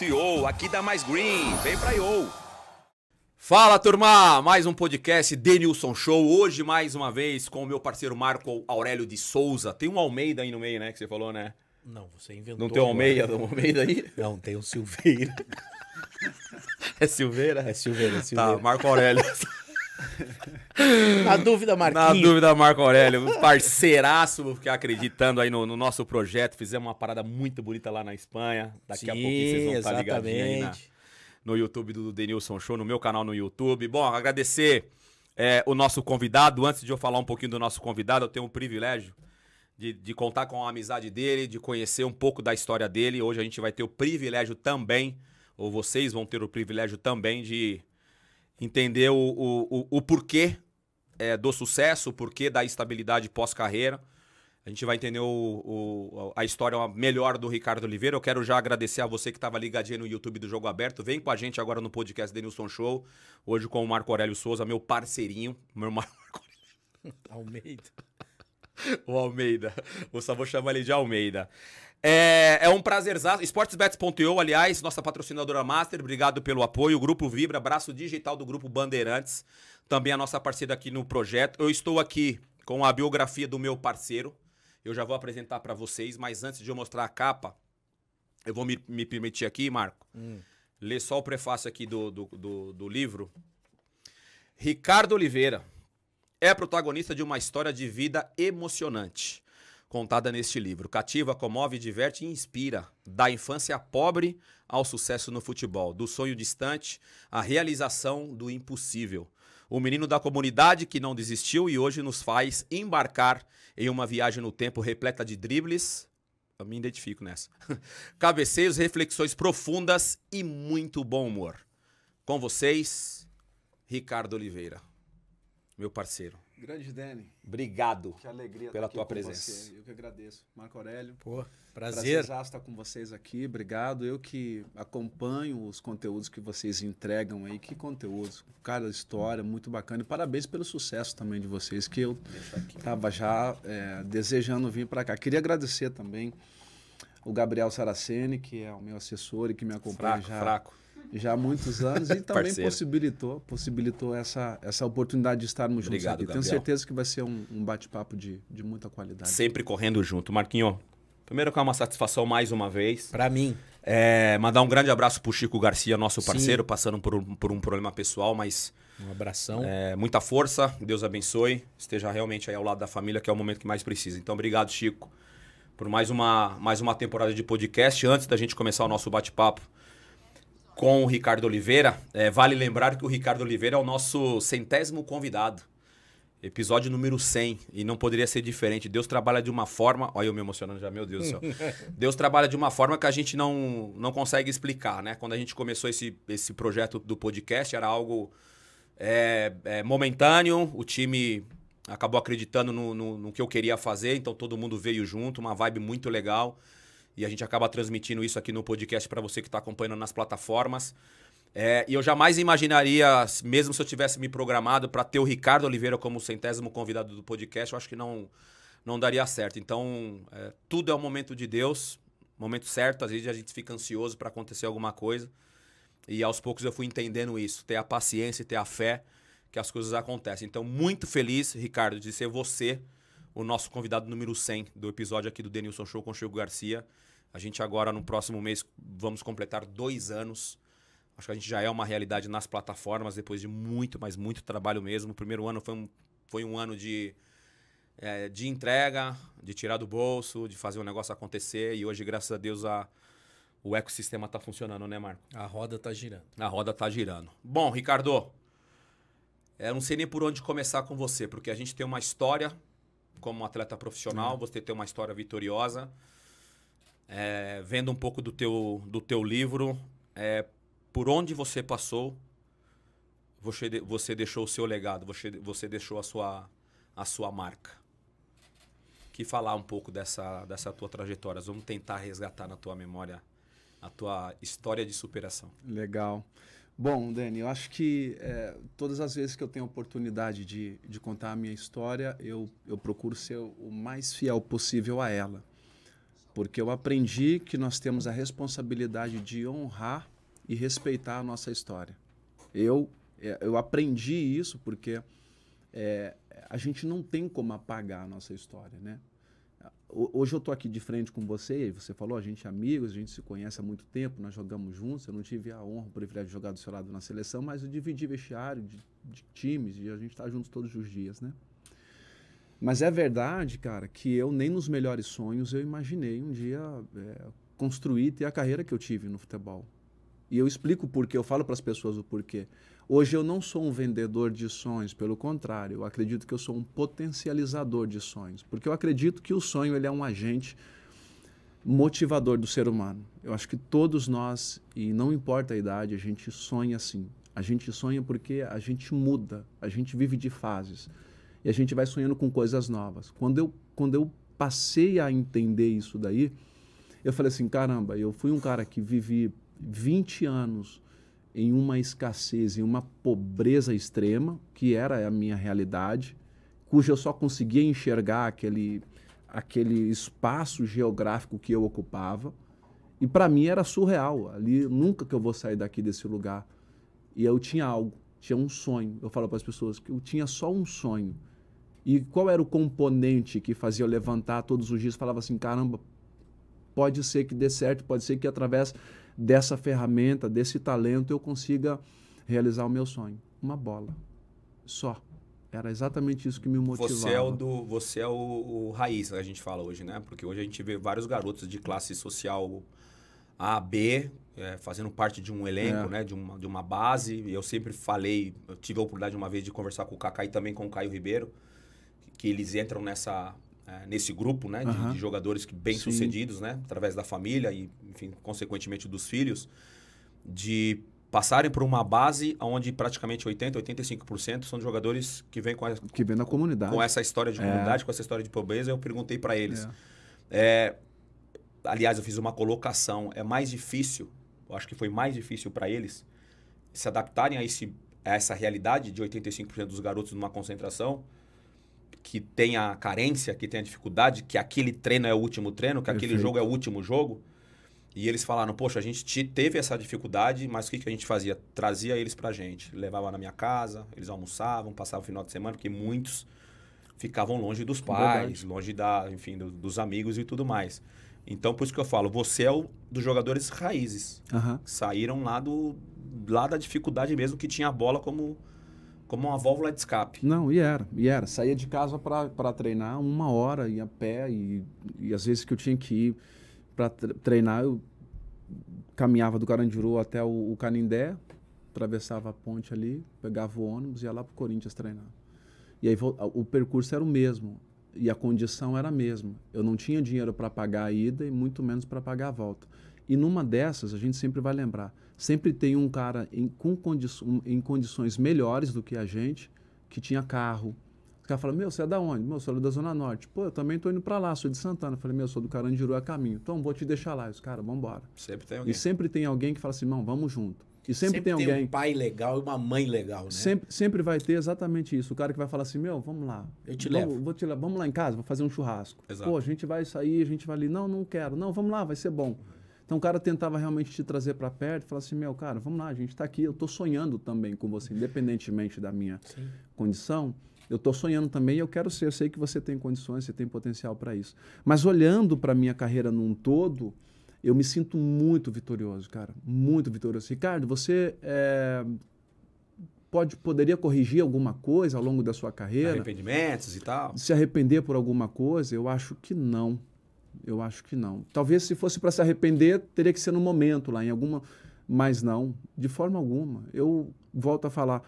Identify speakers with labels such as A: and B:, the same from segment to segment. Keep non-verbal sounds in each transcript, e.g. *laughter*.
A: io Aqui dá mais green. Vem pra io Fala turma, mais um podcast Denilson Show. Hoje mais uma vez com o meu parceiro Marco Aurélio de Souza. Tem um Almeida aí no meio, né, que você falou, né? Não, você inventou. Não tem um Almeida, um Almeida aí? Não, tem um Silveira. *laughs* é Silveira? É Silveira, é tá, Silveira. Tá, Marco Aurélio. *laughs*
B: Na *laughs* dúvida, Marquinhos. Na dúvida,
A: Marco Aurélio. Parceiraço, que acreditando aí no, no, nosso projeto. Fizemos uma parada muito bonita lá na Espanha. Daqui Sim, a pouco vocês vão estar tá ligadinhos aí no YouTube do Denilson Show, no meu canal no YouTube. Bom, agradecer é, o nosso convidado. Antes de eu falar um pouquinho do nosso convidado, eu tenho o um privilégio de, de contar com a amizade dele, de conhecer um pouco da história dele. Hoje a gente vai ter o privilégio também, ou vocês vão ter o privilégio também de entender o, o, o, porquê é, do sucesso, o porquê da estabilidade pós-carreira. A gente vai entender o, o, a história melhor do Ricardo Oliveira. Eu quero já agradecer a você que estava ligadinho no YouTube do Jogo Aberto. Vem com a gente agora no podcast Denilson Show, hoje com o Marco Aurélio Souza, meu parceirinho. Meu *laughs* Marco Almeida. o Almeida. Eu só vou chamar ele de Almeida. É, é um prazerzado. Esportesbets.io, aliás, nossa patrocinadora master, obrigado pelo apoio. O Grupo Vibra, braço digital do Grupo Bandeirantes, também a nossa parceira aqui no projeto. Eu estou aqui com a biografia do meu parceiro. Eu já vou apresentar para vocês, mas antes de eu mostrar a capa, eu vou me, me permitir aqui, Marco, hum. ler só o prefácio aqui do, do, do, do livro. Ricardo Oliveira é protagonista de uma história de vida emocionante contada neste livro. Cativa, comove, diverte e inspira. Da infância pobre ao sucesso no futebol, do sonho distante à realização do impossível. O menino da comunidade que não desistiu e hoje nos faz embarcar em uma viagem no tempo repleta de dribles. Eu me identifico nessa. *laughs* Cabeceios, reflexões profundas e muito bom humor. Com vocês, Ricardo Oliveira, meu parceiro.
C: Grande Dani. Obrigado. Que alegria pela tua presença. Você. Eu que agradeço. Marco Aurélio. Pô, prazer. Prazer estar com vocês aqui. Obrigado. Eu que acompanho os conteúdos que vocês entregam aí. Que conteúdos. Cara, história muito bacana. E parabéns pelo sucesso também de vocês, que eu estava já é, desejando vir para cá. Queria agradecer também o Gabriel Saraceni, que é o meu assessor e que me acompanha fraco, já. Fraco já há muitos anos e *laughs* também possibilitou, possibilitou essa, essa oportunidade de estarmos juntos Obrigado, aqui. Tenho certeza que vai ser um, um bate-papo de, de muita qualidade.
A: Sempre correndo junto. Marquinho, primeiro que é uma satisfação mais uma vez. Para mim. É, mandar um grande abraço pro Chico Garcia, nosso parceiro, Sim. passando por um, por um problema pessoal, mas... Um abração. É, muita força, Deus abençoe, esteja realmente aí ao lado da família, que é o momento que mais precisa. Então, obrigado, Chico, por mais uma, mais uma temporada de podcast. Antes da gente começar o nosso bate-papo, com o Ricardo Oliveira. É, vale lembrar que o Ricardo Oliveira é o nosso centésimo convidado. Episódio número 100. E não poderia ser diferente. Deus trabalha de uma forma. Olha eu me emocionando já, meu Deus do céu. *laughs* Deus trabalha de uma forma que a gente não, não consegue explicar, né? Quando a gente começou esse, esse projeto do podcast, era algo é, é, momentâneo. O time acabou acreditando no, no, no que eu queria fazer, então todo mundo veio junto, uma vibe muito legal e a gente acaba transmitindo isso aqui no podcast para você que está acompanhando nas plataformas. É, e eu jamais imaginaria, mesmo se eu tivesse me programado para ter o Ricardo Oliveira como centésimo convidado do podcast, eu acho que não, não daria certo. Então, é, tudo é o momento de Deus, momento certo. Às vezes a gente fica ansioso para acontecer alguma coisa. E aos poucos eu fui entendendo isso, ter a paciência e ter a fé que as coisas acontecem. Então, muito feliz, Ricardo, de ser você o nosso convidado número 100 do episódio aqui do Denilson Show com o Chico Garcia. A gente agora, no próximo mês, vamos completar dois anos. Acho que a gente já é uma realidade nas plataformas, depois de muito, mas muito trabalho mesmo. O primeiro ano foi um, foi um ano de, é, de entrega, de tirar do bolso, de fazer o um negócio acontecer. E hoje, graças a Deus, a, o ecossistema está funcionando, né, Marco?
B: A roda está girando.
A: A roda está girando. Bom, Ricardo, eu não sei nem por onde começar com você, porque a gente tem uma história como atleta profissional, você tem uma história vitoriosa é, vendo um pouco do teu, do teu livro, é, por onde você passou, você, você deixou o seu legado, você, você deixou a sua, a sua marca. Que falar um pouco dessa, dessa tua trajetória. Vamos tentar resgatar na tua
C: memória a tua história de superação. Legal. Bom, Dani, eu acho que é, todas as vezes que eu tenho a oportunidade de, de contar a minha história, eu, eu procuro ser o mais fiel possível a ela porque eu aprendi que nós temos a responsabilidade de honrar e respeitar a nossa história. Eu, é, eu aprendi isso porque é, a gente não tem como apagar a nossa história, né? Hoje eu estou aqui de frente com você, e você falou, a gente é amigos, a gente se conhece há muito tempo, nós jogamos juntos, eu não tive a honra, o privilégio de jogar do seu lado na seleção, mas eu dividi vestiário de, de times e a gente está juntos todos os dias, né? Mas é verdade, cara, que eu nem nos melhores sonhos eu imaginei um dia é, construir ter a carreira que eu tive no futebol. E eu explico o porquê, eu falo para as pessoas o porquê. Hoje eu não sou um vendedor de sonhos, pelo contrário, eu acredito que eu sou um potencializador de sonhos, porque eu acredito que o sonho ele é um agente motivador do ser humano. Eu acho que todos nós, e não importa a idade, a gente sonha assim. A gente sonha porque a gente muda, a gente vive de fases e a gente vai sonhando com coisas novas. Quando eu, quando eu passei a entender isso daí, eu falei assim: caramba, eu fui um cara que vivi 20 anos em uma escassez, em uma pobreza extrema, que era a minha realidade, cuja eu só conseguia enxergar aquele, aquele espaço geográfico que eu ocupava. E para mim era surreal, ali nunca que eu vou sair daqui desse lugar. E eu tinha algo, tinha um sonho. Eu falo para as pessoas que eu tinha só um sonho. E qual era o componente que fazia eu levantar todos os dias falava assim: caramba, pode ser que dê certo, pode ser que através dessa ferramenta, desse talento, eu consiga realizar o meu sonho? Uma bola. Só. Era exatamente isso que me motivava. Você é o, do,
A: você é o, o raiz, né, a gente fala hoje, né? Porque hoje a gente vê vários garotos de classe social A, B, é, fazendo parte de um elenco, é. né? De uma, de uma base. Eu sempre falei, eu tive a oportunidade uma vez de conversar com o Kaká e também com o Caio Ribeiro que eles entram nessa é, nesse grupo né, de, uhum. de jogadores que bem Sim. sucedidos, né, através da família e, enfim, consequentemente dos filhos, de passarem por uma base onde praticamente 80, 85% são jogadores que vêm com a,
C: que vem da comunidade, com essa história de é. comunidade, é.
A: com essa história de pobreza. Eu perguntei para eles. É. É, aliás, eu fiz uma colocação. É mais difícil, eu acho que foi mais difícil para eles se adaptarem a, esse, a essa realidade de 85% dos garotos numa concentração que tem a carência, que tem a dificuldade, que aquele treino é o último treino, que Perfeito. aquele jogo é o último jogo. E eles falaram, poxa, a gente teve essa dificuldade, mas o que, que a gente fazia? Trazia eles pra gente. Levava na minha casa, eles almoçavam, passavam o final de semana, porque muitos ficavam longe dos pais, Verdade. longe da, enfim, do, dos amigos e tudo mais. Então, por isso que eu falo, você é o dos jogadores raízes. Uhum. Saíram lá, do, lá da dificuldade mesmo, que tinha a bola como
C: como uma válvula de escape. Não, e era, e era. Saía de casa para treinar uma hora, ia a pé, e, e às vezes que eu tinha que ir para treinar, eu caminhava do Carandiru até o, o, Canindé, atravessava a ponte ali, pegava o ônibus e ia lá para o Corinthians treinar. E aí o percurso era o mesmo, e a condição era a mesma. Eu não tinha dinheiro para pagar a ida e muito menos para pagar a volta. E numa dessas, a gente sempre vai lembrar, sempre tem um cara em, com condi em condições melhores do que a gente, que tinha carro. O cara fala, meu, você é da onde? Meu, eu sou da Zona Norte. Pô, eu também tô indo para lá, sou de Santana. Eu falei, meu, eu sou do Carandiru, é caminho. Então, vou te deixar lá. Os caras, vambora. Sempre tem alguém. E sempre tem alguém que fala assim, não, vamos junto. E sempre, sempre tem alguém. Tem um
B: pai legal e uma mãe legal, né?
C: Sempre, sempre vai ter exatamente isso. O cara que vai falar assim: meu, vamos lá. Eu te vamos, levo. Vou te levar. Vamos lá em casa, vou fazer um churrasco. Exato. Pô, a gente vai sair, a gente vai ali. Não, não quero. Não, vamos lá, vai ser bom. Então o cara tentava realmente te trazer para perto e falar assim: meu, cara, vamos lá, a gente está aqui, eu estou sonhando também com você, independentemente da minha Sim. condição. Eu estou sonhando também e eu quero ser. Eu sei que você tem condições, você tem potencial para isso. Mas olhando para minha carreira num todo, eu me sinto muito vitorioso, cara. Muito vitorioso. Ricardo, você é, pode, poderia corrigir alguma coisa ao longo da sua carreira? Arrependimentos e tal? Se arrepender por alguma coisa? Eu acho que não eu acho que não. Talvez se fosse para se arrepender, teria que ser no momento lá, em alguma. Mas não, de forma alguma. Eu volto a falar.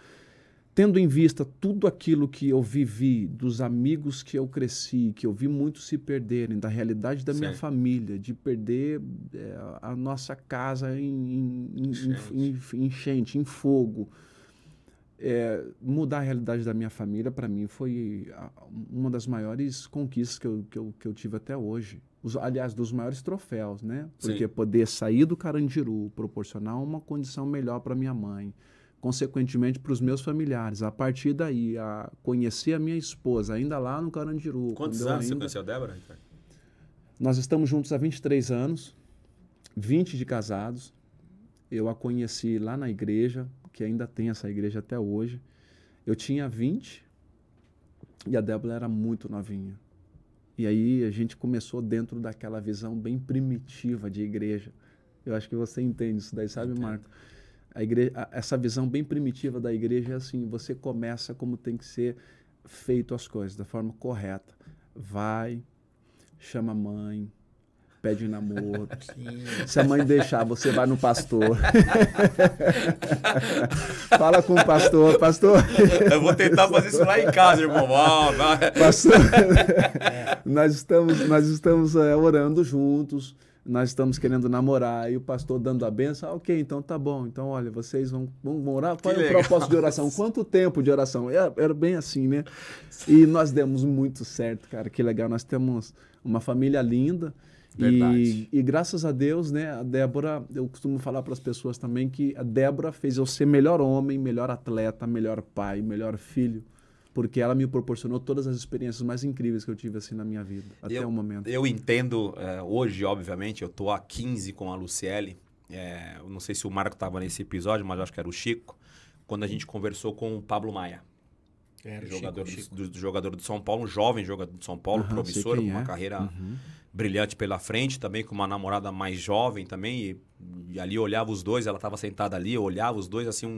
C: Tendo em vista tudo aquilo que eu vivi, dos amigos que eu cresci, que eu vi muitos se perderem, da realidade da minha família, de perder é, a nossa casa em, em, em, em enchente, em fogo, é, mudar a realidade da minha família, para mim, foi uma das maiores conquistas que eu, que eu, que eu tive até hoje. Os, aliás, dos maiores troféus, né? Porque Sim. poder sair do Carandiru, proporcionar uma condição melhor para minha mãe, consequentemente para os meus familiares. A partir daí, a conhecer a minha esposa, ainda lá no Carandiru. Quantos anos ainda... você conheceu a Débora, Nós estamos juntos há 23 anos, 20 de casados. Eu a conheci lá na igreja, que ainda tem essa igreja até hoje. Eu tinha 20 e a Débora era muito novinha. E aí a gente começou dentro daquela visão bem primitiva de igreja. Eu acho que você entende isso daí, sabe, Marco? A igreja, a, essa visão bem primitiva da igreja é assim: você começa como tem que ser feito as coisas, da forma correta. Vai, chama a mãe, pede namoro. Se a mãe deixar, você vai no pastor. *laughs* Fala com o pastor, pastor. Eu vou tentar fazer isso
A: lá em casa, irmão. pastor,
C: é. nós estamos, nós estamos é, orando juntos, nós estamos querendo namorar, e o pastor dando a benção, ok, então tá bom. Então, olha, vocês vão, vão morar. Qual é o propósito de oração? Quanto tempo de oração? Era, é, era bem assim, né? E nós demos muito certo, cara. Que legal. Nós temos uma família linda. Verdade. E, e graças a Deus, né, a Débora, eu costumo falar para as pessoas também que a Débora fez eu ser melhor homem, melhor atleta, melhor pai, melhor filho porque ela me proporcionou todas as experiências mais incríveis que eu tive assim na minha vida, até eu, o momento. Eu
A: entendo, é, hoje, obviamente, eu tô há 15 com a Luciele, é, eu não sei se o Marco estava nesse episódio, mas acho que era o Chico, quando a gente conversou com o Pablo Maia. Era é, jogador, Chico, Chico. Do, do, jogador do São Paulo, um jovem jogador do São Paulo, uhum, promissor, com uma é. carreira uhum. brilhante pela frente, também com uma namorada mais jovem também. E, e ali eu olhava os dois, ela estava sentada ali, eu olhava os dois, assim, um,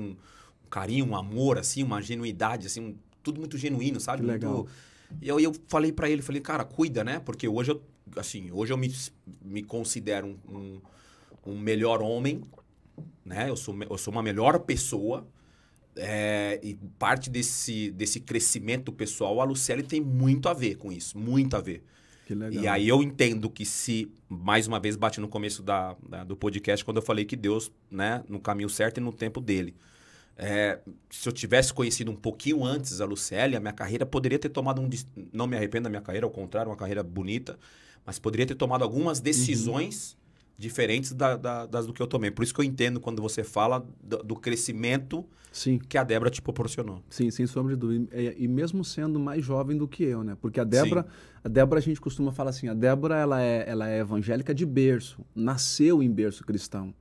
A: um, carinho, um amor, assim, uma genuidade, assim, um, tudo muito genuíno, sabe? Que legal. Muito, e eu, eu falei para ele, falei, cara, cuida, né? Porque hoje eu, assim, hoje eu me, me considero um, um, um melhor homem, né? Eu sou, eu sou uma melhor pessoa é, e parte desse, desse crescimento pessoal, a Luciele tem muito a ver com isso, muito a ver. Que legal. E aí eu entendo que se, mais uma vez, bate no começo da, da do podcast, quando eu falei que Deus, né, no caminho certo e no tempo dele. É, se eu tivesse conhecido um pouquinho antes a Lucélia, a minha carreira poderia ter tomado um. Não me arrependo da minha carreira, ao contrário, uma carreira bonita, mas poderia ter tomado algumas uhum. decisões diferentes da, da, das do que eu tomei. Por isso que eu entendo quando você fala do, do crescimento Sim. que a
C: Débora te proporcionou. Sim, sem sombra de dúvida. E, é, e, mesmo sendo mais jovem do que eu, né? Porque a Débora, Sim. a Débora a gente costuma falar assim, a Débora ela é, ela é evangélica de berço, nasceu em berço cristão.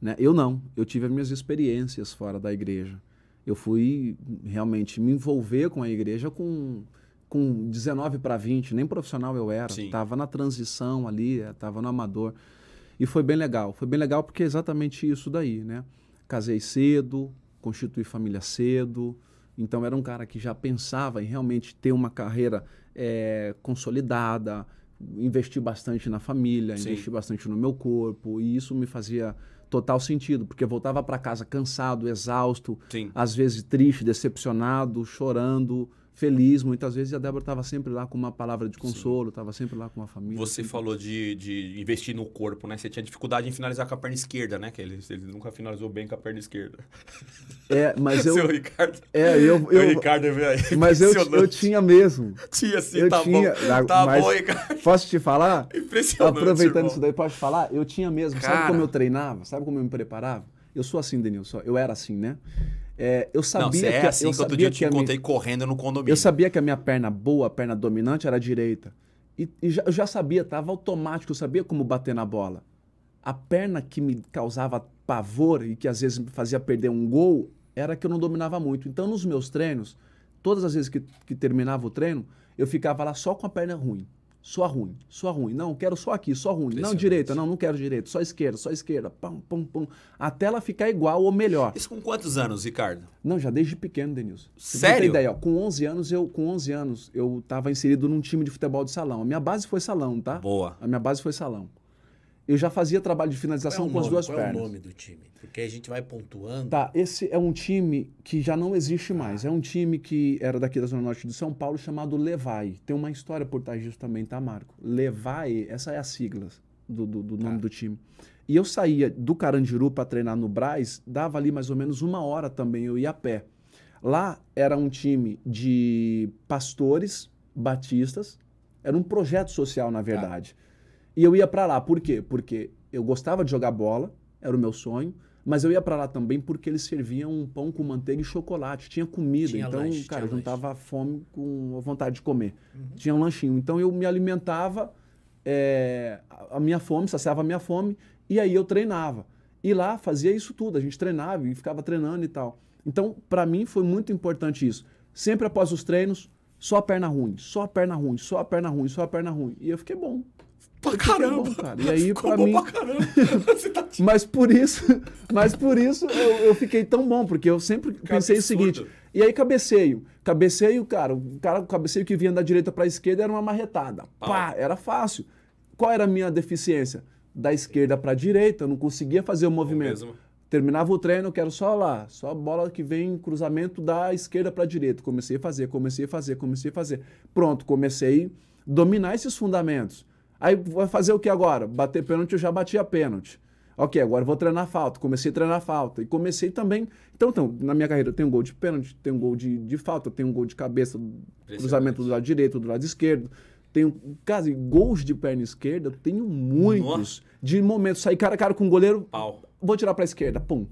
C: Né? Eu não, eu tive as minhas experiências fora da igreja. Eu fui realmente me envolver com a igreja com com 19 para 20, nem profissional eu era, estava na transição ali, estava é, no amador. E foi bem legal. Foi bem legal porque é exatamente isso daí, né? Casei cedo, constituí família cedo. Então era um cara que já pensava em realmente ter uma carreira é, consolidada, investir bastante na família, investir bastante no meu corpo. E isso me fazia total sentido, porque eu voltava para casa cansado, exausto, Sim. às vezes triste, decepcionado, chorando feliz. Muitas vezes a Débora estava sempre lá com uma palavra de consolo, estava sempre lá com uma família.
A: Você falou de, de investir no corpo, né? Você tinha dificuldade em finalizar com a perna esquerda, né? Que ele, ele nunca finalizou bem com a perna esquerda.
C: É, mas *laughs* eu. Seu Ricardo. É, eu. eu *laughs* Ricardo aí. Mas eu, eu tinha mesmo. Tinha sim, eu tá tinha, tá bom. Tá bom, Ricardo. Posso te falar? Impressionante. Aproveitando irmão. isso daí, posso te falar? Eu tinha mesmo. Cara. Sabe como eu treinava? Sabe como eu me preparava? Eu sou assim, Denilson. Eu era assim, né? É, eu sabia não, é que assim eu que outro dia eu te
A: encontrei minha, correndo no condomínio. Eu
C: sabia que a minha perna boa, a perna dominante era a direita. E, e já, eu já sabia, estava automático, eu sabia como bater na bola. A perna que me causava pavor e que às vezes me fazia perder um gol era que eu não dominava muito. Então, nos meus treinos, todas as vezes que, que terminava o treino, eu ficava lá só com a perna ruim só ruim, só ruim. Não, quero só aqui, só ruim. Não, direita, não, não quero direita, só esquerda, só esquerda. Pum, pum, pum. Até ela ficar igual ou melhor. Isso com quantos anos, Ricardo? Não, já desde pequeno, Denilson. Sério? Você ideia, ó, com 11 anos eu com 11 anos eu tava inserido num time de futebol de salão. A minha base foi salão, tá? Boa. A minha base foi salão. Eu já fazia trabalho de finalização é com nome, as duas qual pernas. Qual é o é nome
B: do time? Porque a gente vai pontuando. Tá,
C: esse é um time que já não existe ah. mais. É um time que era daqui da Zona Norte de São Paulo, chamado Levai. Tem uma história por trás disso também, tá, Marco? Levai, essa é a sigla do, do, do nome ah. do time. E eu saía do Carandiru para treinar no Braz, dava ali mais ou menos uma hora também, eu ia a pé. Lá era um time de pastores batistas, era um projeto social, na tá. verdade. Ah e eu ia para lá, por quê? Porque eu gostava de jogar bola, era o meu sonho, mas eu ia para lá também porque eles serviam um pão com manteiga e chocolate, tinha comida, tinha então, lanche, cara, eu juntava lanche. fome com vontade de comer. Uhum. Tinha um lanchinho, então eu me alimentava é, a minha fome, saciava a minha fome, e aí eu treinava. E lá fazia isso tudo, a gente treinava e ficava treinando e tal. Então, para mim foi muito importante isso. Sempre após os treinos, só a perna ruim, só a perna ruim, só a perna ruim, só a perna ruim. E eu fiquei bom pra caramba. Bom, cara. E aí, Ficou pra bom mim... pra caramba. *laughs* Tá mas por isso, *laughs* mas por isso eu, eu fiquei tão bom, porque eu sempre cara, pensei o seguinte. E aí cabeceio. Cabeceio, cara, o cara, o cabeceio que vinha da direita para a esquerda era uma marretada. Pau. Pá, era fácil. Qual era a minha deficiência? Da esquerda para a direita, eu não conseguia fazer o movimento. Terminava o treino, eu quero só lá, só bola que vem cruzamento da esquerda para a direita. Comecei a fazer, comecei a fazer, comecei a fazer. Pronto, comecei a dominar esses fundamentos. Aí vai fazer o que agora? Bater pênalti, eu já batia pênalti. Ok, agora vou treinar falta. Comecei a treinar falta. E comecei também. Então, então na minha carreira, eu tenho um gol de pênalti, tenho um gol de, de falta, tenho um gol de cabeça, cruzamento do lado direito, do lado esquerdo. Tenho, quase gols de perna esquerda, tenho muitos. Nossa. De momentos, sair cara a cara com o goleiro, Pau. vou tirar para a esquerda, pum.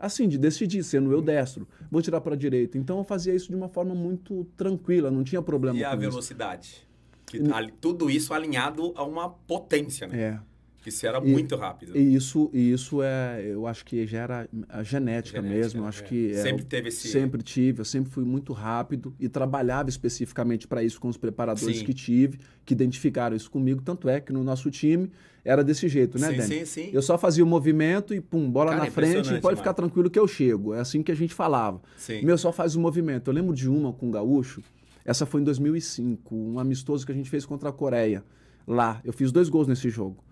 C: Assim, de decidir, sendo eu destro, vou tirar para a direita. Então, eu fazia isso de uma forma muito tranquila, não tinha problema. E a velocidade?
A: Isso. Que, ali, tudo isso alinhado a uma potência, né? É. Isso era e, muito rápido. E
C: isso, e isso é, eu acho que já era a genética, genética mesmo. acho é. que é, sempre teve esse. Sempre tive, eu sempre fui muito rápido e trabalhava especificamente para isso com os preparadores sim. que tive, que identificaram isso comigo. Tanto é que no nosso time era desse jeito, né, sim, Dani? Sim, sim. Eu só fazia o movimento e pum, bola Cara, na frente e pode ficar mano. tranquilo que eu chego. É assim que a gente falava. Sim. Meu, só faz o movimento. Eu lembro de uma com o Gaúcho essa foi em 2005, um amistoso que a gente fez contra a Coreia. Lá, eu fiz dois gols nesse jogo.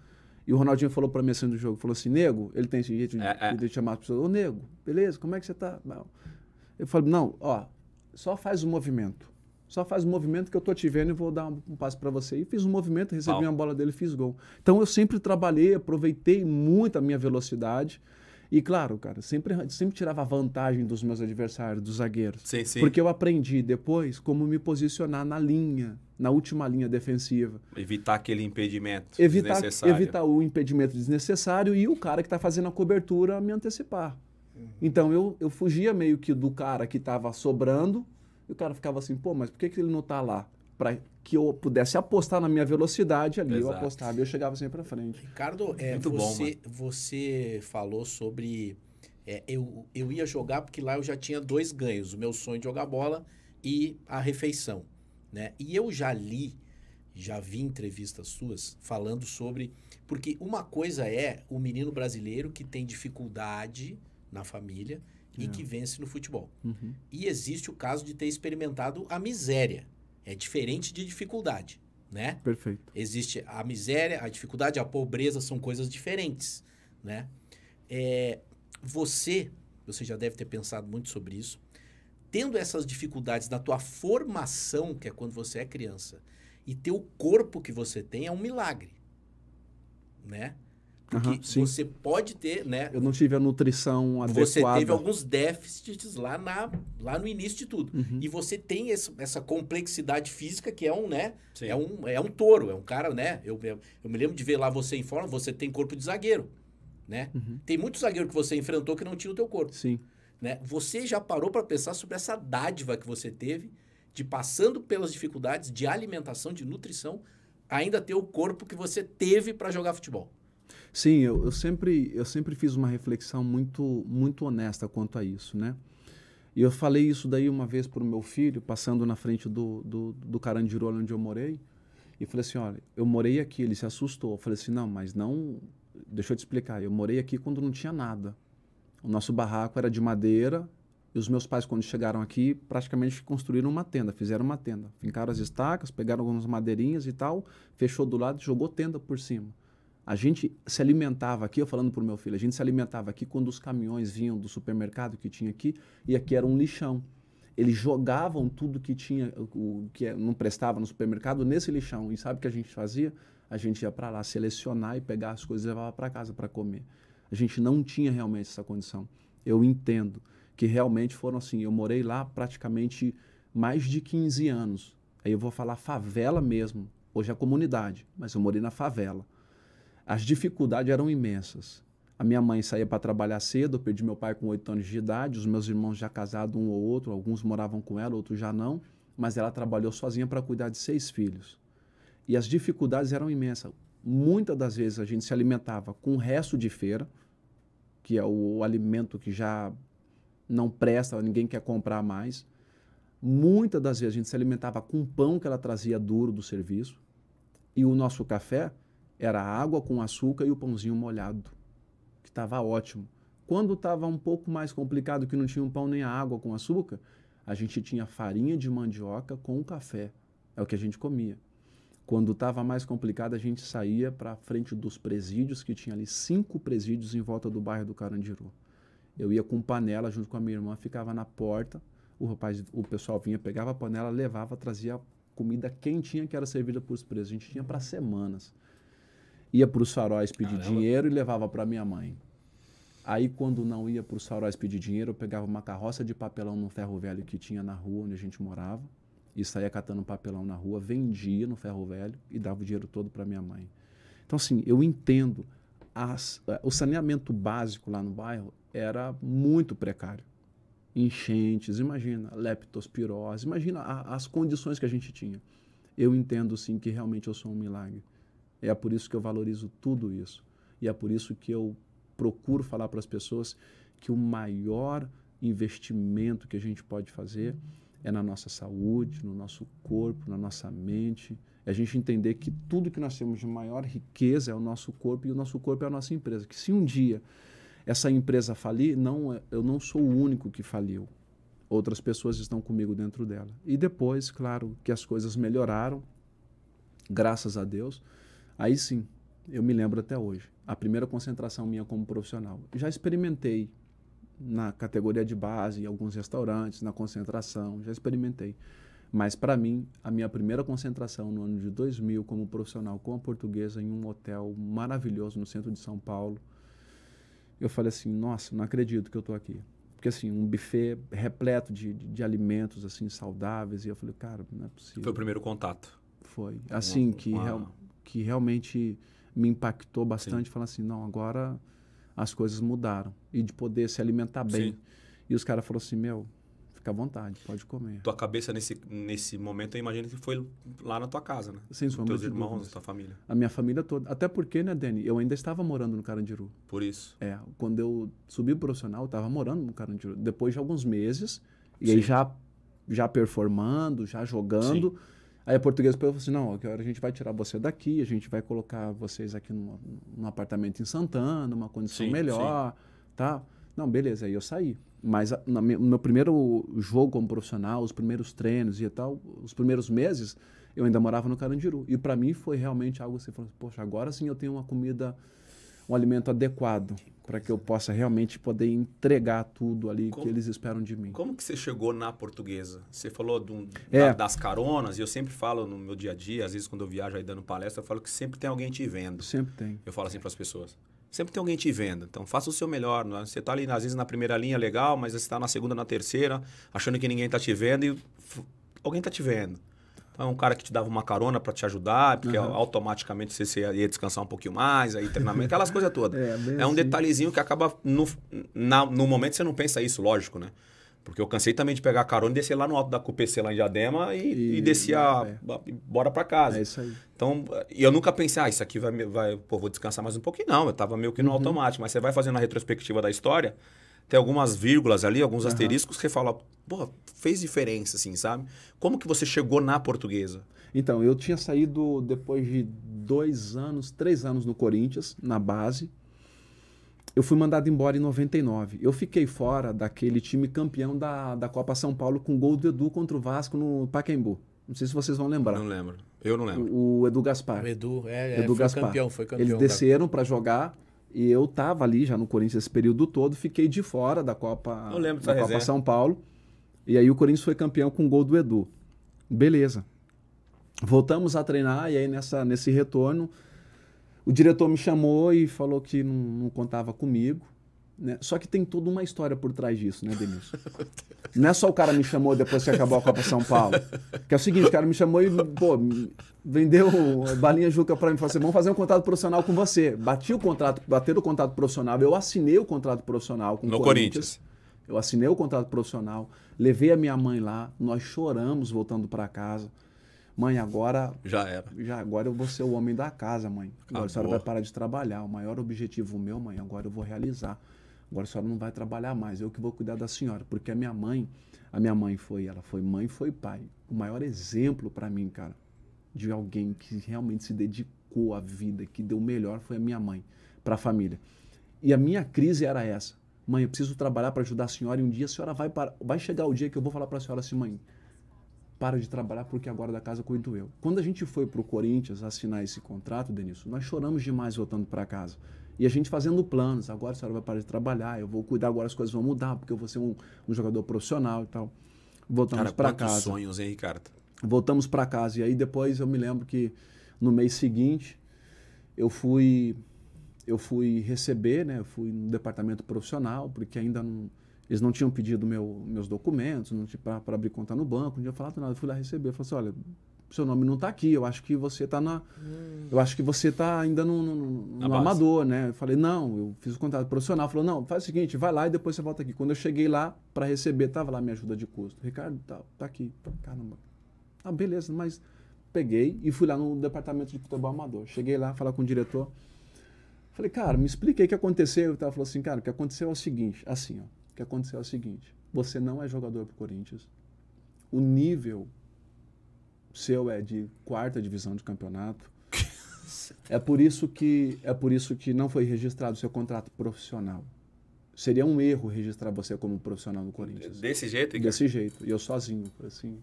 C: E o Ronaldinho falou para mim assim do jogo, falou assim, nego, ele tem esse jeito de, é, é. de chamar as pessoas, ô nego, beleza, como é que você tá? Não. Eu falei, não, ó, só faz o um movimento. Só faz o um movimento que eu tô te vendo e vou dar um, um passe para você. E fiz um movimento, recebi Bom. uma bola dele e fiz gol. Então eu sempre trabalhei, aproveitei muito a minha velocidade e claro, cara, sempre, sempre tirava vantagem dos meus adversários, dos zagueiros. Sim, sim. Porque eu aprendi depois como me posicionar na linha, na última linha defensiva.
A: Evitar aquele impedimento evitar, desnecessário. Evitar
C: o impedimento desnecessário e o cara que está fazendo a cobertura me antecipar. Uhum. Então eu, eu fugia meio que do cara que estava sobrando e o cara ficava assim, pô, mas por que, que ele não está lá? para que eu pudesse apostar na minha velocidade ali, Exato. eu apostava e eu chegava sempre para frente.
B: Ricardo, é, Muito você, bom, você falou sobre é, eu, eu ia jogar porque lá eu já tinha dois ganhos, o meu sonho de jogar bola e a refeição, né? E eu já li, já vi entrevistas suas falando sobre porque uma coisa é o menino brasileiro que tem dificuldade na família e é. que vence no futebol. Uhum. E existe o caso de ter experimentado a miséria é diferente de dificuldade, né? Perfeito. Existe a miséria, a dificuldade, a pobreza são coisas diferentes, né? É, você, você já deve ter pensado muito sobre isso, tendo essas dificuldades da tua formação, que é quando você é criança, e ter o corpo que você tem é um milagre, né?
C: Porque você
B: pode ter, né? Eu
C: não tive a nutrição adequada. Você teve alguns
B: déficits lá, na, lá no início de tudo. Uhum. E você tem esse, essa complexidade física que é um, né? É um, é um touro, é um cara, né? Eu, eu, eu me lembro de ver lá você em forma, você tem corpo de zagueiro, né? Uhum. Tem muito zagueiro que você enfrentou que não tinha o teu corpo. Sim. Né? Você já parou para pensar sobre essa dádiva que você teve de passando pelas dificuldades de alimentação, de nutrição, ainda ter o corpo que você teve para jogar futebol?
C: Sim, eu, eu, sempre, eu sempre fiz uma reflexão muito, muito honesta quanto a isso, né? E eu falei isso daí uma vez para o meu filho, passando na frente do, do, do Carandiru, onde eu morei, e falei assim, olha, eu morei aqui, ele se assustou. Eu falei assim, não, mas não... Deixa eu te explicar, eu morei aqui quando não tinha nada. O nosso barraco era de madeira, e os meus pais, quando chegaram aqui, praticamente construíram uma tenda, fizeram uma tenda. Fincaram as estacas, pegaram algumas madeirinhas e tal, fechou do lado e jogou tenda por cima. A gente se alimentava aqui, eu falando para o meu filho, a gente se alimentava aqui quando os caminhões vinham do supermercado que tinha aqui, e aqui era um lixão. Eles jogavam tudo que tinha, o que é, não prestava no supermercado, nesse lixão. E sabe o que a gente fazia? A gente ia para lá selecionar e pegar as coisas e levava para casa para comer. A gente não tinha realmente essa condição. Eu entendo que realmente foram assim. Eu morei lá praticamente mais de 15 anos. Aí eu vou falar favela mesmo. Hoje é comunidade, mas eu morei na favela as dificuldades eram imensas. A minha mãe saía para trabalhar cedo, eu perdi meu pai com oito anos de idade, os meus irmãos já casados um ou outro, alguns moravam com ela, outros já não, mas ela trabalhou sozinha para cuidar de seis filhos. E as dificuldades eram imensas. Muitas das vezes a gente se alimentava com o resto de feira, que é o, o alimento que já não presta, ninguém quer comprar mais. Muitas das vezes a gente se alimentava com o pão que ela trazia duro do serviço. E o nosso café, era água com açúcar e o pãozinho molhado, que estava ótimo. Quando estava um pouco mais complicado, que não tinha um pão nem a água com açúcar, a gente tinha farinha de mandioca com café. É o que a gente comia. Quando estava mais complicado, a gente saía para frente dos presídios, que tinha ali cinco presídios em volta do bairro do Carandiru. Eu ia com panela junto com a minha irmã, ficava na porta, o rapaz, o pessoal vinha, pegava a panela, levava, trazia comida quentinha que era servida para os presos. A gente tinha para semanas ia para os faróis pedir Caramba. dinheiro e levava para minha mãe. Aí, quando não ia para os faróis pedir dinheiro, eu pegava uma carroça de papelão no ferro velho que tinha na rua onde a gente morava e saía catando papelão na rua, vendia no ferro velho e dava o dinheiro todo para minha mãe. Então, assim, eu entendo. As, eh, o saneamento básico lá no bairro era muito precário. Enchentes, imagina, leptospirose, imagina a, as condições que a gente tinha. Eu entendo, sim, que realmente eu sou um milagre é por isso que eu valorizo tudo isso. E é por isso que eu procuro falar para as pessoas que o maior investimento que a gente pode fazer é na nossa saúde, no nosso corpo, na nossa mente. É a gente entender que tudo que nós temos de maior riqueza é o nosso corpo e o nosso corpo é a nossa empresa. Que se um dia essa empresa falir, não, é, eu não sou o único que faliu. Outras pessoas estão comigo dentro dela. E depois, claro, que as coisas melhoraram, graças a Deus Aí sim, eu me lembro até hoje, a primeira concentração minha como profissional. Já experimentei na categoria de base, em alguns restaurantes, na concentração, já experimentei. Mas para mim, a minha primeira concentração no ano de 2000 como profissional com a portuguesa em um hotel maravilhoso no centro de São Paulo, eu falei assim, nossa, não acredito que eu estou aqui. Porque assim, um buffet repleto de, de, de, alimentos assim saudáveis e eu falei, cara, não é possível. Foi o primeiro
A: contato. Foi. Assim uma, que uma, real
C: que realmente me impactou bastante, falar assim, não, agora as coisas mudaram. E de poder se alimentar bem. Sim. E os caras falaram assim, meu, fica à vontade, pode comer.
A: Tua cabeça nesse, nesse momento, eu imagino que foi lá na tua casa, né? Sim, Com teus irmãos, a tua família.
C: A minha família toda. Até porque, né, Dani, eu ainda estava morando no Carandiru. Por isso. É, quando eu subi o profissional, eu estava morando no Carandiru. Depois de alguns meses, e Sim. aí já, já performando, já jogando... Sim Aí a portuguesa falou assim: não, agora a gente vai tirar você daqui, a gente vai colocar vocês aqui num, num apartamento em Santana, numa condição sim, melhor, sim. tá? Não, beleza, aí eu saí. Mas ah, a, no meu primeiro jogo como profissional, os primeiros treinos e tal, os primeiros meses, eu ainda morava no Carandiru. E para mim foi realmente algo assim: poxa, agora sim eu tenho uma comida um alimento adequado para que eu possa realmente poder entregar tudo ali como, que eles esperam de mim. Como que você
A: chegou na portuguesa? Você falou é. da, das caronas, e eu sempre falo no meu dia a dia, às vezes quando eu viajo aí dando palestra, eu falo que sempre tem alguém te vendo. Sempre tem. Eu falo assim para as pessoas. Sempre tem alguém te vendo, então faça o seu melhor. É? Você está ali, às vezes, na primeira linha, legal, mas você está na segunda, na terceira, achando que ninguém está te vendo e alguém está te vendo. Então, um cara que te dava uma carona para te ajudar, porque uhum. automaticamente você, ia descansar um pouquinho mais, aí treinamento, aquelas coisas todas. *laughs* É, é um assim. detalhezinho que acaba. No, na, no momento você não pensa isso, lógico, né? Porque eu cansei também de pegar a carona e descer lá no alto da CUPC lá em Diadema e, e, e descia é. bora para casa. É isso aí. Então, eu nunca pensei, ah, isso aqui vai, vai pô, vou descansar mais um pouquinho. Não, eu tava meio que no uhum. automático. Mas você vai fazendo a retrospectiva da história, tem algumas vírgulas ali, alguns uhum. asteriscos que fala, pô, fez diferença, assim, sabe? Como que você chegou na portuguesa?
C: Então, eu tinha saído depois de dois anos, três anos no Corinthians, na base. Eu fui mandado embora em 99. Eu fiquei fora daquele time campeão da, da Copa São Paulo com gol do Edu contra o Vasco no Paquembu. Não sei se vocês vão lembrar. Não lembro. Eu não lembro. O, o Edu Gaspar. O
B: Edu, é, é Edu foi Gaspar. campeão, foi campeão. Eles desceram
C: para jogar e eu tava ali já no Corinthians esse período todo, fiquei de fora da Copa, não lembro da Copa São Paulo. E aí o Corinthians foi campeão com o gol do Edu. Beleza. Voltamos a treinar e aí nessa, nesse retorno o diretor me chamou e falou que não, não contava comigo. Né? Só que tem toda uma história por trás disso, né, Denilson? *laughs* Não é só o cara me chamou depois que acabou a Copa São Paulo. Que é o seguinte, o cara me chamou e, pô, vendeu balinha Juca para mim. Falou assim, vamos fazer um contrato profissional com você. Bati o contrato, bater o contrato profissional. Eu assinei o contrato profissional com o Corinthians. Corinthians. Eu assinei o contrato profissional. Levei a minha mãe lá, nós choramos voltando para casa. Mãe, agora. Já era. Já agora eu vou ser o homem da casa, mãe. Agora Amor. a senhora vai parar de trabalhar. O maior objetivo meu, mãe, agora eu vou realizar. Agora a senhora não vai trabalhar mais, eu que vou cuidar da senhora, porque a minha mãe, a minha mãe foi, ela foi mãe, foi pai. O maior exemplo para mim, cara, de alguém que realmente se dedicou à vida, que deu o melhor, foi a minha mãe para a família. E a minha crise era essa. Mãe, eu preciso trabalhar para ajudar a senhora e um dia a senhora vai para... vai chegar o dia que eu vou falar para a senhora assim, mãe, para de trabalhar porque agora da casa cuido eu. Quando a gente foi para o Corinthians assinar esse contrato, Denilson, nós choramos demais voltando para casa. E a gente fazendo planos, agora a senhora vai parar de trabalhar, eu vou cuidar, agora as coisas vão mudar, porque eu vou ser um, um jogador profissional e tal. Voltamos para casa. sonhos, hein, Ricardo? Voltamos para casa. E aí depois eu me lembro que no mês seguinte eu fui eu fui receber, né? Eu fui no departamento profissional, porque ainda não, eles não tinham pedido meu, meus documentos para abrir conta no banco, não tinha falado nada. Eu fui lá receber, falei assim, olha, seu nome não está aqui, eu acho que você está na... Hum. Eu acho que você está ainda no, no, no amador, né? Eu falei, não, eu fiz o contrato profissional. Falou, não, faz o seguinte, vai lá e depois você volta aqui. Quando eu cheguei lá para receber, tava lá minha ajuda de custo. Ricardo, tá, tá aqui. Caramba. Ah, beleza, mas peguei e fui lá no departamento de futebol amador. Cheguei lá, falar com o diretor... Falei, cara, me explica aí o que aconteceu. Ele falou assim, cara, o que aconteceu é o seguinte, assim, ó, o que aconteceu é o seguinte, você não é jogador pro Corinthians, o nível seu é de quarta divisão de campeonato, *laughs* é por isso que é por isso que não foi registrado seu contrato profissional. Seria um erro registrar você como profissional no Corinthians. Desse jeito? Desse jeito. E eu sozinho, assim,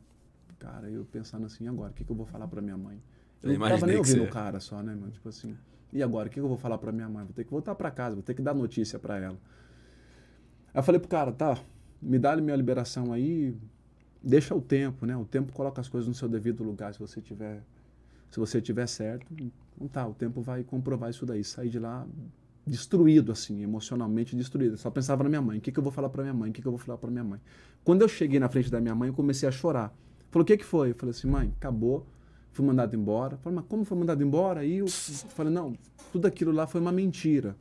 C: cara, eu pensando assim, agora, o que, que eu vou falar para minha mãe? Eu, eu não tava nem ouvindo o cara só, né, mano? Tipo assim... E agora, o que eu vou falar para minha mãe? Vou ter que voltar para casa, vou ter que dar notícia para ela. Aí eu falei pro cara, tá, me dá minha liberação aí, deixa o tempo, né? O tempo coloca as coisas no seu devido lugar, se você tiver, se você tiver certo, não tá, o tempo vai comprovar isso daí. Saí de lá destruído assim, emocionalmente destruído. só pensava na minha mãe, o que, que eu vou falar para minha mãe? O que, que eu vou falar para minha mãe? Quando eu cheguei na frente da minha mãe, eu comecei a chorar. Falou: "O que que foi?" Eu falei assim: "Mãe, acabou fui mandado embora. Falei, mas como foi mandado embora? E eu *laughs* falei, não, tudo aquilo lá foi uma mentira.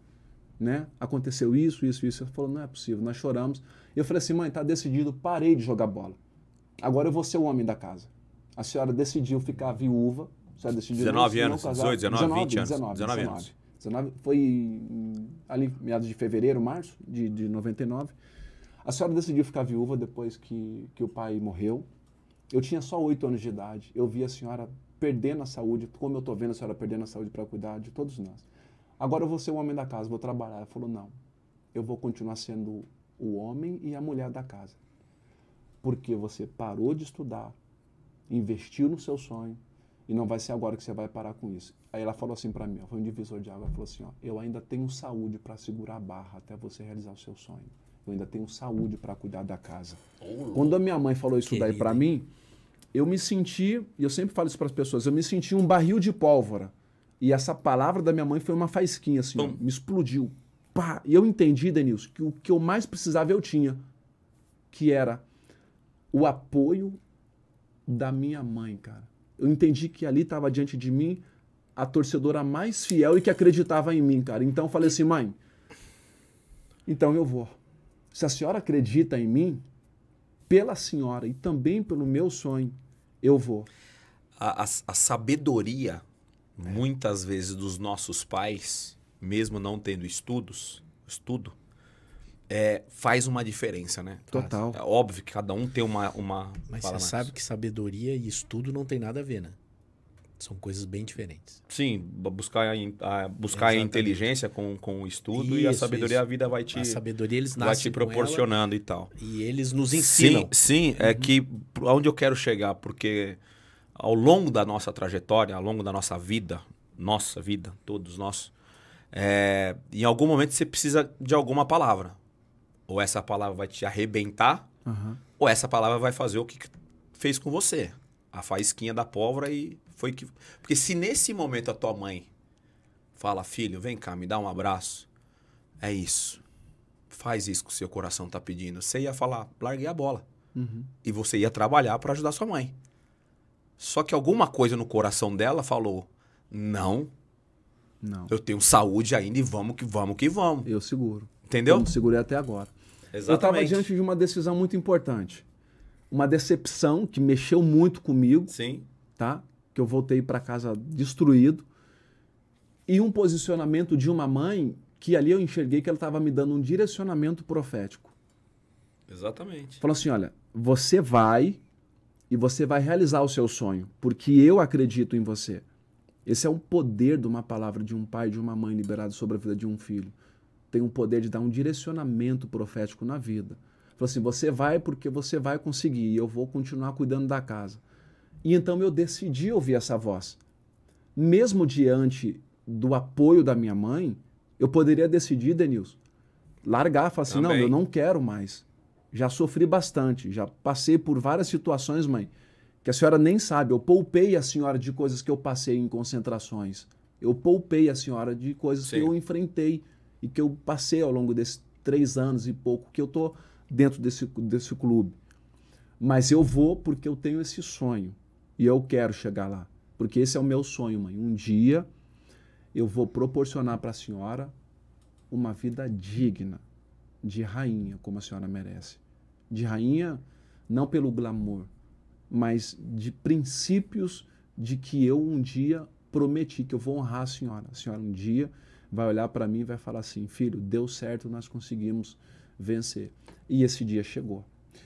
C: Né? Aconteceu isso, isso, isso. Ele falou, não é possível, nós choramos. Eu falei assim, mãe, tá decidido, parei de jogar bola. Agora eu vou ser o homem da casa. A senhora decidiu ficar viúva. A senhora decidiu 19 anos, 18, 19, 19, 20 anos. 19, 19, 19 anos. 19, foi ali meados de fevereiro, março de, de 99. A senhora decidiu ficar viúva depois que, que o pai morreu. Eu tinha só oito anos de idade, eu vi a senhora perdendo a saúde, como eu estou vendo a senhora perdendo a saúde para cuidar de todos nós. Agora eu vou ser o homem da casa, vou trabalhar. Ela falou, não, eu vou continuar sendo o homem e a mulher da casa. Porque você parou de estudar, investiu no seu sonho, e não vai ser agora que você vai parar com isso. Aí ela falou assim para mim, foi um divisor de água, ela falou assim, ó, eu ainda tenho saúde para segurar a barra até você realizar o seu sonho. Eu ainda tenho saúde para cuidar da casa. Quando a minha mãe falou isso daí para mim, eu me senti, e eu sempre falo isso para as pessoas, eu me senti um barril de pólvora. E essa palavra da minha mãe foi uma faísquinha, assim, ó, me explodiu. Pá! E eu entendi, Denilson, que o que eu mais precisava eu tinha, que era o apoio da minha mãe, cara. Eu entendi que ali estava diante de mim a torcedora mais fiel e que acreditava em mim, cara. Então eu falei assim, mãe, então eu vou. Se a senhora acredita em mim, pela senhora e também pelo meu sonho, eu vou.
A: A, a, a sabedoria, é. muitas vezes, dos nossos pais, mesmo não tendo estudos, estudo, é, faz uma diferença, né? Total. É óbvio que cada um tem uma. uma Mas você sabe
B: que sabedoria e estudo não tem nada a ver, né? São coisas bem diferentes.
A: Sim, buscar a, a buscar a inteligência com, com o estudo isso, e a sabedoria isso. a vida vai te a sabedoria eles vai te proporcionando e tal. E eles nos ensinam. Sim, sim é uhum. é que onde eu quero chegar, porque ao longo da nossa trajetória, ao longo da nossa vida, nossa vida, todos nós, é, em algum momento você precisa de alguma palavra. Ou essa palavra vai te arrebentar, uhum. ou essa palavra vai fazer o que fez com você. A faísquinha da pólvora e foi que. Porque se nesse momento a tua mãe fala, filho, vem cá, me dá um abraço, é isso. Faz isso que o seu coração tá pedindo. Você ia falar, larguei a bola. Uhum. E você ia trabalhar para ajudar sua mãe. Só que alguma coisa no coração dela falou: não. Não. Eu tenho saúde ainda e vamos que vamos que vamos. Eu
C: seguro. Entendeu? Eu segurei até agora.
D: Exatamente. Eu estava diante
C: de uma decisão muito importante. Uma decepção que mexeu muito comigo. Sim. Tá? que eu voltei para casa destruído, e um posicionamento de uma mãe que ali eu enxerguei que ela estava me dando um direcionamento profético. Exatamente. Falou assim: olha, você vai e você vai realizar o seu sonho, porque eu acredito em você. Esse é um poder de uma palavra de um pai, de uma mãe liberado sobre a vida de um filho. Tem um poder de dar um direcionamento profético na vida. Falou assim: você vai porque você vai conseguir, e eu vou continuar cuidando da casa. E então eu decidi ouvir essa voz. Mesmo diante do apoio da minha mãe, eu poderia decidir, Denilson, largar, falar assim: Também. não, eu não quero mais. Já sofri bastante, já passei por várias situações, mãe, que a senhora nem sabe. Eu poupei a senhora de coisas que eu passei em concentrações. Eu poupei a senhora de coisas Sim. que eu enfrentei e que eu passei ao longo desses três anos e pouco que eu tô dentro desse, desse clube. Mas eu vou porque eu tenho esse sonho. E eu quero chegar lá, porque esse é o meu sonho, mãe. Um dia eu vou proporcionar para a senhora uma vida digna de rainha, como a senhora merece. De rainha, não pelo glamour, mas de princípios de que eu um dia prometi que eu vou honrar a senhora. A senhora um dia vai olhar para mim e vai falar assim: filho, deu certo, nós conseguimos vencer. E esse dia chegou.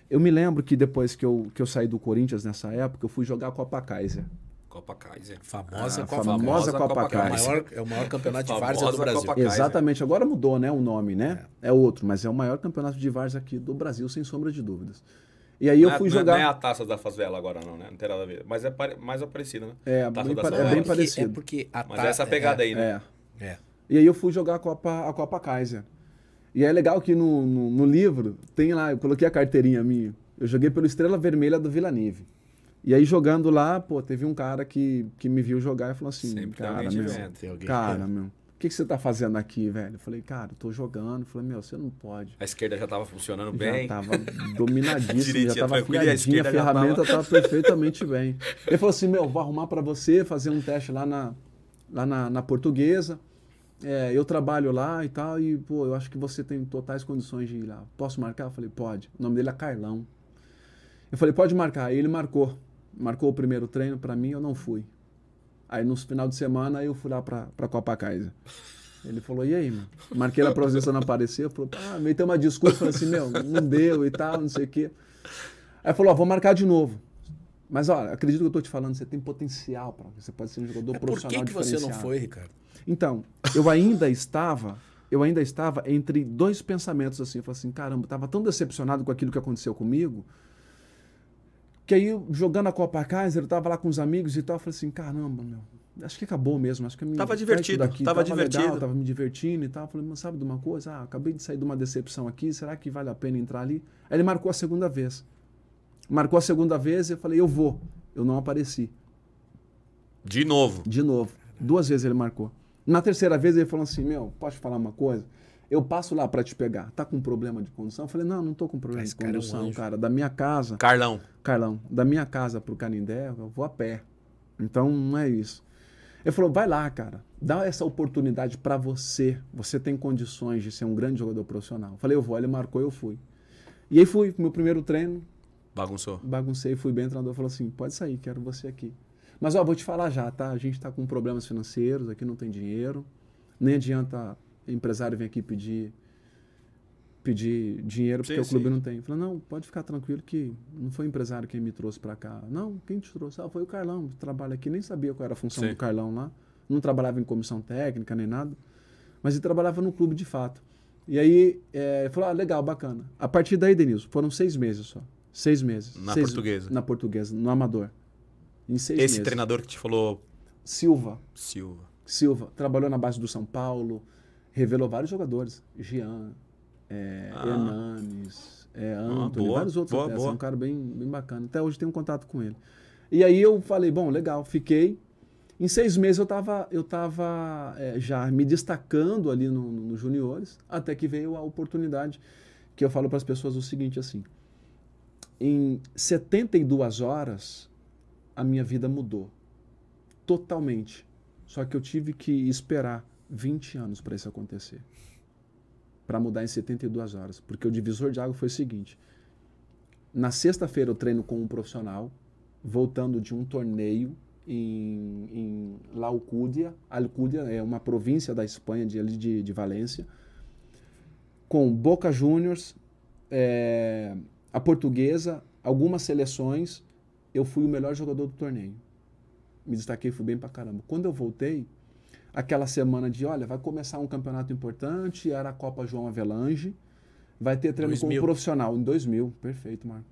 C: Eu me lembro que depois que eu, que eu saí do Corinthians nessa época, eu fui jogar a Copa Kaiser.
A: Copa Kaiser. Famosa, ah, Copa, famosa Copa, Copa Kaiser. É o, maior, é o maior campeonato de várzea do Brasil. Exatamente.
C: Agora mudou né, o nome, né? É. é outro, mas é o maior campeonato de várzea aqui do Brasil, sem sombra de dúvidas. E aí não eu é, fui é, jogar. Não é a
A: taça da favela agora, não, né? Não tem nada a ver. Mas é pare... mais é parecida, né? É, taça bem, é bem parecido. É porque é a Taça. Mas é essa pegada é, aí, né? É.
C: E aí eu fui jogar a Copa, a Copa Kaiser. E é legal que no, no, no, livro tem lá, eu coloquei a carteirinha minha. Eu joguei pelo Estrela Vermelha do Vila E aí jogando lá, pô, teve um cara que, que me viu jogar e falou assim, Sempre cara, meu, evento, cara, é. meu, o que, que você tá fazendo aqui, velho? Eu falei, cara, eu tô jogando. Eu falei, meu, você não pode. A esquerda já tava funcionando já bem. tava dominadíssima, *laughs* já tava afiadinha, a, a ferramenta tava... tava perfeitamente bem. Ele falou assim, meu, vou arrumar para você, fazer um teste lá na, lá na, na portuguesa é, eu trabalho lá e tal, e pô, eu acho que você tem totais condições de ir lá. Posso marcar? Eu falei, pode. O nome dele é Carlão. Eu falei, pode marcar. E ele marcou. Marcou o primeiro treino para mim, eu não fui. Aí no final de semana eu fui lá pra, pra Kaiser. Ele falou, e aí, mano? Marquei lá pra você não aparecer. Falou, ah, meio tem uma desculpa. falei assim, meu, não deu e tal, não sei o quê. Aí falou, ó, vou marcar de novo. Mas olha, acredito que eu tô te falando, você tem potencial para você pode ser um jogador é, profissional. Por que, que você não foi, Ricardo? Então, eu ainda estava, eu ainda estava entre dois pensamentos assim, eu falei assim, caramba, estava tão decepcionado com aquilo que aconteceu comigo, que aí jogando a Copa Kaiser, eu estava lá com os amigos e tal, eu falei assim, caramba, meu, acho que acabou mesmo, acho que a minha tava divertido, daqui, tava, tava divertido, legal, tava me divertindo e tal, eu falei, mas sabe de uma coisa? Ah, acabei de sair de uma decepção aqui, será que vale a pena entrar ali? Aí ele marcou a segunda vez. Marcou a segunda vez e eu falei, eu vou. Eu não apareci. De novo. De novo. Duas vezes ele marcou. Na terceira vez ele falou assim: Meu, posso falar uma coisa? Eu passo lá para te pegar. Tá com problema de condução? Eu falei: Não, não tô com problema de condução, cara, é um cara. Da minha casa. Carlão. Carlão, da minha casa pro Canindé, eu vou a pé. Então não é isso. Ele falou: Vai lá, cara. Dá essa oportunidade para você. Você tem condições de ser um grande jogador profissional. Eu falei: Eu vou. Ele marcou, eu fui. E aí fui pro meu primeiro treino. Bagunçou. Baguncei, fui bem treinador. Falou assim: Pode sair, quero você aqui. Mas ó, vou te falar já, tá? A gente está com problemas financeiros, aqui não tem dinheiro. Nem adianta empresário vir aqui pedir pedir dinheiro porque sim, o clube sim. não tem. Falei, não, pode ficar tranquilo que não foi o empresário quem me trouxe para cá. Não, quem te trouxe? Ah, foi o Carlão, que trabalha aqui. Nem sabia qual era a função sim. do Carlão lá. Não trabalhava em comissão técnica nem nada. Mas ele trabalhava no clube de fato. E aí, é, falou, ah, legal, bacana. A partir daí, Denilson, foram seis meses só. Seis meses. Na seis portuguesa. Na portuguesa, no amador. Em seis Esse meses. treinador que te falou. Silva. Silva. Silva. Trabalhou na base do São Paulo, revelou vários jogadores. Jean, é, ah. Hernanes, é, ah, vários outros. Boa, boa. É um cara bem, bem bacana. Até hoje tenho um contato com ele. E aí eu falei, bom, legal, fiquei. Em seis meses eu estava eu tava, é, já me destacando ali nos no juniores, até que veio a oportunidade que eu falo para as pessoas o seguinte assim, em 72 horas a minha vida mudou. Totalmente. Só que eu tive que esperar 20 anos para isso acontecer. Para mudar em 72 horas. Porque o divisor de água foi o seguinte: na sexta-feira eu treino com um profissional, voltando de um torneio em, em Laucúdia. Alcúdia é uma província da Espanha, de, de, de Valência. Com Boca Juniors, é, a Portuguesa, algumas seleções eu fui o melhor jogador do torneio. Me destaquei, fui bem pra caramba. Quando eu voltei, aquela semana de, olha, vai começar um campeonato importante, era a Copa João Avelange, vai ter treino 2000. como profissional. Em 2000, perfeito, Marco.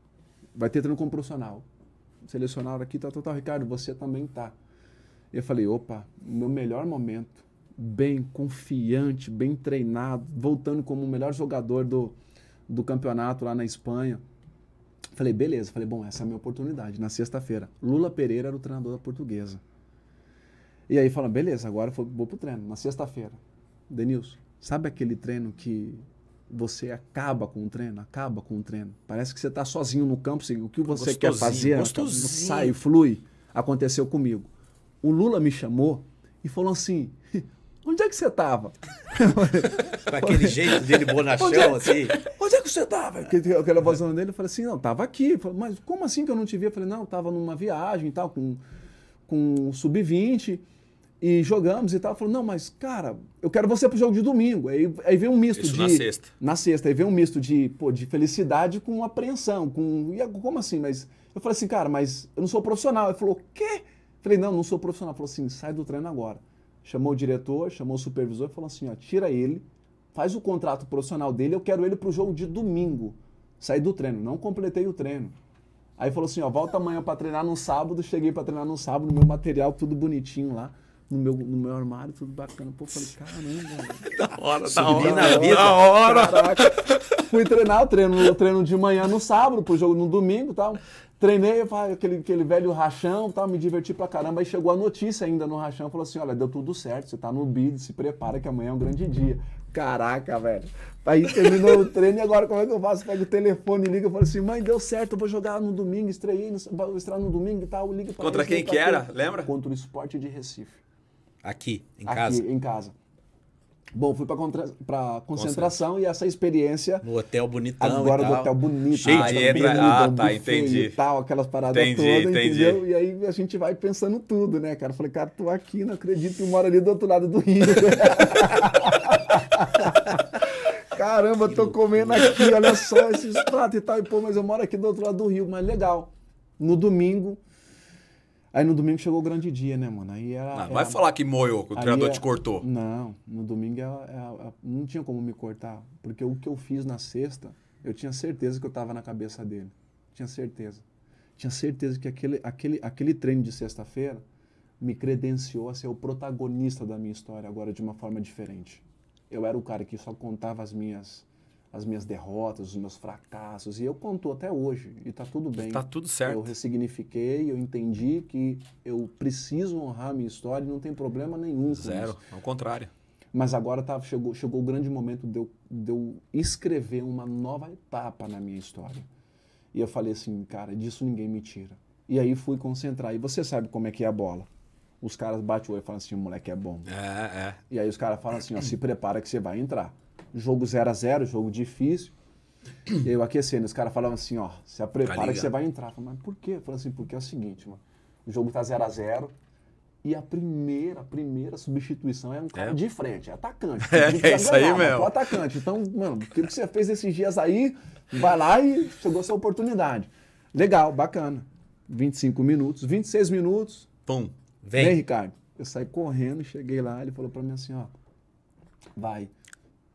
C: Vai ter treino como profissional. Selecionaram aqui, tá, tá, tá, Ricardo, você também tá. Eu falei, opa, meu melhor momento, bem confiante, bem treinado, voltando como o melhor jogador do, do campeonato lá na Espanha. Falei, beleza. Falei, bom, essa é a minha oportunidade. Na sexta-feira, Lula Pereira era o treinador da portuguesa. E aí fala, beleza, agora vou, vou pro treino. Na sexta-feira, Denilson, sabe aquele treino que você acaba com o treino, acaba com o treino. Parece que você está sozinho no campo, assim o que você quer fazer tá, sai, flui. Aconteceu comigo. O Lula me chamou e falou assim: Onde é que você tava?
D: Com *laughs* aquele jeito dele bonachão, onde é, assim.
C: Onde é que você tava? Aquela vozona dele, eu falei assim, não, tava aqui. Falei, mas como assim que eu não te vi? Eu falei, não, eu tava numa viagem e tal, com, com sub-20 e jogamos e tal. Falou, não, mas cara, eu quero você pro jogo de domingo. Aí, aí veio um misto Isso de... na sexta. Na sexta, aí veio um misto de, pô, de felicidade com apreensão, com... E, como assim? Mas eu falei assim, cara, mas eu não sou profissional. Ele falou, o quê? Eu falei, não, não sou profissional. Ele falou assim, sai do treino agora chamou o diretor, chamou o supervisor e falou assim: ó, tira ele, faz o contrato profissional dele, eu quero ele pro jogo de domingo. Saí do treino, não completei o treino. Aí falou assim: ó, volta amanhã para treinar no sábado. Cheguei para treinar no sábado, meu material tudo bonitinho lá. No meu, no meu armário, tudo bacana. Pô, falei, caramba. *laughs* da hora, da hora. Na vida. Da hora. Caraca. Fui treinar, o treino, o treino de manhã no sábado, pro jogo no domingo e tal. Treinei, aquele, aquele velho rachão, tal, tá, me diverti pra caramba. Aí chegou a notícia ainda no rachão, falou assim, olha, deu tudo certo, você tá no bid, se prepara que amanhã é um grande dia. Caraca, velho. Aí terminou o treino e agora como é que eu faço? Pego o telefone, liga e falo assim, mãe, deu certo, eu vou jogar no domingo, estreiei, vou estrear no domingo e tal, liga pra Contra quem que era, lembra? Contra o Esporte de Recife. Aqui, em Aqui, casa? em casa. Bom, fui pra, contra... pra concentração Concentra. e essa experiência. No hotel bonitão. Agora do hotel bonito. Cheio tá ah, de entra... ah, tá, entendi. E tal, aquelas paradas entendi, todas, entendi. entendeu? E aí a gente vai pensando tudo, né, cara? falei, cara, tô aqui, não acredito, eu moro ali do outro lado do rio. *laughs* Caramba, tô comendo aqui, olha só esses pratos e tal. E pô, mas eu moro aqui do outro lado do rio, mas legal. No domingo, Aí no domingo chegou o grande dia, né, mano? Aí era, não, ah, era... vai falar que moiou, que o Aí treinador é... te cortou. Não, no domingo ela, é- é- é- não tinha como me cortar. Porque o que eu fiz na sexta, eu tinha certeza que eu tava na cabeça dele. Tinha certeza. Tinha certeza que aquele, aquele, aquele treino de sexta-feira me credenciou a ser o protagonista da minha história agora de uma forma diferente. Eu era o cara que só contava as minhas as minhas derrotas, os meus fracassos. E eu conto até hoje. E tá tudo bem. Tá tudo certo. Eu ressignifiquei, eu entendi que eu preciso honrar a minha história e não tem problema nenhum. Zero, ao contrário. Mas agora tá, chegou, chegou o grande momento de eu, de eu escrever uma nova etapa na minha história. E eu falei assim, cara, disso ninguém me tira. E aí fui concentrar. E você sabe como é que é a bola os caras batem o olho e falam assim, o moleque é bom.
A: É, é.
C: E aí os caras falam assim, ó, se prepara que você vai entrar. Jogo 0 a 0 jogo difícil. eu aquecendo, os caras falavam assim, ó, se prepara que você vai entrar. Eu falei, mas por quê? Eu falei assim, porque é o seguinte, mano, o jogo tá 0 a 0 e a primeira, a primeira substituição é um cara é. de frente, é atacante. *laughs* É, é isso ganhar, aí mesmo. atacante. Então, mano, o que você fez esses dias aí, vai lá e chegou sua oportunidade. Legal, bacana. 25 minutos, 26 minutos. Pum. Vem. Vem, Ricardo. Eu saí correndo, cheguei lá, ele falou para mim assim, ó, vai.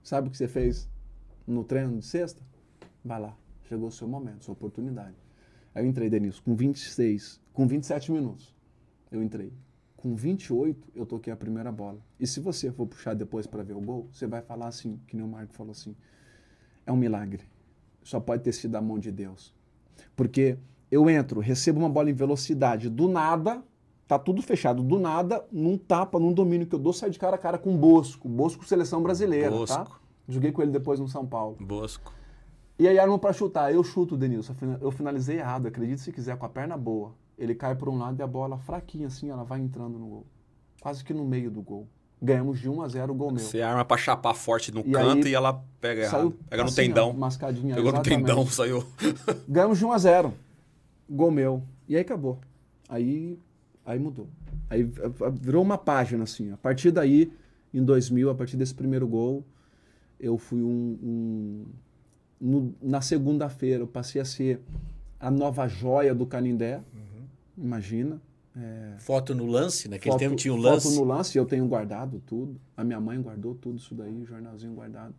C: Sabe o que você fez no treino de sexta? Vai lá. Chegou o seu momento, sua oportunidade. Aí eu entrei, Denilson, com 26, com 27 minutos. Eu entrei. Com 28, eu toquei a primeira bola. E se você for puxar depois para ver o gol, você vai falar assim, que nem o Marco falou assim, é um milagre. Só pode ter sido a mão de Deus. Porque eu entro, recebo uma bola em velocidade do nada, Tá tudo fechado do nada, num tapa, num domínio que eu dou, sai de cara a cara com o Bosco. Bosco seleção brasileira, tá? Bosco. tá? Joguei com ele depois no São Paulo. Bosco. E aí arma para chutar. Eu chuto, Denilson. Eu finalizei errado, acredite se quiser, com a perna boa. Ele cai por um lado e a bola fraquinha assim, ela vai entrando no gol. Quase que no meio do gol. Ganhamos de 1 a 0 o gol meu. Você
A: arma pra chapar forte no e canto aí, e ela pega errado. Pega assim, no tendão. Ó, mascadinha. Pegou exatamente. no tendão, saiu.
C: Ganhamos de 1 a 0 Gol meu. E aí acabou. Aí Aí mudou. Aí eh, eh, virou uma página, assim. A partir daí, em 2000, a partir desse primeiro gol, eu fui um. um no, na segunda-feira, eu passei a ser a nova joia do Canindé. Uhum. Imagina. É, foto no lance, naquele né? foto, tempo tinha um lance. Foto no lance, eu tenho guardado tudo. A minha mãe guardou tudo isso daí, jornalzinho guardado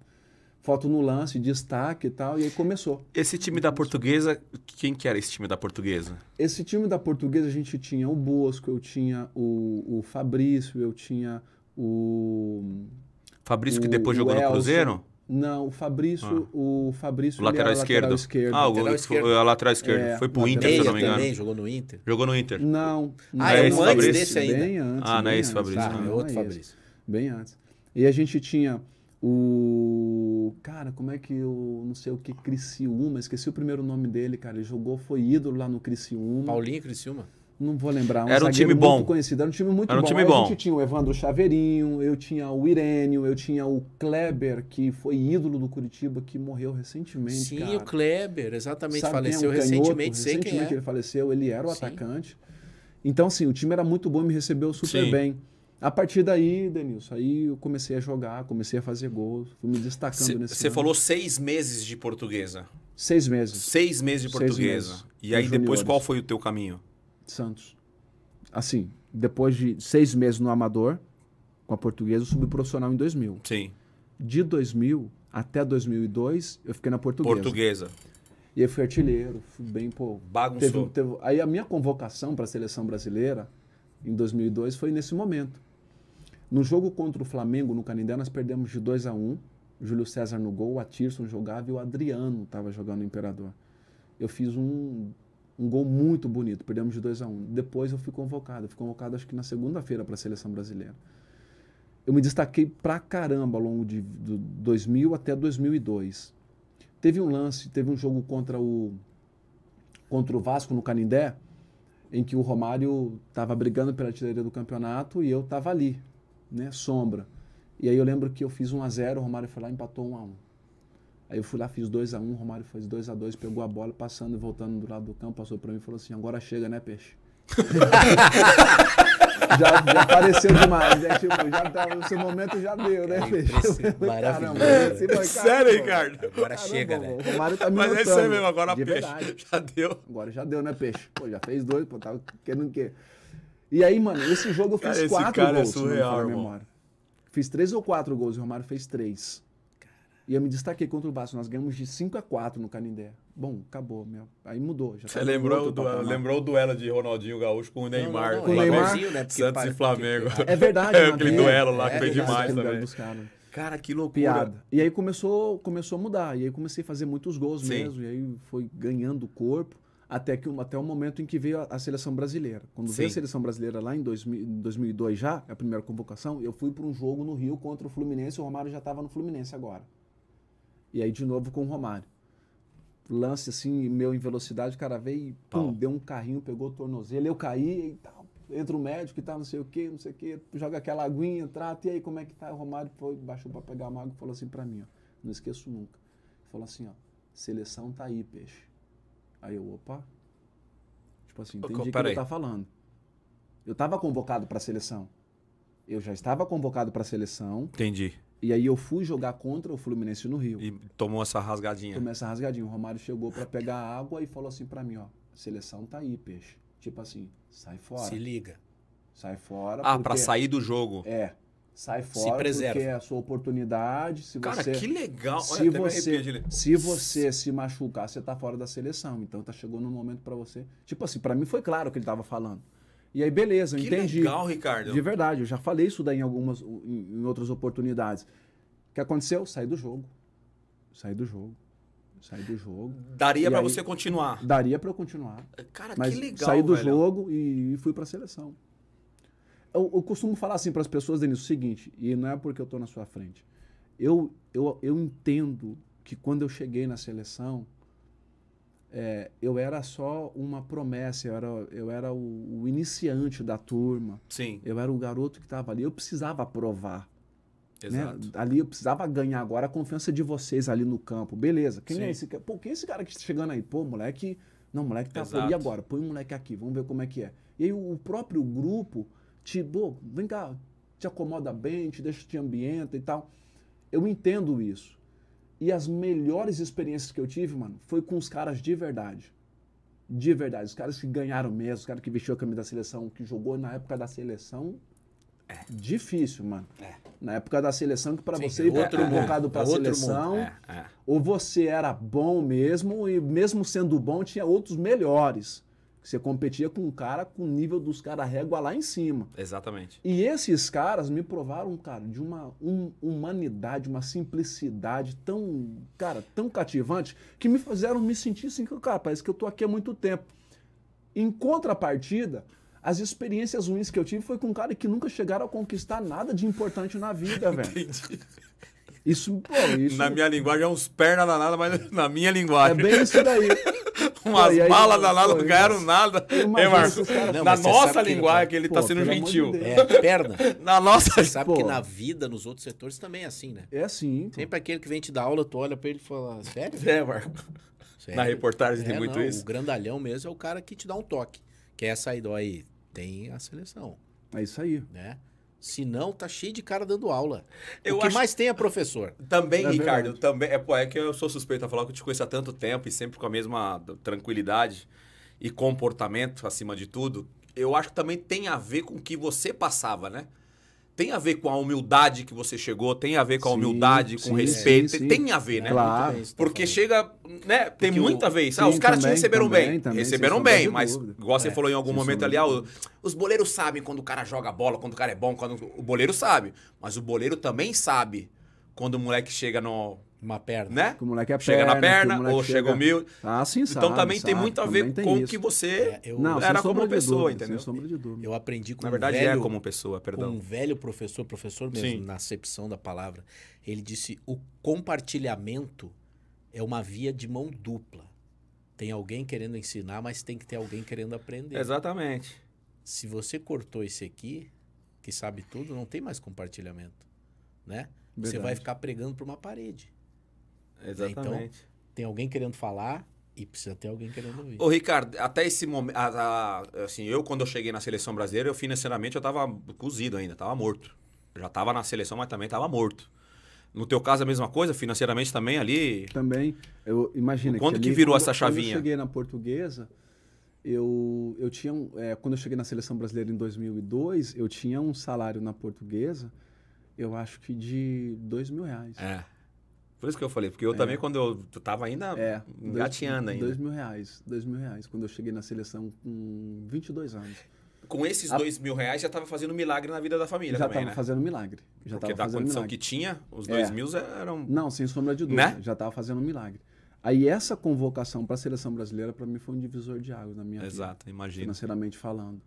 C: foto no lance, destaque e tal, e aí começou.
A: Esse time da portuguesa, quem que era esse time da portuguesa?
C: Esse time da portuguesa a gente tinha o Bosco, eu tinha o, o Fabrício, eu tinha o... Fabrício o, que depois jogou no Cruzeiro? Não, o Fabrício, ah. o Fabrício o lateral, esquerdo. esquerdo. Ah, o lateral esquerdo. Foi, é, a lateral esquerdo. É, foi pro Inter, se eu não me engano. Também, jogou no Inter?
A: Jogou no Inter. Não. não ah, é, é um antes desse ainda. Bem antes, ah, não é esse
C: Fabrício. Ah, é outro é Fabrício. Bem antes. E a gente tinha o. Cara, como é que eu Não sei o que, Criciúma, esqueci o primeiro nome dele, cara. Ele jogou, foi ídolo lá no Criciúma. Paulinho Criciúma? Não vou lembrar. Um era um time bom. conhecido. Era um time muito era um bom. Time bom. A gente tinha o Evandro Chaveirinho, eu tinha o Irênio, eu tinha o Kleber, que foi ídolo do Curitiba, que morreu recentemente. Sim, cara. o
B: Kleber, exatamente. Sabe é faleceu é um recentemente, sei recentemente quem é. ele faleceu, ele era o Sim.
C: atacante. Então, assim, o time era muito bom e me recebeu super Sim. bem. A partir daí, Denilson, aí eu comecei a jogar, comecei a fazer gols, fui me destacando cê, nesse Você falou
A: seis meses de portuguesa.
C: Seis meses. Seis meses de portuguesa. Meses. E aí depois
A: qual foi o teu caminho?
C: Santos. Assim, depois de seis meses no amador, com a portuguesa, eu subi profissional em 2000. Sim. De 2000 até 2002, eu fiquei na portuguesa. Portuguesa. E aí fui artilheiro, fui bem, pô... Bagunçou. Teve, teve... aí a minha convocação para a seleção brasileira, em 2002, foi nesse momento no jogo contra o Flamengo, no Canindé, nós perdemos de 2 a 1 um, Júlio César no gol, o Atirson jogava e o Adriano estava jogando o Imperador. Eu fiz um, um gol muito bonito, perdemos de 2 a 1 um. Depois eu fui convocado, eu fui convocado acho que na segunda-feira para a seleção brasileira. Eu me destaquei pra caramba ao longo de, 2000 até 2002. Teve um lance, teve um jogo contra o contra o Vasco no Canindé, em que o Romário estava brigando pela artilharia do campeonato e eu estava ali, né, sombra. E aí eu lembro que eu fiz 1 a 0 o Romário foi lá e empatou 1 a 1 Aí eu fui lá, fiz 2 a 1 o Romário fez 2 a 2 pegou a bola, passando e voltando do lado do campo, passou para mim e falou assim, agora chega, né, peixe? *laughs* já, já apareceu demais, né? Tipo, já tava, tá, o seu momento já deu, né, é Peixe? *laughs* Maravilhoso. Assim, caramba, Sério, Ricardo? Agora Caramba, chega, né? O Romário tá me Mas é notando, é isso aí mesmo, agora Peixe verdade. *laughs* já deu. Agora já deu, né, Peixe? Pô, já fez dois, pô, tava querendo o quê? E aí, mano, esse jogo eu fiz cara, quatro é gols. É surreal, memória. Fiz três ou quatro gols, o Romário fez três. E eu me destaquei contra o Vasco. Nós ganhamos de 5 a 4 no Canindé. Bom, acabou, meu. Aí mudou. Você lembrou, o duelo, lembrou o duelo de
A: Ronaldinho Gaúcho com o Neymar. Não, não, não, com o é Neymar, né? Santos e Flamengo. É verdade. *laughs* é aquele é duelo lá é, que foi é demais também.
C: Cara, que loucura. Piada. E aí começou, começou a mudar. E aí comecei a fazer muitos gols Sim. mesmo. E aí foi ganhando corpo até, que, até o momento em que veio a, a seleção brasileira. Quando Sim. veio a seleção brasileira lá em, dois, em 2002 já, a primeira convocação, eu fui para um jogo no Rio contra o Fluminense, o Romário já estava no Fluminense agora. E aí de novo com o Romário. Lance assim, meu em velocidade, o cara veio e pum, deu um carrinho, pegou o tornozelo, eu caí e tal. Entra o médico que tal, não sei o que, não sei o que, joga aquela aguinha, trata, e aí como é que tá? O Romário foi, baixou para pegar a mago e falou assim para mim, ó, não esqueço nunca. Falou assim, ó, seleção tá aí, peixe Aí eu, opa. Tipo assim, entendi o que ele tá falando. Eu tava convocado pra seleção. Eu já estava convocado pra seleção. Entendi. E aí eu fui jogar contra o Fluminense no Rio. E tomou essa rasgadinha. Tomou essa rasgadinha. O Romário chegou para pegar água e falou assim para mim, ó, seleção tá aí, peixe. Tipo assim, sai fora. Se liga. Sai fora. Ah, para sair do jogo. É sai fora, se preserva. porque é a sua oportunidade. Se Cara, você, que legal! Olha, se, você, se você se machucar, você tá fora da seleção. Então tá chegando um momento para você. Tipo assim, para mim foi claro o que ele tava falando. E aí, beleza, que entendi. Que legal, Ricardo. De verdade, eu já falei isso daí em algumas, em, em outras oportunidades. O que aconteceu? Saí do jogo. Saí do jogo. Saí do jogo. Daria para você continuar? Daria para eu continuar. Cara, mas que legal. Saí do velho. jogo e fui para a seleção. Eu, eu costumo falar assim para as pessoas, Denise, o seguinte, e não é porque eu estou na sua frente. Eu, eu, eu entendo que quando eu cheguei na seleção, é, eu era só uma promessa, eu era, eu era o, o iniciante da turma. Sim. Eu era o garoto que estava ali, eu precisava provar. Né? Exato. Né? Ali eu precisava ganhar agora a confiança de vocês ali no campo. Beleza, quem é Sim. é esse cara? Pô, quem é esse cara que está chegando aí? Pô, moleque. Não, moleque tá. Exato. e agora? Põe o moleque aqui, vamos ver como é que é. E aí o próprio grupo te, pô, vem cá, te acomoda bem, te deixa, te ambienta e tal. Eu entendo isso. E as melhores experiências que eu tive, mano, foi com os caras de verdade. De verdade. Os caras que ganharam mesmo, os caras que vestiu a camisa da seleção, que jogou na época da seleção. É. Difícil, mano. É. Na época da seleção, que para você ir outro convocado é, para a é seleção, é, é. ou você era bom mesmo, e mesmo sendo bom, tinha outros melhores. Você competia com um cara com o nível dos caras régua lá em cima.
A: Exatamente.
C: E esses caras me provaram, cara, de uma um, humanidade, uma simplicidade tão, cara, tão cativante, que me fizeram me sentir assim, cara, parece que eu tô aqui há muito tempo. Em contrapartida, as experiências ruins que eu tive foi com um cara que nunca chegaram a conquistar nada de importante na vida, velho. *laughs* Isso,
A: pô, isso... Na minha linguagem é uns pernas danadas, mas *laughs* na minha linguagem. É bem isso daí. *laughs* Umas balas danadas, não ganharam nada. É, Marcos, não, na nossa linguagem, que ele tá- tá pô, tá sendo gentil. De é, perna.
B: *laughs* Na nossa. Você sabe pô. que na vida, nos outros setores, também é assim, né? É assim. Pô. Sempre aquele que vem te dar aula, tu olha pra ele e fala, sério? É, Marcos. Na reportagem é, tem muito não, isso. O grandalhão mesmo é o cara que te dá um toque. Que é essa aí, aí tem a seleção. É isso aí. Né? Se não, tá cheio de cara dando aula. Eu o que acho... mais tem é professor. Também, é Ricardo, também. É,
A: é que eu sou suspeito a falar que eu te conheço há tanto tempo e sempre com a mesma tranquilidade e comportamento acima de tudo. Eu acho que também tem a ver com o que você passava, né? tem a ver com a humildade que você chegou, tem a ver com a humildade, com sim, respeito, sim, tem a ver, né? Claro. Porque chega, né? Tem Porque muita o, vez. Ah, os caras também, te receberam também, bem. Também, receberam bem, mas igual você é, falou em algum momento ali, ah, os boleiros sabem quando o cara joga bola, quando o cara é bom, quando o boleiro sabe, mas o boleiro também sabe quando o moleque chega no uma perna.
C: Né? Que o moleque é chega perna, na perna, ou chega humilde. Ah, sim, então sabe, Então também sabe, tem muito a ver com o que
A: você é, eu, não, era como pessoa, dúvida,
C: entendeu? Eu aprendi com Na verdade, um é velho, é como pessoa, perdão. um
B: velho professor, professor mesmo, sim. na acepção da palavra. Ele disse: o compartilhamento é uma via de mão dupla. Tem alguém querendo ensinar, mas tem que ter alguém querendo aprender. Exatamente. Se você cortou esse aqui, que sabe tudo, não tem mais compartilhamento, né? Você vai ficar pregando para uma parede. Né? Exatamente. Né? Então, tem alguém querendo falar e precisa ter alguém querendo ouvir. Ô, Ricardo, até esse
A: momento. Assim, eu, quando eu cheguei na seleção brasileira, eu financeiramente eu tava cozido ainda, tava morto. já tava na seleção, mas também tava morto. No teu caso, a mesma coisa, financeiramente também
C: ali. Também. Eu imagino Quando que, ali, que virou quando, essa chavinha? Quando eu cheguei na portuguesa, eu, eu tinha. é, quando eu cheguei na seleção brasileira em 2002, eu tinha um salário na portuguesa, eu acho que de dois mil reais. É. Por isso que eu falei, porque eu é. também, quando eu, tava ainda é, engatinhando dois, ainda. Dois mil reais, dois mil reais, quando eu cheguei na seleção com 22 anos. Com esses a... dois mil
A: reais, já estava fazendo milagre na vida da família já também, né? fazendo
C: milagre. Já porque da condição milagre. que
A: tinha, os dois é. mil
C: eram... Não, sem sombra de dúvida, né? já estava fazendo milagre. Aí essa convocação para a seleção brasileira, para mim, foi um divisor de águas na minha Exato, vida. Exato, imagina. Financeiramente falando.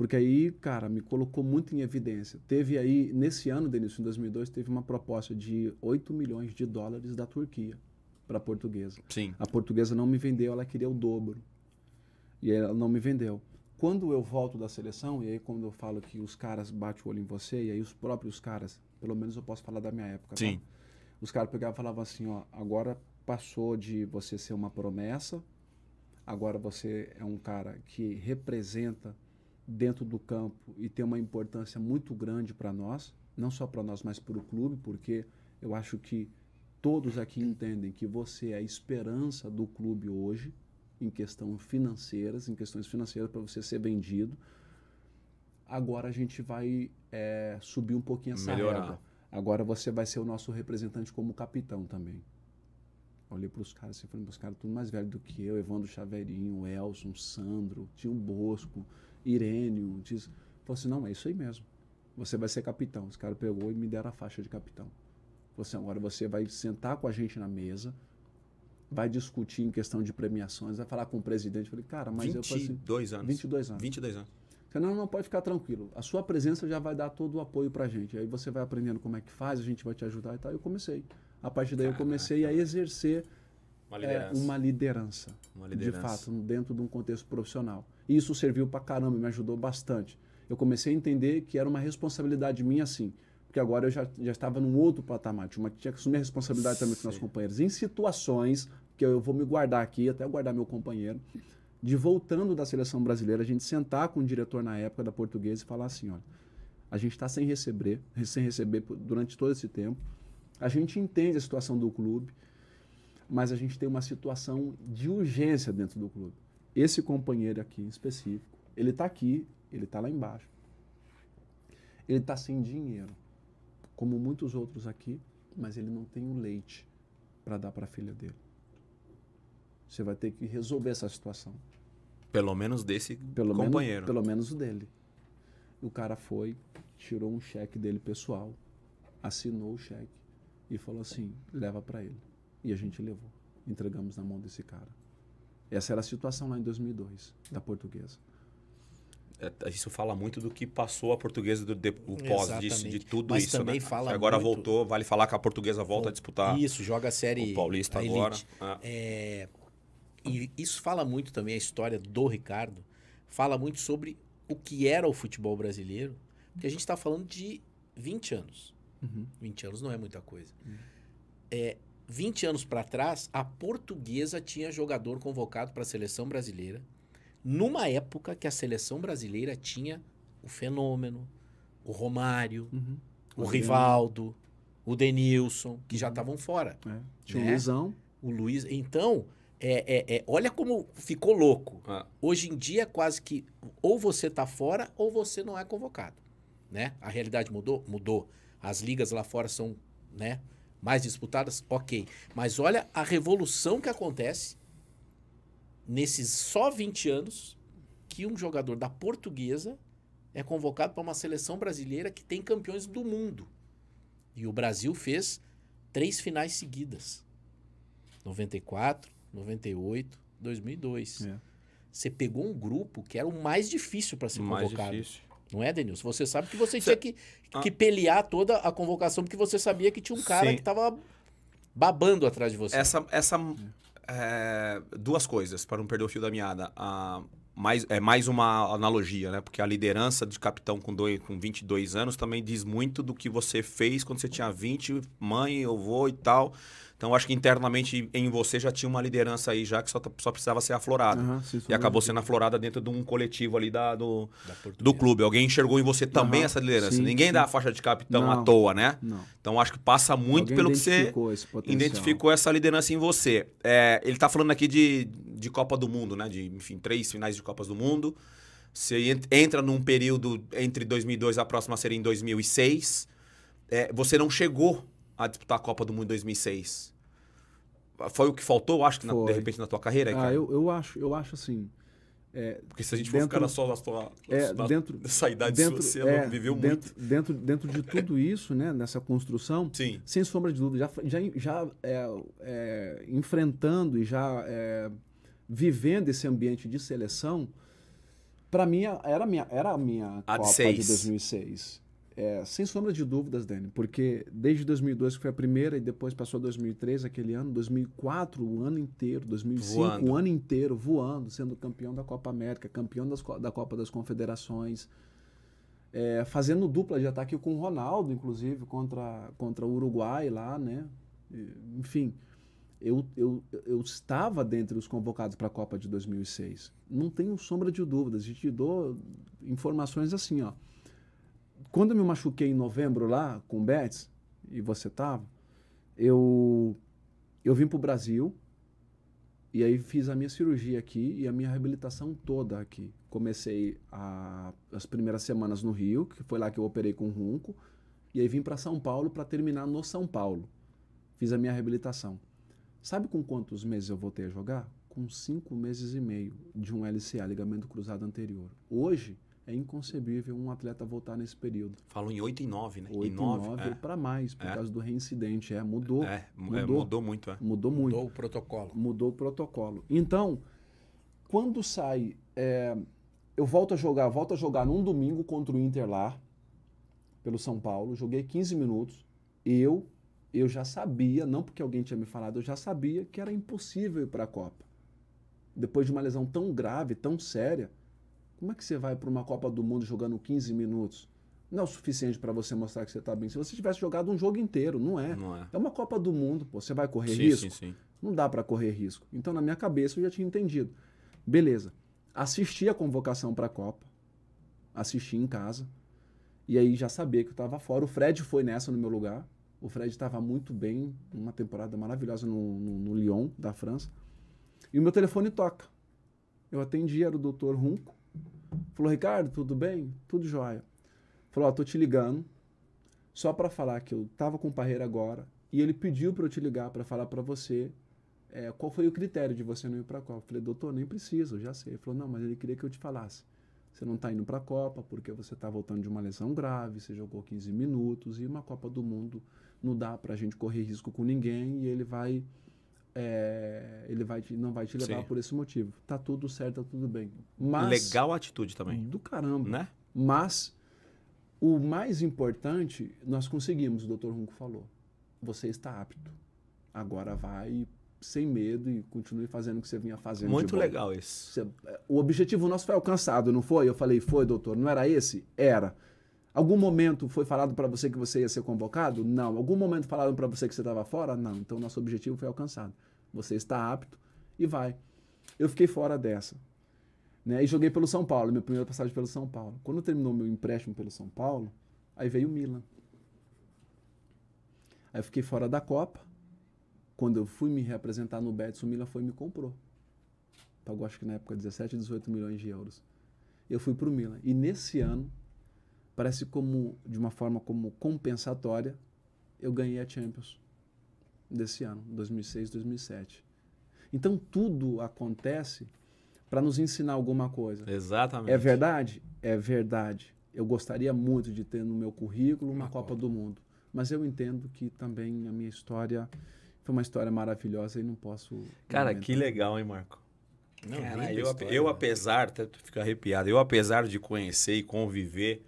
C: Porque aí, cara, me colocou muito em evidência. Teve aí, nesse ano, Denilson, em 2002, teve uma proposta de 8 milhões de dólares da Turquia para a portuguesa. Sim. A portuguesa não me vendeu, ela queria o dobro. E ela não me vendeu. Quando eu volto da seleção, e aí quando eu falo que os caras batem o olho em você, e aí os próprios caras, pelo menos eu posso falar da minha época, tá? Sim. Tá? Os caras pegavam e falavam assim, ó, agora passou de você ser uma promessa, agora você é um cara que representa dentro do campo e tem uma importância muito grande para nós, não só para nós, mas para o clube, porque eu acho que todos aqui entendem que você é a esperança do clube hoje, em questão financeiras, em questões financeiras para você ser vendido. Agora a gente vai é, subir um pouquinho essa Melhorar. régua. Agora você vai ser o nosso representante como capitão também. Olhei para os caras assim, e falei, os caras tudo mais velho do que eu, Evandro Chaveirinho, Elson, Sandro, tinha um Bosco, Irênio, diz. Falou assim: não, é isso aí mesmo. Você vai ser capitão. Os caras pegou e me deram a faixa de capitão. Você assim, agora você vai sentar com a gente na mesa, vai discutir em questão de premiações, vai falar com o presidente. Eu falei, cara, mas 22 eu passei, anos. 22 anos. 22 anos. Falei, não, não pode ficar tranquilo. A sua presença já vai dar todo o apoio pra gente. Aí você vai aprendendo como é que faz, a gente vai te ajudar e tal. Eu comecei. A partir daí Caraca. eu comecei a exercer uma é liderança. É uma liderança, uma liderança. De fato, dentro de um contexto profissional. E isso serviu para caramba, me ajudou bastante. Eu comecei a entender que era uma responsabilidade minha, sim. Porque agora eu já, já estava num outro patamar. Tinha, tinha que assumir a responsabilidade sim. também com meus companheiros. Em situações que eu vou me guardar aqui, até guardar meu companheiro, de voltando da seleção brasileira, a gente sentar com o diretor na época da portuguesa e falar assim: olha, a gente está sem receber, sem receber durante todo esse tempo. A gente entende a situação do clube mas a gente tem uma situação de urgência dentro do clube. Esse companheiro aqui em específico, ele está aqui, ele está lá embaixo. Ele está sem dinheiro, como muitos outros aqui, mas ele não tem o leite para dar para a filha dele. Você vai ter que resolver essa situação.
A: Pelo menos desse pelo companheiro. Menos, pelo
C: menos o dele. O cara foi, tirou um cheque dele pessoal, assinou o cheque e falou assim: leva para ele. E a gente levou, entregamos na mão desse cara. Essa era a situação lá em 2002, da portuguesa.
A: É, isso fala muito do que passou a portuguesa do, de, o pós disso, de tudo Mas isso. Também né? fala agora muito... voltou, vale falar que a portuguesa volta Bom, a disputar. Isso,
B: joga a série. O
A: Paulista a agora.
B: Ah. É, e isso fala muito também a história do Ricardo. Fala muito sobre o que era o futebol brasileiro. Porque a gente está falando de 20 anos. Uhum. 20 anos não é muita coisa. Uhum. É, 20 anos para trás, a portuguesa tinha jogador convocado para a seleção brasileira, numa época que a seleção brasileira tinha o Fenômeno, o Romário, uhum. o, o Rivaldo, o Denilson, que já uhum. estavam fora. É. Né? O Luizão. O Luiz. Então, é, é, é, olha como ficou louco. Ah. Hoje em dia, quase que ou você está fora ou você não é convocado. Né? A realidade mudou? Mudou. As ligas lá fora são. né? mais disputadas, ok. Mas olha a revolução que acontece nesses só 20 anos que um jogador da portuguesa é convocado para uma seleção brasileira que tem campeões do mundo. E o Brasil fez três finais seguidas. 94, 98, 2002. É. Você pegou um grupo que era o mais difícil para ser mais convocado. Difícil. Não é, Denilson? Você sabe que você tinha que, ah. que pelear toda a convocação, porque você sabia que tinha um cara Sim. que estava babando atrás de
A: você. Essa. essa é, duas coisas, para não perder o fio da meada. Ah, mais, é mais uma analogia, né? Porque a liderança de capitão com, dois, com 22 anos também diz muito do que você fez quando você tinha 20, mãe, eu vou e tal. Então, acho que internamente em você já tinha uma liderança aí, já que só, só precisava ser aflorada. Uhum, sim, e acabou sendo aflorada dentro de um coletivo ali da, do, da do clube. Alguém enxergou em você também uhum, essa liderança. Sim, Ninguém sim. dá a faixa de capitão não, à toa, né? Não. Então, acho que passa muito Alguém pelo que você identificou essa liderança em você. É, ele está falando aqui de, de Copa do Mundo, né? De, enfim, três finais de Copas do Mundo. Você entra num período entre 2002, a próxima seria em 2006. É, você não chegou a disputar a Copa do Mundo em 2006? Foi o que faltou, acho que, na, de repente, na tua carreira? Ah, Eu,
C: eu, acho, eu acho assim. É, Porque se a gente dentro, for ficar só na sua é, na, dentro, nessa *laughs* idade dentro, sua, você é, não viveu dentro, muito. Dentro, dentro de tudo isso, né, nessa construção, Sim. sem sombra de dúvida, já, já, já é, é enfrentando e já é, vivendo esse ambiente de seleção, para mim era a minha, era a minha Copa de, de 2006. É, sem sombra de dúvidas, Dani, porque desde 2002 que foi a primeira e depois passou 2003 aquele ano, 2004 o ano inteiro, 2005 voando. o ano inteiro voando, sendo campeão da Copa América, campeão das, da Copa das Confederações, é, fazendo dupla de ataque com o Ronaldo, inclusive, contra, contra o Uruguai lá, né? Enfim, eu, eu, eu estava dentre os convocados para a Copa de 2006. Não tenho sombra de dúvidas, e te dou informações assim, ó quando eu me machuquei em novembro lá com o Betts, e você tava, eu, eu vim pro Brasil e aí fiz a minha cirurgia aqui e a minha reabilitação toda aqui. Comecei a, as primeiras semanas no Rio, que foi lá que eu operei com Runco, e aí vim para São Paulo para terminar no São Paulo. Fiz a minha reabilitação. Sabe com quantos meses eu voltei a jogar? Com cinco meses e meio de um LCA, ligamento cruzado anterior. Hoje, é inconcebível um atleta voltar nesse período. Falam em 8 e 9, né? 8 e 9, 9 é. para mais, por é. causa do reincidente. É, mudou. É, é mudou, mudou muito. É. Mudou muito. Mudou o protocolo. Mudou o protocolo. Então, quando sai, é, eu volto a jogar, volto a jogar num domingo contra o Inter lá, pelo São Paulo, joguei 15 minutos, eu, eu já sabia, não porque alguém tinha me falado, eu já sabia que era impossível ir para a Copa. Depois de uma lesão tão grave, tão séria, como é que você vai para uma Copa do Mundo jogando 15 minutos? Não é o suficiente para você mostrar que você está bem. Se você tivesse jogado um jogo inteiro, não é. Não é. é uma Copa do Mundo, pô, você vai correr sim, risco? Sim, sim. Não dá para correr risco. Então, na minha cabeça, eu já tinha entendido. Beleza. Assisti a convocação para a Copa. Assisti em casa. E aí já sabia que eu estava fora. O Fred foi nessa no meu lugar. O Fred estava muito bem, uma temporada maravilhosa no, no, no, Lyon, da França. E o meu telefone toca. Eu atendi, era o doutor Runco. Falou, Ricardo, tudo bem? Tudo jóia. Falou, ó, tô te ligando só para falar que eu tava com o Parreira agora e ele pediu para eu te ligar para falar para você é, qual foi o critério de você não ir para Copa. Eu falei, doutor, nem precisa, eu já sei. Ele falou, não, mas ele queria que eu te falasse. Você não está indo para a Copa porque você está voltando de uma lesão grave, você jogou 15 minutos e uma Copa do Mundo não dá para a gente correr risco com ninguém e ele vai é, ele vai te, não vai te levar Sim. por esse motivo. Tá tudo certo, tá tudo bem. Mas, Legal a atitude também. Do caramba. Né? Mas o mais importante, nós conseguimos, o Dr. Runco falou. Você está apto. Agora vai sem medo e continue fazendo o que você vinha fazendo. Muito legal isso. É, o objetivo nosso foi alcançado, não foi? Eu falei, foi, doutor. Não era esse? Era. Algum momento foi falado para você que você ia ser convocado? Não. Algum momento falaram para você que você estava fora? Não. Então nosso objetivo foi alcançado. Você está apto e vai. Eu fiquei fora dessa. Né? E joguei pelo São Paulo, minha primeira passagem pelo São Paulo. Quando terminou meu empréstimo pelo São Paulo, aí veio o Milan. Aí eu fiquei fora da Copa. Quando eu fui me representar no Betis, o Milan foi e me comprou. Pagou acho que na época 17, 18 milhões de euros. Eu fui para o Milan. E nesse ano parece como de uma forma como compensatória eu ganhei a Champions desse ano, 2006, 2007. Então tudo acontece para nos ensinar alguma coisa. Exatamente. É verdade? É verdade. Eu gostaria muito de ter no meu currículo uma, uma Copa, Copa do Mundo, mas eu entendo que também a minha história foi uma história maravilhosa e não posso. Cara, lamentar. que
A: legal, hein, Marco? Não, Cara, eu, história, eu, né? apesar, até ficar arrepiado, eu apesar de conhecer e conviver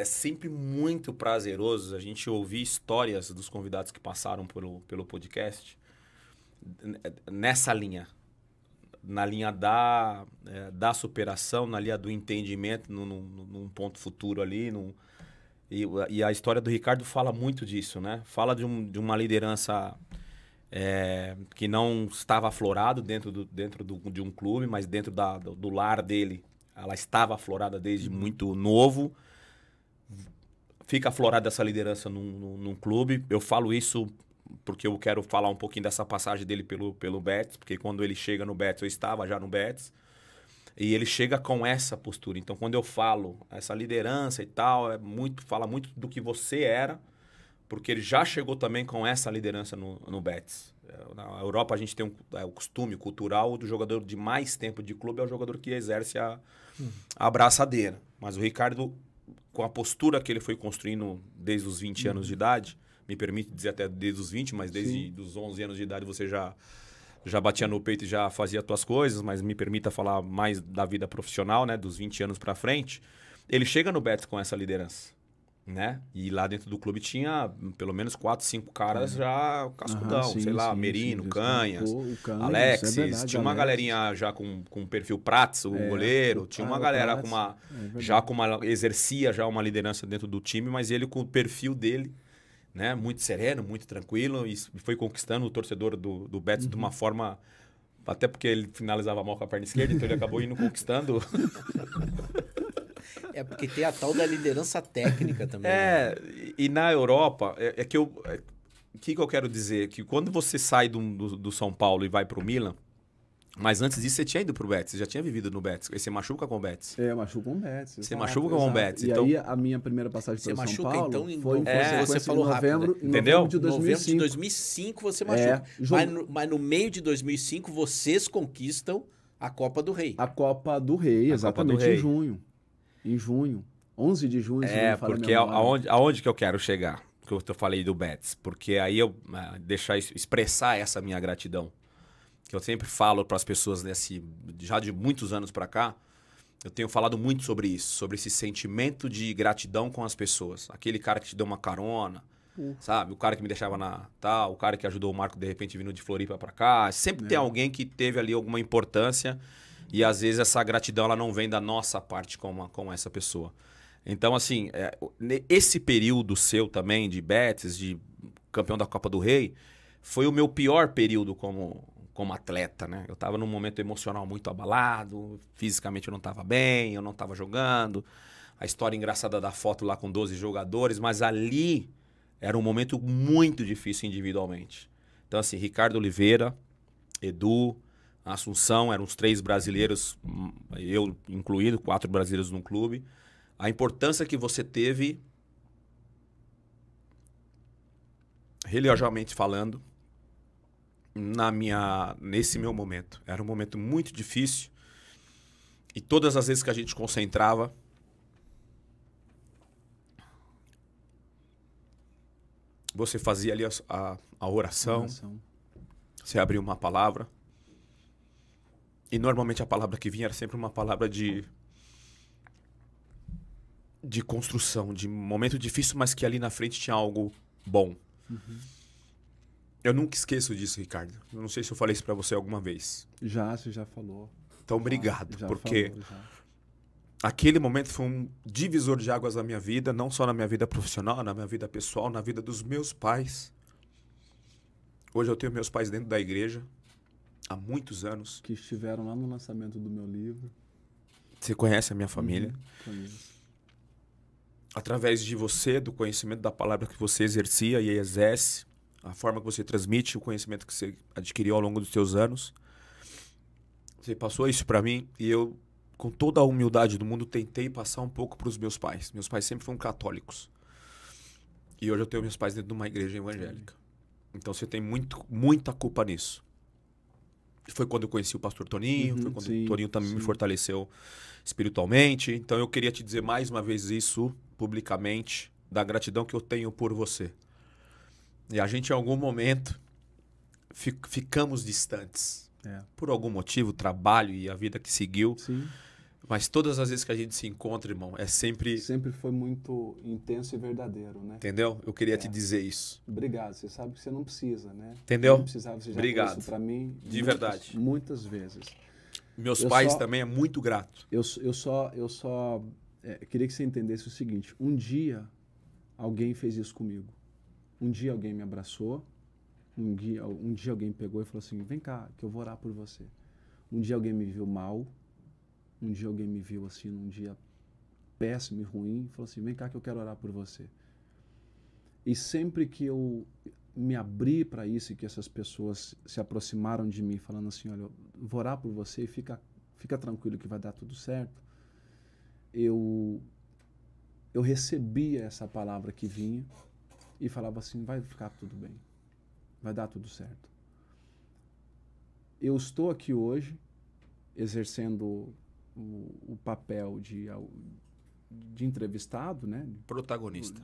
A: é sempre muito prazeroso a gente ouvir histórias dos convidados que passaram pelo, pelo podcast nessa linha. Na linha da, é, da superação, na linha do entendimento, num, num, num ponto futuro ali. Num, e, e, a história do Ricardo fala muito disso, né? Fala de, um, de uma liderança é, que não estava aflorada dentro, do, dentro do, de um clube, mas dentro da, do, do lar dele. Ela estava aflorada desde uhum. muito novo fica aflorada essa liderança num, num, num clube. Eu falo isso porque eu quero falar um pouquinho dessa passagem dele pelo, pelo Betis, porque quando ele chega no Betis, eu estava já no Betis, e ele chega com essa postura. Então, quando eu falo essa liderança e tal, é muito fala muito do que você era, porque ele já chegou também com essa liderança no, no Betis. É, na Europa, a gente tem um, é, o costume cultural do jogador de mais tempo de clube é o jogador que exerce a, hum. a abraçadeira. Mas o Ricardo com a postura que ele foi construindo desde os 20 uhum. anos de idade, me permite dizer até desde os 20, mas desde os 11 anos de idade você já já batia no peito e já fazia tuas coisas, mas me permita falar mais da vida profissional, né, dos 20 anos para frente. Ele chega no Betis com essa liderança né? E lá dentro do clube tinha pelo menos quatro, cinco caras é. já cascudão, Aham, sim, sei lá, sim, Merino, sim, Canhas, Canhas, Alexis, é verdade, tinha uma Alex. galerinha já com, com perfil Prats, o é, goleiro, tinha uma galera com uma é já com uma exercia já uma liderança dentro do time, mas ele com o perfil dele, né, muito sereno, muito tranquilo e foi conquistando o torcedor do, do Betis uhum. de uma uhum. forma até porque ele finalizava mal com a perna esquerda, então ele acabou indo *laughs* conquistando *laughs*
B: É porque tem a tal da liderança técnica também. É,
A: né? e na Europa, é, é que eu. É, o que, que eu quero dizer? Que quando você sai do, do, do São Paulo e vai para o Milan, mas antes disso, você tinha ido pro Betis, você já tinha vivido no Betis. Aí você machuca
C: com o Betis. É, machuca com o Betis. Você exato, machuca com o Betis. E então aí, a minha primeira passagem foi machuca, São Paulo então, em... foi em é, você falou em novembro, rápido, né? em Entendeu? novembro de 2005. Novembro de
B: 2005 você machuca. É, mas, no, mas no meio de 2005, vocês conquistam a Copa do Rei. A Copa do Rei,
C: a exatamente, do Rei. em junho em junho, 11 de junho. É, porque aonde,
A: aonde que eu quero chegar? Que eu falei do Betts, porque aí eu ah, deixar expressar essa minha gratidão, que eu sempre falo para as pessoas nesse já de muitos anos para cá, eu tenho falado muito sobre isso, sobre esse sentimento de gratidão com as pessoas. Aquele cara que te deu uma carona, uhum. sabe? O cara que me deixava na tal, tá? o cara que ajudou o Marco de repente vindo de Floripa para cá. Sempre é. tem alguém que teve ali alguma importância e às vezes essa gratidão ela não vem da nossa parte como, com essa pessoa. Então, assim, é, esse período seu também, de Betis, de campeão da Copa do Rei, foi o meu pior período como, como atleta, né? Eu estava num momento emocional muito abalado, fisicamente eu não estava bem, eu não estava jogando. A história engraçada da foto lá com 12 jogadores, mas ali era um momento muito difícil individualmente. Então, assim, Ricardo Oliveira, Edu, Assunção, eram os três brasileiros, eu incluído, quatro brasileiros no clube. A importância que você teve, religiosamente falando, na minha, nesse meu momento. Era um momento muito difícil. E todas as vezes que a gente concentrava, você fazia ali a, a, a oração, oração, você abria uma palavra e normalmente a palavra que vinha era sempre uma palavra de de construção, de momento difícil, mas que ali na frente tinha algo bom. Uhum. Eu nunca esqueço disso, Ricardo. Eu não sei se eu falei isso para você alguma vez.
C: Já, você já falou. Então, obrigado, ah, porque falou,
A: aquele momento foi um divisor de águas na minha vida, não só na minha vida profissional, na minha vida pessoal, na vida dos meus pais. Hoje eu tenho meus pais dentro da igreja há muitos anos. Que estiveram lá no lançamento do meu livro. Você conhece a minha família? Uhum, Através de você, do conhecimento da palavra que você exercia e exerce, a forma que você transmite, o conhecimento que você adquiriu ao longo dos seus anos. Você passou isso para mim e eu, com toda a humildade do mundo, tentei passar um pouco para os meus pais. Meus pais sempre foram católicos. E hoje eu tenho meus pais dentro de uma igreja evangélica. Então você tem muito, muita culpa nisso foi quando eu conheci o pastor Toninho, uhum, foi quando sim, o Toninho também sim. me fortaleceu espiritualmente. Então eu queria te dizer mais uma vez isso publicamente, da gratidão que eu tenho por você. E a gente, em algum momento, fic ficamos distantes. É. Por algum motivo, trabalho e a vida que seguiu. Sim. Mas todas as vezes que a gente se encontra, irmão, é sempre. Sempre
C: foi muito intenso e verdadeiro, né? Entendeu? Eu queria é. te dizer isso. Obrigado. Você sabe que você não precisa, né? Entendeu? Não precisava. Você já Obrigado. Isso para mim. De muitas, verdade. Muitas vezes.
A: Meus eu pais só, também
C: é muito grato. Eu, eu só, eu só é, queria que você entendesse o seguinte: um dia alguém fez isso comigo. Um dia alguém me abraçou. Um dia, um dia alguém pegou e falou assim: vem cá, que eu vou orar por você. Um dia alguém me viu mal um dia alguém me viu assim, num dia péssimo e ruim, e falou assim: vem cá que eu quero orar por você. E sempre que eu me abri para isso e que essas pessoas se aproximaram de mim, falando assim: olha, eu vou orar por você e fica, fica tranquilo que vai dar tudo certo, eu, eu recebia essa palavra que vinha e falava assim: vai ficar tudo bem, vai dar tudo certo. Eu estou aqui hoje exercendo o, o papel de, de entrevistado, né? Protagonista.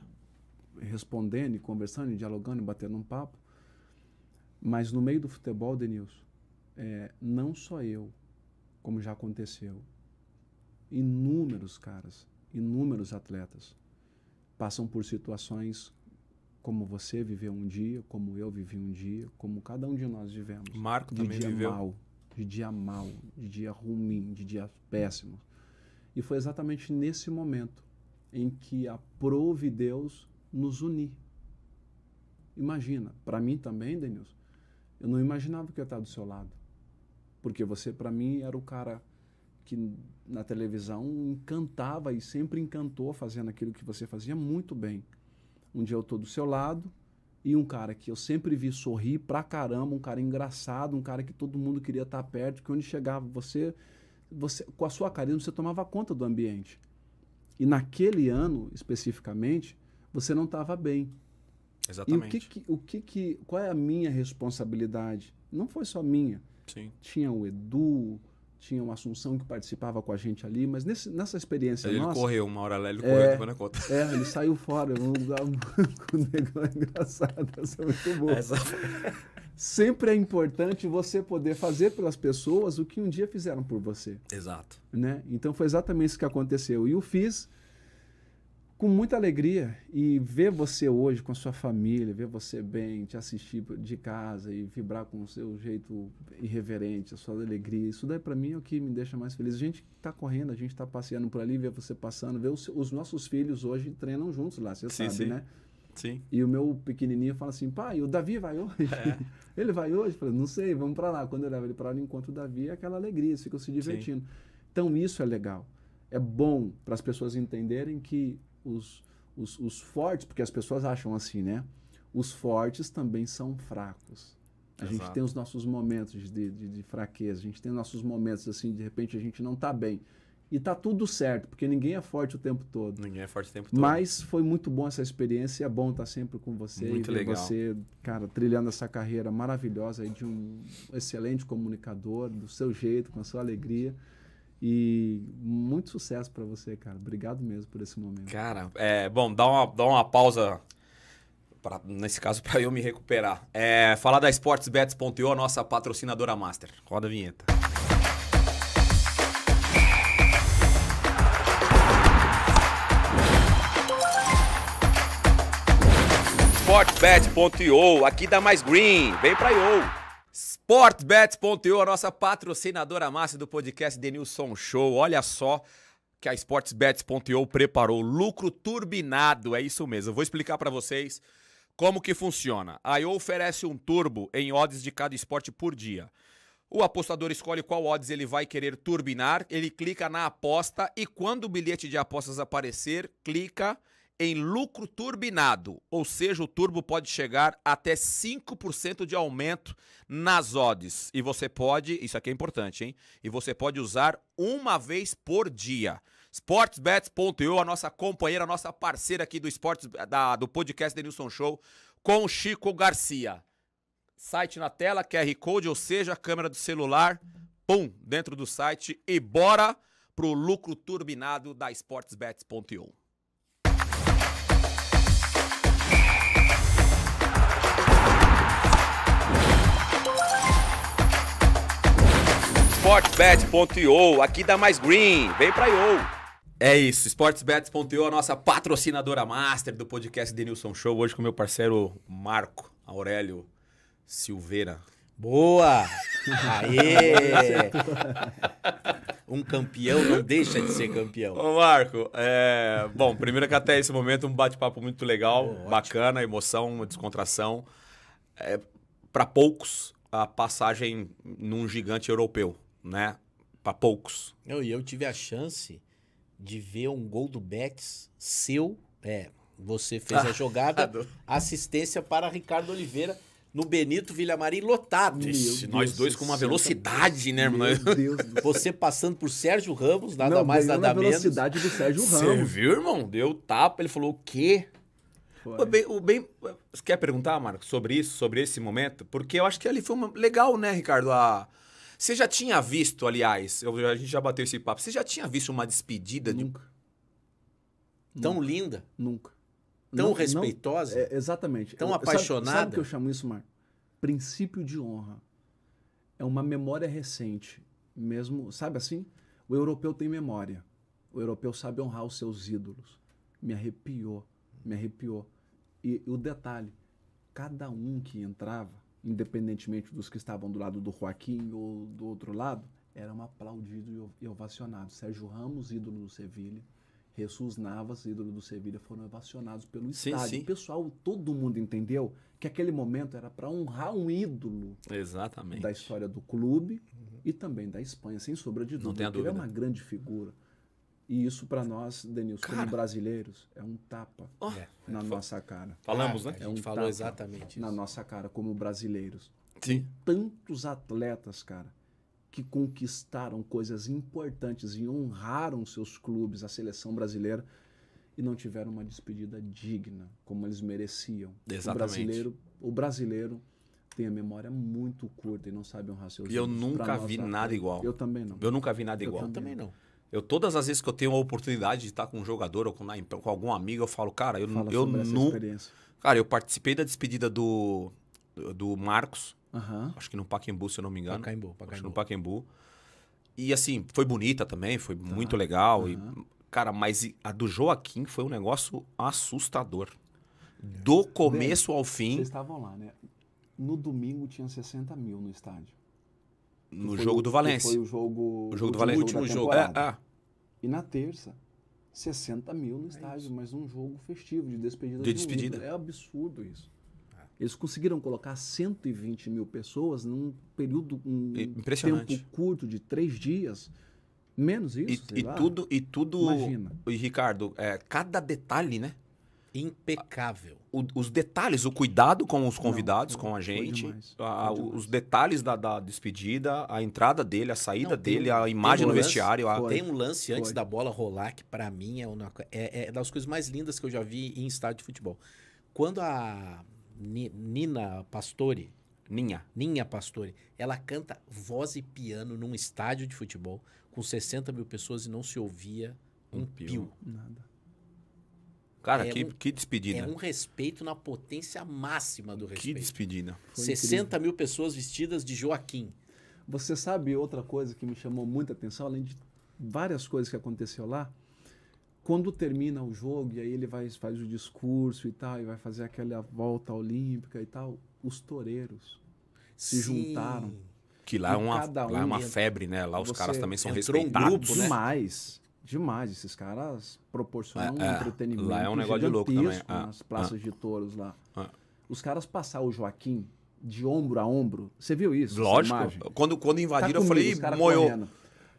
C: Respondendo, conversando, dialogando, batendo um papo. Mas no meio do futebol, Denilson, é, não só eu, como já aconteceu, inúmeros caras, inúmeros atletas passam por situações como você viveu um dia, como eu vivi um dia, como cada um de nós vivemos. Marco de também dia viveu. Mal, de dia mau, de dia ruim, de dias péssimos. E foi exatamente nesse momento em que aprove Deus nos unir. Imagina, para mim também, Denilson, eu não imaginava que eu ia estar do seu lado. Porque você, para mim, era o cara que na televisão encantava e sempre encantou fazendo aquilo que você fazia muito bem. Um dia eu estou do seu lado, e um cara que eu sempre vi sorrir pra caramba, um cara engraçado, um cara que todo mundo queria estar tá perto, que onde chegava você, você com a sua carisma você tomava conta do ambiente. E naquele ano especificamente, você não estava bem. Exatamente. E o que, que o que, que qual é a minha responsabilidade? Não foi só minha. Sim. Tinha o Edu, tinha uma Assunção que participava com a gente ali, mas nesse, nessa experiência ele nossa... Ele correu uma hora lá, ele é, correu tomando na conta. É, ele saiu fora, um lugar *laughs* negócio engraçado, *laughs* essa é muito boa. Essa... Sempre é importante você poder fazer pelas pessoas o que um dia fizeram por você. Exato. Né? Então foi exatamente isso que aconteceu. E o fiz com muita alegria e ver você hoje com a sua família, ver você bem, te assistir de casa e vibrar com o seu jeito irreverente, a sua alegria, isso daí para mim é o que me deixa mais feliz. A gente está correndo, a gente está passeando por ali, ver você passando, ver os, os, nossos filhos hoje treinam juntos lá, você sim, sabe, sim. né? Sim. E o meu pequenininho fala assim, pai, o Davi vai hoje? É. *laughs* ele vai hoje? Eu não sei, vamos para lá. Quando eu levo ele para lá, eu encontro o Davi, é aquela alegria, eles ficam se divertindo. Sim. Então isso é legal. É bom para as pessoas entenderem que os, os, os fortes, porque as pessoas acham assim, né? Os fortes também são fracos. A Exato. gente tem os nossos momentos de, de, de, fraqueza, a gente tem nossos momentos assim, de repente a gente não está bem. E tá tudo certo, porque ninguém é forte o tempo todo. Ninguém é forte o tempo todo. Mas foi muito bom essa experiência, é bom estar tá sempre com você. Muito e legal. você, cara, trilhando essa carreira maravilhosa aí de um excelente comunicador, do seu jeito, com a sua alegria. E muito sucesso para você, cara. Obrigado mesmo por esse momento.
A: Cara, é bom, dá uma, dá uma pausa. Pra, nesse caso, *laughs* para eu me recuperar. É, falar da sportsbets.io, a nossa patrocinadora master. Roda a vinheta. sportsbet.io, aqui dá mais green. Vem pra IO sportsbet.io a nossa patrocinadora massa do podcast Denilson Show. Olha só que a sportsbet.io preparou lucro turbinado, é isso mesmo. Eu vou explicar para vocês como que funciona. A IO oferece um turbo em odds de cada esporte por dia. O apostador escolhe qual odds ele vai querer turbinar, ele clica na aposta e quando o bilhete de apostas aparecer, clica em lucro turbinado, ou seja, o turbo pode chegar até 5% de aumento nas odds. E você pode, isso aqui é importante, hein? E você pode usar uma vez por dia. Sportsbets.eu, a nossa companheira, a nossa parceira aqui do esportes, da, do podcast Denilson Show, com o Chico Garcia. Site na tela, QR Code, ou seja, a câmera do celular, pum, dentro do site e bora pro lucro turbinado da sportsbets.eu. sportsbet.io aqui da mais green, vem pra IO. É isso, sportsbet.io a nossa patrocinadora master do podcast Denilson Show, hoje com meu parceiro Marco Aurélio Silveira. Boa! Aê! *laughs*
B: um campeão não deixa de ser campeão.
A: Ô Marco, é... bom, primeiro que até esse momento um bate-papo muito legal, bacana, emoção, descontração. É, Para poucos, a passagem num gigante europeu né? Para poucos.
B: Eu, e eu tive a chance de ver um gol do Betis seu. É, você fez a *laughs* ah, jogada, assistência para Ricardo Oliveira no Benito Villamarim lotado. Isso, nós dois com uma velocidade, Deus né, irmão? Deus *laughs* Você passando por Sérgio Ramos, nada Não, mais,
A: nada menos. velocidade do Sérgio Ramos. Você viu, irmão? Deu tapa, ele falou o quê? O bem, o bem, você quer perguntar, Marco, sobre isso, sobre esse momento? Porque eu acho que ali foi uma, legal, né, Ricardo? A, você já tinha visto, aliás, eu, a gente já bateu esse papo, você já tinha visto uma
C: despedida Nunca. de. Tão Nunca. linda? Nunca.
A: Tão não, respeitosa?
C: Não, é, exatamente. Tão eu, apaixonada? Sabe, o que eu chamo isso, Marco? Princípio de honra. É uma memória recente. Mesmo, sabe assim? O europeu tem memória. O europeu sabe honrar os seus ídolos. Me arrepiou, me arrepiou. E, e o detalhe: cada um que entrava independentemente dos que estavam do lado do Joaquim ou do outro lado, eram aplaudidos e ovacionados. Sérgio Ramos, ídolo do Sevilha, Jesus Navas, ídolo do Sevilha, foram ovacionados pelo sim, estádio. Sim. O pessoal, todo mundo entendeu que aquele momento era para honrar um ídolo Exatamente. da história do clube uhum. e também da Espanha, sem sombra de dúvida. Não tem dúvida. Ele é uma grande figura. E isso para nós, Denilson, como brasileiros, é um tapa oh. na nossa cara. Falamos, né? É um falou exatamente na isso. nossa cara como brasileiros. Sim. Tantos atletas, cara, que conquistaram coisas importantes e honraram seus clubes, a seleção brasileira e não tiveram uma despedida digna como eles mereciam. Exatamente. O brasileiro, o brasileiro tem a memória muito curta e não sabe honrar seus E eu nunca vi nada igual. Eu também não. Eu nunca vi nada eu igual. Também, eu também não. não. Eu, todas as
A: vezes que eu tenho a oportunidade de estar com um jogador ou com, com algum amigo, eu falo, cara, eu, eu não. Cara, eu participei da despedida do, do Marcos, uhum. acho que no Pacaembu, se eu não me engano. Pacaembu, Pacaembu. Acho no Pacaembu. E assim, foi bonita também, foi tá. muito legal. Uhum. E, cara, mas a do Joaquim foi um negócio assustador. Do começo ao fim. Vocês
C: estavam lá, né? No domingo tinha 60 mil no estádio. No jogo o, do Valência. Foi o jogo. O jogo do Valencia último jogo. É, é. E na terça, 60 mil no estádio, é mas um jogo festivo de despedida. De despedida. É absurdo isso. Eles conseguiram colocar 120 mil pessoas num período, um tempo curto de três dias. Menos isso. E, e tudo, e tudo. Imagina.
A: E Ricardo, é, cada detalhe, né? Impecável o, os detalhes, o cuidado com os convidados, não, com a gente, a, os detalhes da, da, despedida, a entrada dele, a saída não, dele, a imagem um no lance, vestiário. A... Tem um lance antes da
B: bola rolar que para mim é uma é, é das coisas mais lindas que eu já vi em estádio de futebol. Quando a Nina Pastore Ninha. Ninha Pastore. Ela canta voz e piano num estádio de futebol com 60 mil pessoas e não se ouvia um, um pio.
C: pio. Nada.
A: Cara, é que, um, que despedida. É um
B: respeito na potência máxima do respeito. Que despedida. Foi 60 incrível. mil pessoas vestidas de Joaquim.
C: Você sabe outra coisa que me chamou muita atenção, além de várias coisas que aconteceu lá? Quando termina o jogo e aí ele vai, faz o discurso e tal, e vai fazer aquela volta olímpica e tal, os toureiros se Sim. juntaram. Que lá é uma, um, lá é uma febre, né? Lá os caras também são respeitados. Um grupo, né? Demais demais. Esses caras proporcionam é, um é. entretenimento. Lá é um negócio de louco também. Ah, nas praças ah. de touros lá. Ah. Os caras passar o Joaquim de ombro a ombro. Você viu isso? Lógico. Quando, quando tá invadiram, tá comigo, eu falei, moiou.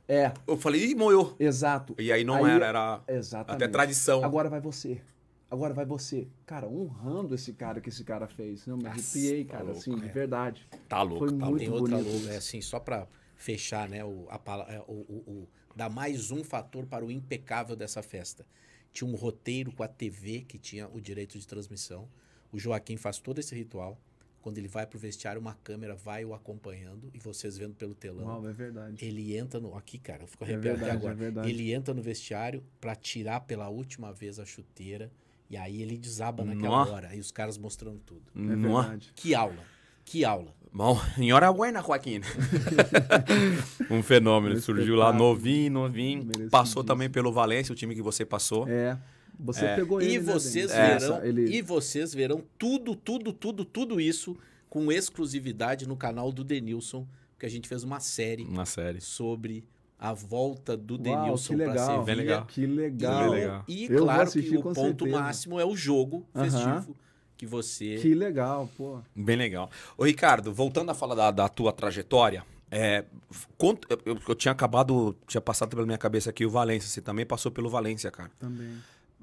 C: É. Eu falei, moiou. Exato.
A: E aí não aí, era, era exatamente. até tradição.
C: Agora vai você. Agora vai você. Cara, honrando esse cara que esse cara fez. Não, me arrepiei, tá cara, louco, assim, é. de verdade.
B: Tá louco, Foi tá muito louco. Tem tá outra louca, é assim, só pra fechar, né, o, a, é, o, o, o dá mais um fator para o impecável dessa festa. Tinha um roteiro com a TV que tinha o direito de transmissão. O Joaquim faz todo esse ritual. Quando ele vai pro vestiário, uma câmera vai o acompanhando e vocês vendo pelo telão. Uau, é verdade. Ele entra no. Aqui, cara, eu fico é arrepiado é agora. É verdade. ele entra no vestiário para tirar pela última vez a chuteira. E aí ele desaba naquela hora. E os caras mostrando tudo. É verdade. Que aula. Que aula. Bom, *laughs* em hora buena, Joaquim. *laughs* um fenômeno.
A: Surgiu lá novinho, novinho. Merecido passou também pelo Valência, o time que você passou. É. Você é. pegou ele. E né, vocês, né, verão, ele... e
B: vocês verão tudo, tudo, tudo, tudo isso com exclusividade no canal do Denilson, porque a gente fez uma série, uma série. sobre a volta do Denilson para Ser
C: Que
A: legal. Que legal. E, e claro
C: que o ponto certeza. máximo
B: é o jogo festivo. Uh -huh
A: que você. Que
C: legal, pô.
A: Bem legal. Ô, Ricardo, voltando a falar da, da tua trajetória, é, conto, eu, eu, tinha acabado, tinha passado pela minha cabeça aqui o Valência. Você também passou pelo Valência, cara. Também.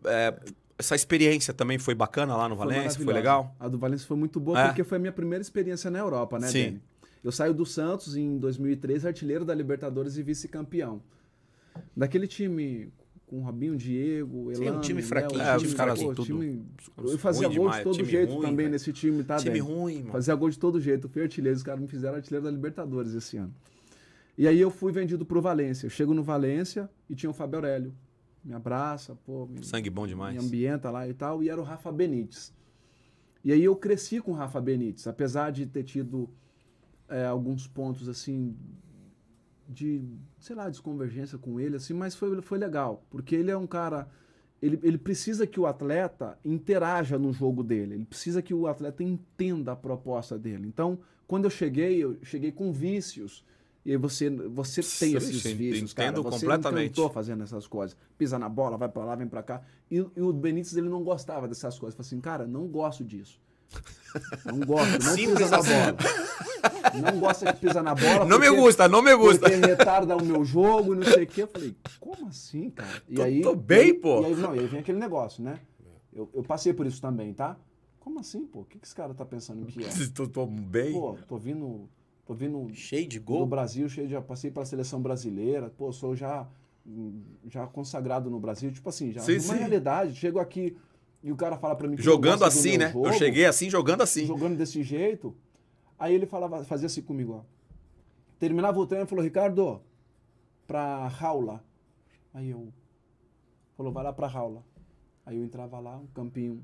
A: É, essa experiência também foi bacana lá no foi Valência? Foi legal?
C: A do Valência foi muito boa, é. porque foi a minha primeira experiência na Europa, né, Sim. Dani? Eu saio do Santos em 2003, artilheiro da Libertadores e vice-campeão. Daquele time com o Robinho, Diego, Elano, Sim, é um time fraquinho, né, um time, fraquinho, tudo. Time, eu fazia gol demais, de todo jeito ruim, também nesse time, tá? Time ruim, mano. Fazia gol de todo jeito. fui artilheiro, os caras me fizeram artilheiro da Libertadores esse ano. E aí eu fui vendido pro Valência. Eu chego no Valência e tinha o Fabio Aurélio. Me abraça, pô. Me, Sangue bom demais. Me ambienta lá e tal. E era o Rafa Benítez. E aí eu cresci com o Rafa Benítez, apesar de ter tido é, alguns pontos assim de, sei lá, desconvergência com ele, assim, mas foi, foi legal, porque ele é um cara. Ele, ele precisa que o atleta interaja no jogo dele, ele precisa que o atleta entenda a proposta dele. Então, quando eu cheguei, eu cheguei com vícios. E aí você, você tem sim, esses sim, vícios, cara. Você completamente. fazendo essas coisas. Pisa na bola, vai para lá, vem para cá. E, e, o Benítez, ele não gostava dessas coisas. Falei assim, cara, não gosto disso. Não gosto, não Simples pisa assim. na bola. Não gosta que pisa na bola. Não me gusta, não me gusta. Porque retarda o meu jogo, não sei o quê. Eu falei, como assim, cara? E tô, aí, tô bem, pô. E aí, não, e aí vem aquele negócio, né? Eu, eu passei por isso também, tá? Como assim, pô? O que, que esse cara tá pensando que é? *laughs* tô, tô bem. Pô, tô vindo. Tô vindo. Cheio de gol. No Brasil, cheio de. Passei pela seleção brasileira. Pô, sou já já consagrado no Brasil, tipo assim, já sim, uma sim. realidade. Chego aqui, e o cara fala para mim que jogando assim, né? Jogo, eu cheguei assim, jogando assim. Jogando desse jeito. Aí ele falava, fazia assim comigo, ó. Terminava o treino e falou: "Ricardo, para Raula". Aí eu falou: "Vai lá para Raula". Aí eu entrava lá, um campinho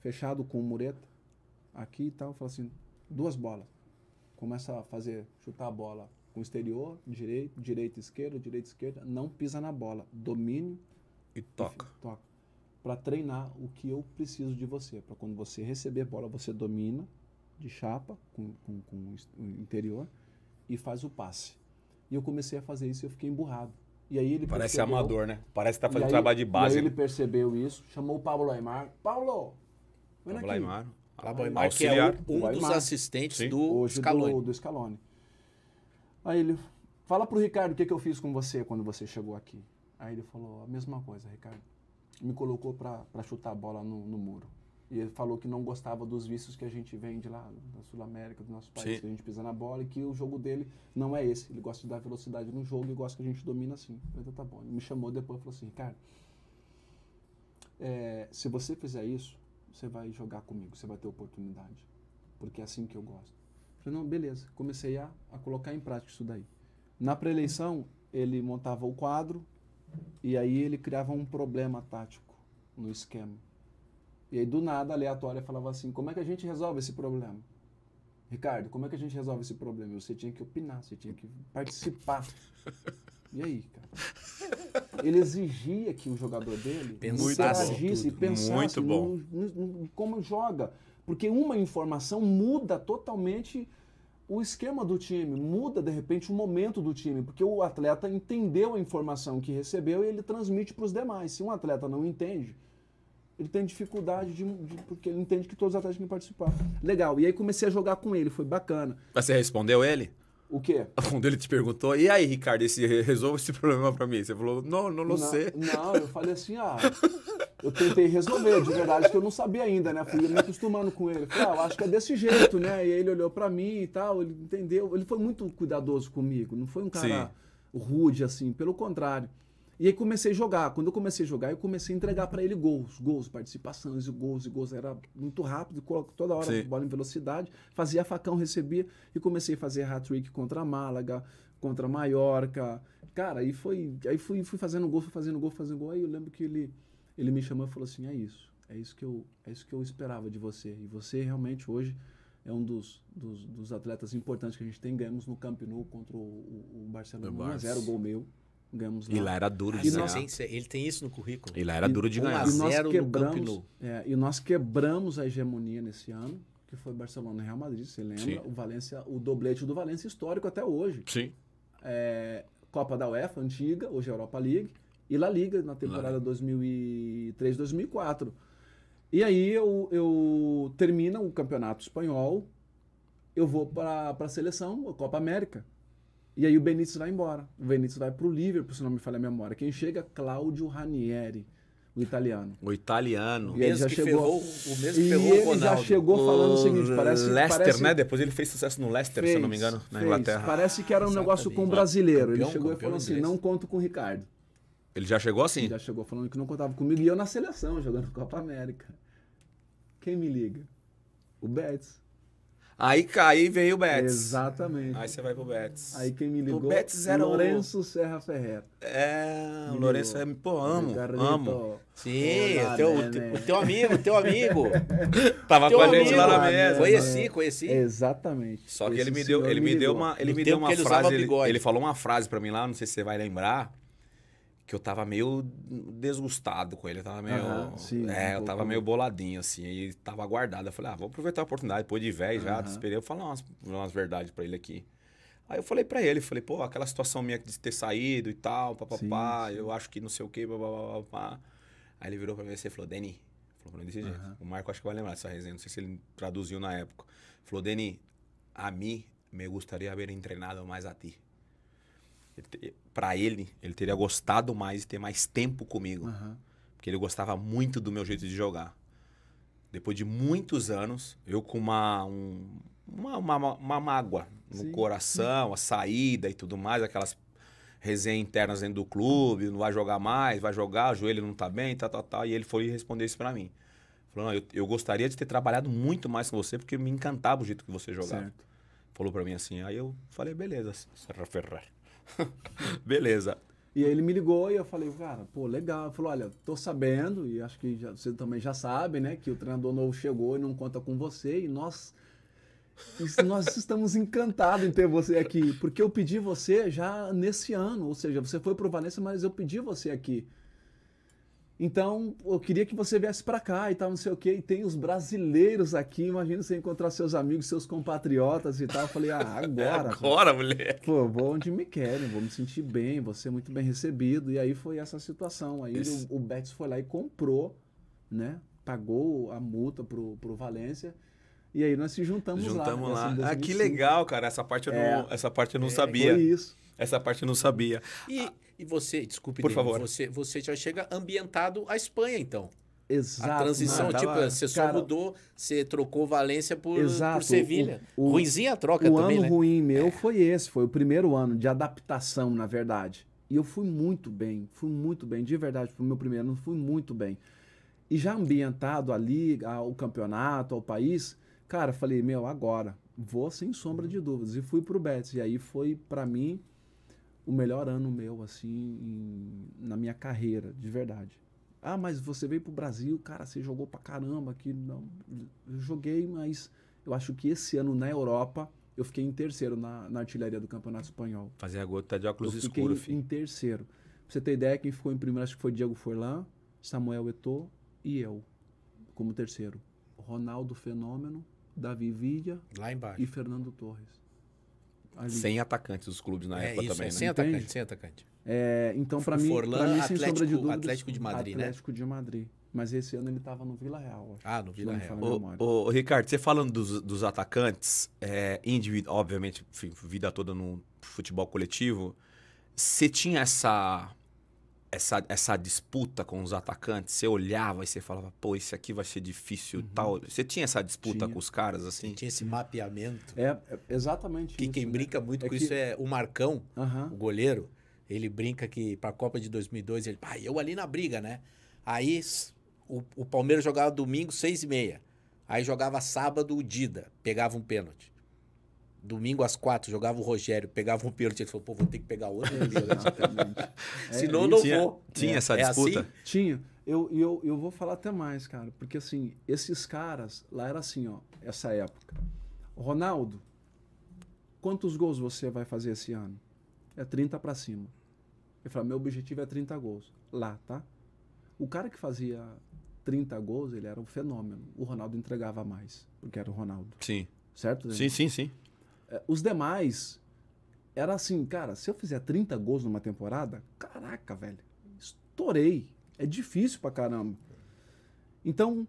C: fechado com mureta aqui e tal, falou assim: "Duas bolas". Começa a fazer chutar a bola com o exterior, direito, direito esquerda, direito esquerda, não pisa na bola, domínio e toca. E toca para treinar o que eu preciso de você, para quando você receber bola, você domina de chapa com, com, com o interior e faz o passe. E eu comecei a fazer isso e eu fiquei emburrado. E aí ele Parece percebeu, amador, né? Parece que tá fazendo aí, trabalho de base. E aí ele né? percebeu isso, chamou o Pablo Aymar. Paulo! Vem Pablo aqui. Aymar. Pablo Aymar, que é um, um dos assistentes Sim. do Hoje Scaloni. Do, do Scaloni. Aí ele, fala pro Ricardo o que, que eu fiz com você quando você chegou aqui. Aí ele falou a mesma coisa, Ricardo me colocou para chutar a bola no, no, muro. E ele falou que não gostava dos vícios que a gente vende lá na Sul-América, do nosso país, Sim. que a gente pisa na bola e que o jogo dele não é esse. Ele gosta de dar velocidade no jogo e gosta que a gente domina assim. Então tá bom. Ele me chamou depois e falou assim, cara, é, se você fizer isso, você vai jogar comigo, você vai ter oportunidade. Porque é assim que eu gosto. Eu falei, não, beleza. Comecei a, a colocar em prática isso daí. Na pré-eleição, ele montava o quadro, e aí ele criava um problema tático no esquema. E aí, do nada, aleatória, falava assim: como é que a gente resolve esse problema? Ricardo, como é que a gente resolve esse problema? Você tinha que opinar, você tinha que participar. E aí, cara? Ele exigia que o jogador dele interagisse e pensasse no, no, no, como joga. Porque uma informação muda totalmente o esquema do time, muda de repente o momento do time, porque o atleta entendeu a informação que recebeu e ele transmite para os demais. Se um atleta não entende, ele tem dificuldade de, de, porque ele entende que todos os atletas têm que participar. Legal. E aí comecei a jogar com ele, foi bacana.
A: Mas você respondeu ele? O quê? *laughs* Quando ele te perguntou, e aí, Ricardo, esse, resolve esse *laughs* problema para mim? Você falou, não, não, não sei.
C: Não, eu falei assim, ah, *laughs* eu tentei resolver, de verdade, que eu não sabia ainda, né? Fui me acostumando com ele. Falei, ah, eu acho que é desse jeito, né? E ele olhou para mim e tal, ele entendeu. Ele foi muito cuidadoso comigo, não foi um cara Sim. rude, assim, pelo contrário. E aí comecei a jogar. Quando eu comecei a jogar, eu comecei a entregar para ele gols, gols, participações, gols e gols. Era muito rápido, toda hora Sim. bola em velocidade. Fazia facão, recebia e comecei a fazer hat-trick contra Málaga, contra Maiorca. Cara, aí foi, aí fui, fui fazendo gol, fui fazendo gol, fazendo gol. Aí eu lembro que ele ele me chamou e falou assim: "É isso, é isso que eu, é isso que eu esperava de você. E você realmente hoje é um dos, dos, dos atletas importantes que a gente tem. Ganhamos no Camp Nou contra o, o, o Barcelona 1 a 0, gol meu. Ganhamos lá. E lá era duro de ganhar. Ele tem isso no currículo. E lá era duro de ganhar. E nós quebramos, é, e nós quebramos a hegemonia nesse ano que foi Barcelona e Real Madrid, você lembra? Sim. O Valência, o doblete do Valência é histórico até hoje. Sim. É, Copa da UEFA antiga, hoje é Europa League e La Liga na temporada 2003-2004. E aí eu, eu o campeonato espanhol, eu vou para a seleção, a Copa América. E aí o Benítez vai embora. O Benítez vai para o Liverpool, se não me falha a memória. Quem chega? Cláudio Ranieri. O italiano.
A: O italiano. E ele já chegou... Ferrou, o mesmo que ferrou e ele Ronaldo. já chegou falando o seguinte, parece... Leicester, parece... né? Depois ele fez sucesso no Leicester, fez, se eu não me engano, na fez. Inglaterra.
C: Parece que era um Exatamente. negócio com o brasileiro. Campeão, ele chegou e falou assim, não conto com o Ricardo. Ele já chegou assim? Ele já chegou falando que não contava comigo e eu na seleção, jogando *laughs* Copa América. Quem me liga? O Betts.
A: Aí cai e veio o Betts.
C: Exatamente. Aí você vai pro Betts. Aí quem me ligou? O Betts era Lourenço o... Serra Ferreira. É, o Lourenço é... Pô, amo, amo. Sim, Olá, teu, né, o teu amigo, teu amigo. *laughs* Tava
A: teu com a gente lá na mesa. Conheci, conheci. Exatamente. Só que ele me deu, ele me deu uma, ele me deu uma frase, ele, ele, falou uma frase para mim lá, não sei se você vai lembrar, que eu tava meio desgustado com ele. Eu tava meio. Uhum, sim, é, um eu tava meio boladinho, assim. E tava aguardado. Eu falei, ah, vou aproveitar a oportunidade, depois de velho já, uhum. eu falar umas, umas verdades para ele aqui. Aí eu falei para ele, falei, pô, aquela situação minha de ter saído e tal, papapá, eu acho que não sei o quê, papapá. Aí ele virou pra mim e falou, Deni. Falou desse uhum. jeito. O Marco acho que vai lembrar dessa resenha, não sei se ele traduziu na época. Falou, Deni, a mim me gostaria haver treinado mais a ti para ele, ele teria gostado mais de ter mais tempo comigo. Uhum. Porque ele gostava muito do meu jeito de jogar. Depois de muitos anos, eu com uma, um, uma, uma, uma, mágoa no Sim. coração, a saída e tudo mais, aquelas resenhas internas dentro do clube, não vai jogar mais, vai jogar, o joelho não tá bem, tal, tá, tal, tá, tal. Tá, e ele foi responder isso para mim. Falou, eu, eu, gostaria de ter trabalhado muito mais com você, porque me encantava o jeito que você jogava. Certo. Falou para mim assim, aí eu falei, beleza, Serra Ferrari. *laughs* Beleza.
C: E aí ele me ligou e eu falei, cara, pô, legal. Ele falou, olha, tô sabendo, e acho que já, você também já sabe, né, que o treinador novo chegou e não conta com você, e nós. nós estamos encantados em ter você aqui, porque eu pedi você já nesse ano, ou seja, você foi pro Valência, mas eu pedi você aqui. Então, eu queria que você viesse para cá e tal, não sei o quê. E tem os brasileiros aqui. Imagina você encontrar seus amigos, seus compatriotas e tal. Eu falei, ah, *laughs* é agora. É agora, mulher. Pô, vou onde me querem, vou me sentir bem, vou ser muito bem recebido. E aí foi essa situação. Aí o, o Betis foi lá e comprou, né? Pagou a multa pro, pro Valência. E aí nós se juntamos, juntamos lá. Juntamos né? lá. Assim, ah, que legal,
A: cara. Essa parte eu é, não, essa parte eu não é, sabia. Foi isso. Essa parte eu não sabia.
C: E, ah, e
B: você, desculpe, por favor. Você, você já chega ambientado à Espanha, então. Exato. A transição, mano, tá tipo, tava, você só cara, mudou, você trocou Valência por, exato, por Sevilha. O, o, a troca o também, O ano né?
C: ruim meu é. foi esse, foi o primeiro ano de adaptação, na verdade. E eu fui muito bem, fui muito bem, de verdade, pro meu primeiro ano, fui muito bem. E já ambientado ali, ao campeonato, ao país, cara, falei, meu, agora, vou sem sombra uhum. de dúvidas. E fui pro Betis, e aí foi, para mim, o melhor ano meu, assim, em, na minha carreira, de verdade. Ah, mas você veio pro Brasil, cara, você jogou pra caramba aqui. Não, eu joguei, mas eu acho que esse ano na Europa eu fiquei em terceiro na, na artilharia do Campeonato Espanhol. Fazer
A: a gota tá de óculos escuros, filho.
C: em terceiro. Pra você ter ideia, quem ficou em primeiro acho que foi Diego Forlan, Samuel Eto'o e eu, como terceiro. Ronaldo Fenômeno, Davi Villa Lá embaixo. e Fernando Torres ali. Sem
A: atacantes os clubes na é época isso, também, é né? Sem Entende? atacante, sem atacante.
C: É, então, para mim, Forlan, pra mim Atlético, sem sombra de dúvidas... Atlético de Madrid, Atlético né? Atlético de Madrid. Mas esse ano ele estava no Vila Real. Acho, ah, no Vila Real.
A: Ô, ô, Ricardo, você falando dos, dos atacantes, é, obviamente, vida toda no futebol coletivo, você tinha essa essa, essa disputa com os atacantes, você olhava e você falava, pô, esse aqui vai ser difícil uhum. tal. Você tinha essa
B: disputa tinha. com os caras, assim? tinha esse mapeamento. É, é exatamente. Que isso, quem né? brinca muito é com que... isso é o Marcão, uhum. o goleiro. Ele brinca que para a Copa de 2002, ele, ah, eu ali na briga, né? Aí o, o Palmeiras jogava domingo, seis e meia. Aí jogava sábado o Dida, pegava um pênalti domingo às quatro, jogava o Rogério, pegava um pênalti, ele falou, pô, vou ter que pegar outro
C: é, *laughs* Senão não tinha, vou. Tinha é, essa é assim? disputa? Assim? Tinha. Eu, eu, eu vou falar até mais, cara, porque assim, esses caras, lá era assim, ó, essa época. Ronaldo, quantos gols você vai fazer esse ano? É 30 para cima. Ele falou, meu objetivo é 30 gols. Lá, tá? O cara que fazia 30 gols, ele era um fenômeno. O Ronaldo entregava mais, porque era o Ronaldo. Sim. Certo? Daniel? Sim, sim, sim. É, os demais, era assim, cara, se eu fizer 30 gols numa temporada, caraca, velho, estourei. É difícil pra caramba. Então,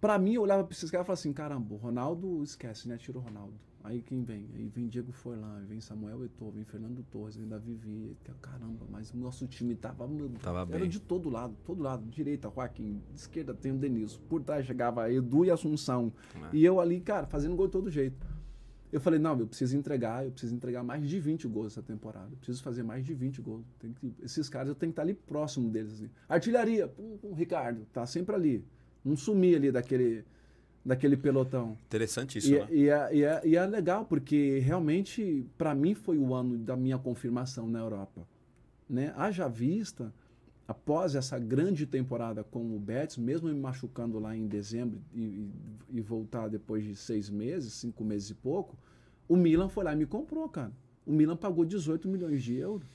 C: pra mim, eu olhava pra esses caras e falava assim, caramba, o Ronaldo esquece, né? Tira o Ronaldo. Aí quem vem? Aí vem Diego Forlan, vem Samuel Eto'o, vem Fernando Torres, vem Davi Villa. Caramba, mas o nosso time tava, tava era bem. de todo lado, todo lado, direita, Joaquim, de esquerda tem o Denilson, por trás chegava Edu e Assunção. É. E eu ali, cara, fazendo gol de todo jeito. Eu falei, não, eu preciso entregar, eu preciso entregar mais de 20 gols essa temporada. Eu preciso fazer mais de 20 gols. Que, esses caras eu tenho que estar ali próximo deles. Assim. Artilharia, pum, pum, Ricardo, tá sempre ali. Não sumir ali daquele, daquele pelotão.
A: Interessante isso, e, né? É,
C: e é, e, é, e é legal, porque realmente, para mim, foi o ano da minha confirmação na Europa. Né? Haja vista após essa grande temporada com o Betis, mesmo me machucando lá em dezembro e, e, e voltar depois de seis meses, cinco meses e pouco, o Milan foi lá e me comprou, cara. O Milan pagou 18 milhões de euros.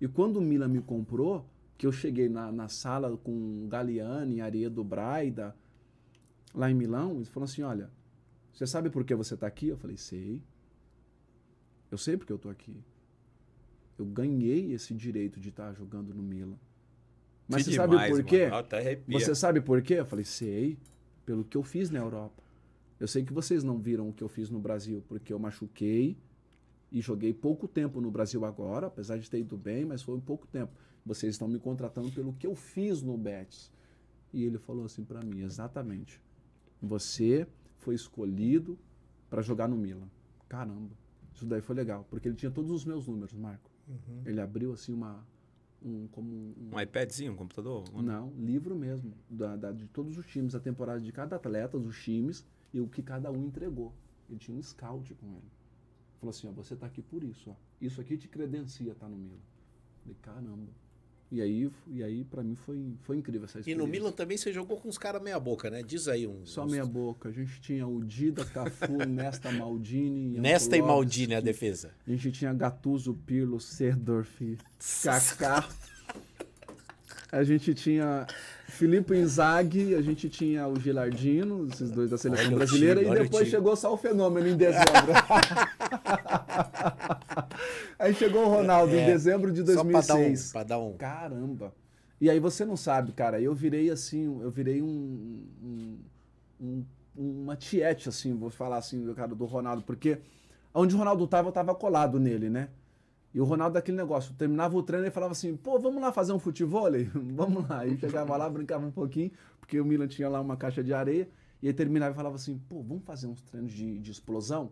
C: E quando o Milan me comprou, que eu cheguei na, na sala com Galiani, Ariedo Braida, lá em Milão, eles falaram assim: olha, você sabe por que você está aqui? Eu falei: sei. Eu sei porque eu estou aqui. Eu ganhei esse direito de estar tá jogando no Milan. Mas que você demais, sabe por quê? Você sabe por quê? Eu falei, sei, pelo que eu fiz na Europa. Eu sei que vocês não viram o que eu fiz no Brasil, porque eu machuquei e joguei pouco tempo no Brasil agora, apesar de ter ido bem, mas foi um pouco tempo. Vocês estão me contratando pelo que eu fiz no Betis. E ele falou assim para mim, exatamente. Você foi escolhido para jogar no Milan. Caramba, isso daí foi legal, porque ele tinha todos os meus números, Marco. Uhum. Ele abriu assim uma um, como um, um
A: iPadzinho, um computador?
C: Não, livro mesmo, da, da, de todos os times, a temporada de cada atleta, os times e o que cada um entregou. Ele tinha um scout com ele. Falou assim, ó, você está aqui por isso, ó. Isso aqui te credencia, tá no Milo. Falei, caramba. E aí, e aí para mim, foi, foi incrível essa experiência. E no Milan também você jogou com uns caras meia-boca, né? Diz aí um. Só uns... meia-boca. A gente tinha o Dida, Cafu, *laughs* Nesta, Maldini. Nesta e Maldini, a defesa. A gente tinha Gattuso, Pirlo, Serdorf, *laughs* Kaká. a gente tinha Filipe Inzaghi, a gente tinha o Gilardino, esses dois da seleção olha brasileira, time, e depois chegou só o fenômeno em dezembro. *laughs* aí chegou o Ronaldo é, em é. dezembro de 2006. Só pra dar, um, pra dar um. Caramba. E aí você não sabe, cara, eu virei assim, eu virei um, um, um uma tiete, assim, vou falar assim, cara, do Ronaldo, porque onde o Ronaldo tava, eu tava colado nele, né? E o Ronaldo daquele negócio, terminava o treino e falava assim, pô, vamos lá fazer um futebol? *laughs* Vamos lá. E chegava lá, brincava um pouquinho, porque o Milan tinha lá uma caixa de areia, e aí terminava e falava assim, pô, vamos fazer uns treinos de, de explosão?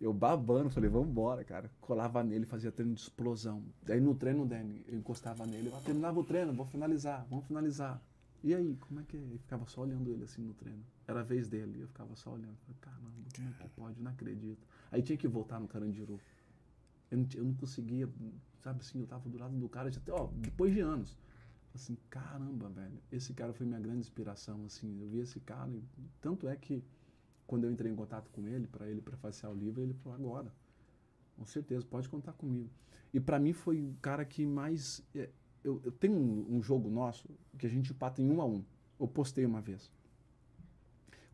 C: Eu babando, falei, vamos embora, cara. Colava nele, fazia treino de explosão. Aí no treino, Danny, né, eu encostava nele, eu terminava o treino, vou finalizar, vamos finalizar. E aí, como é que é? Eu ficava só olhando ele assim no treino. Era a vez dele, eu ficava só olhando. Falei, caramba, como é que pode? Não acredito. Aí tinha que voltar no Carandiru. Eu não, eu não conseguia, sabe assim, eu tava do lado do cara, até, ó, depois de anos. Assim, caramba, velho, esse cara foi minha grande inspiração, assim, eu vi esse cara, e, tanto é que quando eu entrei em contato com ele, para ele prefaciar o livro, ele falou, agora, com certeza, pode contar comigo. E para mim foi o cara que mais... É, eu, eu, tenho um, um, jogo nosso que a gente empata em um a um. Eu postei uma vez.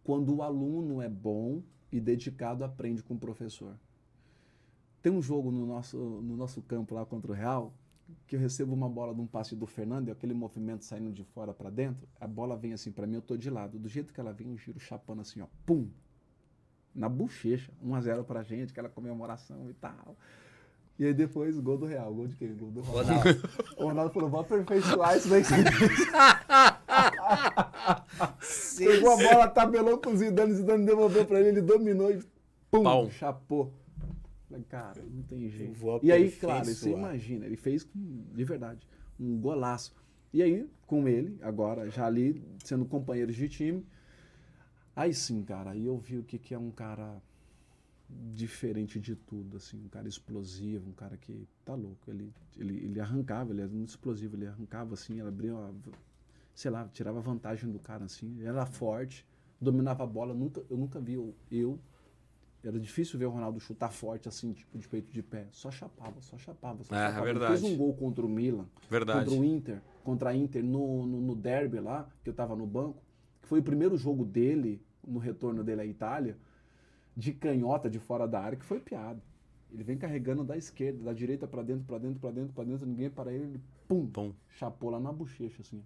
C: Quando o aluno é bom e dedicado, aprende com o professor. Tem um jogo no nosso, no nosso campo lá contra o Real, que eu recebo uma bola de um passe do Fernando, e aquele movimento saindo de fora para dentro, a bola vem assim para mim, eu tô de lado. Do jeito que ela vem, eu giro chapando assim, ó, pum! Na bochecha, 1 a 0 pra gente, aquela comemoração e tal. E aí depois, gol do Real. Gol de quem? Gol do Real Ronaldo. o Ronaldo falou, vou aperfeiçoar isso daí. *laughs* Pegou a bola, tabelou com o Zidane, Zidane devolveu pra ele, ele dominou e pum, Pau. chapou. Cara, não tem jeito. E aí, claro, você imagina, ele fez com, de verdade um golaço. E aí, com ele, agora já ali, sendo companheiros de time, aí sim, cara, aí eu vi o que, que é um cara diferente de tudo, assim, um cara explosivo, um cara que tá louco. Ele, ele, ele arrancava, ele era muito explosivo, ele arrancava assim, ele abria, uma, sei lá, tirava vantagem do cara assim, ele era forte, dominava a bola, nunca, eu nunca vi eu, eu era difícil ver o Ronaldo chutar forte, assim, tipo, de peito de pé. Só chapava, só chapava. Só é, chapava. verdade. Ele fez um gol contra o Milan. Verdade. Contra o Inter. Contra a Inter no, no, no derby lá, que eu tava no banco. Que foi o primeiro jogo dele, no retorno dele à Itália, de canhota de fora da área, que foi piada. Ele vem carregando da esquerda, da direita para dentro, para dentro, para dentro, para dentro, ninguém para ele, ele pum, pum, chapou lá na bochecha, assim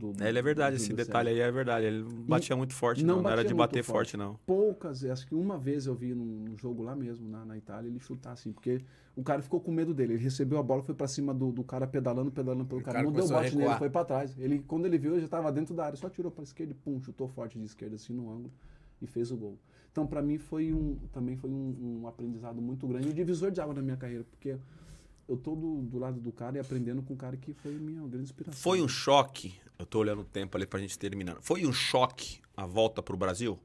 A: do, do, é, ele é verdade, esse detalhe aí é verdade. Ele batia e muito forte, não, não, não era de bater forte,
C: forte, não. Poucas, acho que uma vez eu vi num, jogo lá mesmo, na, na Itália, ele chutar assim, porque o cara ficou com medo dele. Ele recebeu a bola, foi para cima do, do, cara pedalando, pedalando pelo o cara, não deu bote nele, foi para trás. Ele, quando ele viu, ele já estava dentro da área, só tirou para esquerda, pum, chutou forte de esquerda assim no ângulo e fez o gol. Então, para mim, foi um, também foi um, um aprendizado muito grande, um divisor de água na minha carreira, porque eu tô do, do, lado do cara e aprendendo com o cara que foi minha grande inspiração. Foi um
A: choque eu tô olhando o tempo ali pra gente terminar. Foi um choque a volta pro Brasil?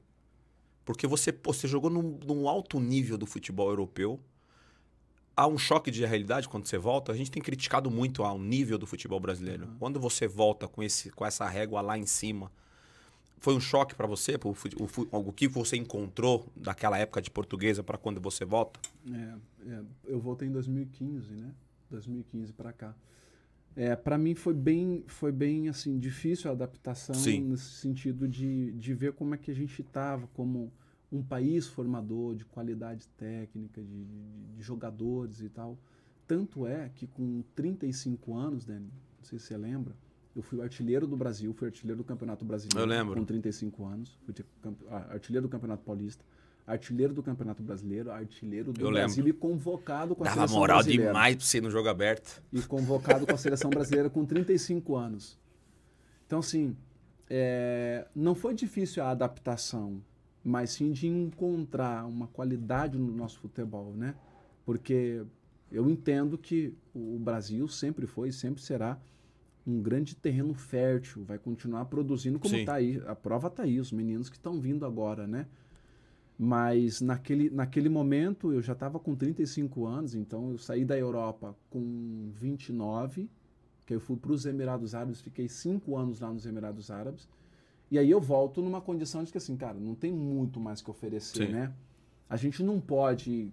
A: Porque você, pô, você jogou num, num alto nível do futebol europeu. Há um choque de realidade quando você volta. A gente tem criticado muito ao nível do futebol brasileiro. Uhum. Quando você volta com, esse, com essa régua lá em cima, foi um choque para você? Pro, o, o, o, que você encontrou daquela época de portuguesa para quando você volta?
C: É, é, eu voltei em 2015, né? 2015 para cá. É, para mim foi bem, foi bem assim difícil a adaptação Sim. nesse sentido de, de ver como é que a gente estava como um país formador de qualidade técnica, de, de, de, jogadores e tal. Tanto é que com 35 anos, né, não sei se você lembra, eu fui artilheiro do Brasil, fui artilheiro do Campeonato Brasileiro. Eu lembro. Com 35 anos, fui ah, artilheiro do Campeonato Paulista artilheiro do Campeonato Brasileiro, artilheiro do Eu Brasil lembro. e convocado com a Dava seleção moral demais para você ir no jogo aberto. E convocado com a seleção brasileira com 35 anos. Então, assim, é, não foi difícil a adaptação, mas sim de encontrar uma qualidade no nosso futebol, né? Porque eu entendo que o Brasil sempre foi e sempre será um grande terreno fértil, vai continuar produzindo como está aí. A prova está aí, os meninos que estão vindo agora, né? Mas naquele, naquele momento eu já estava com 35 anos, então eu saí da Europa com 29, que eu fui para os Emirados Árabes, fiquei 5 anos lá nos Emirados Árabes. E aí eu volto numa condição de que assim, cara, não tem muito mais que oferecer, Sim. né? A gente não pode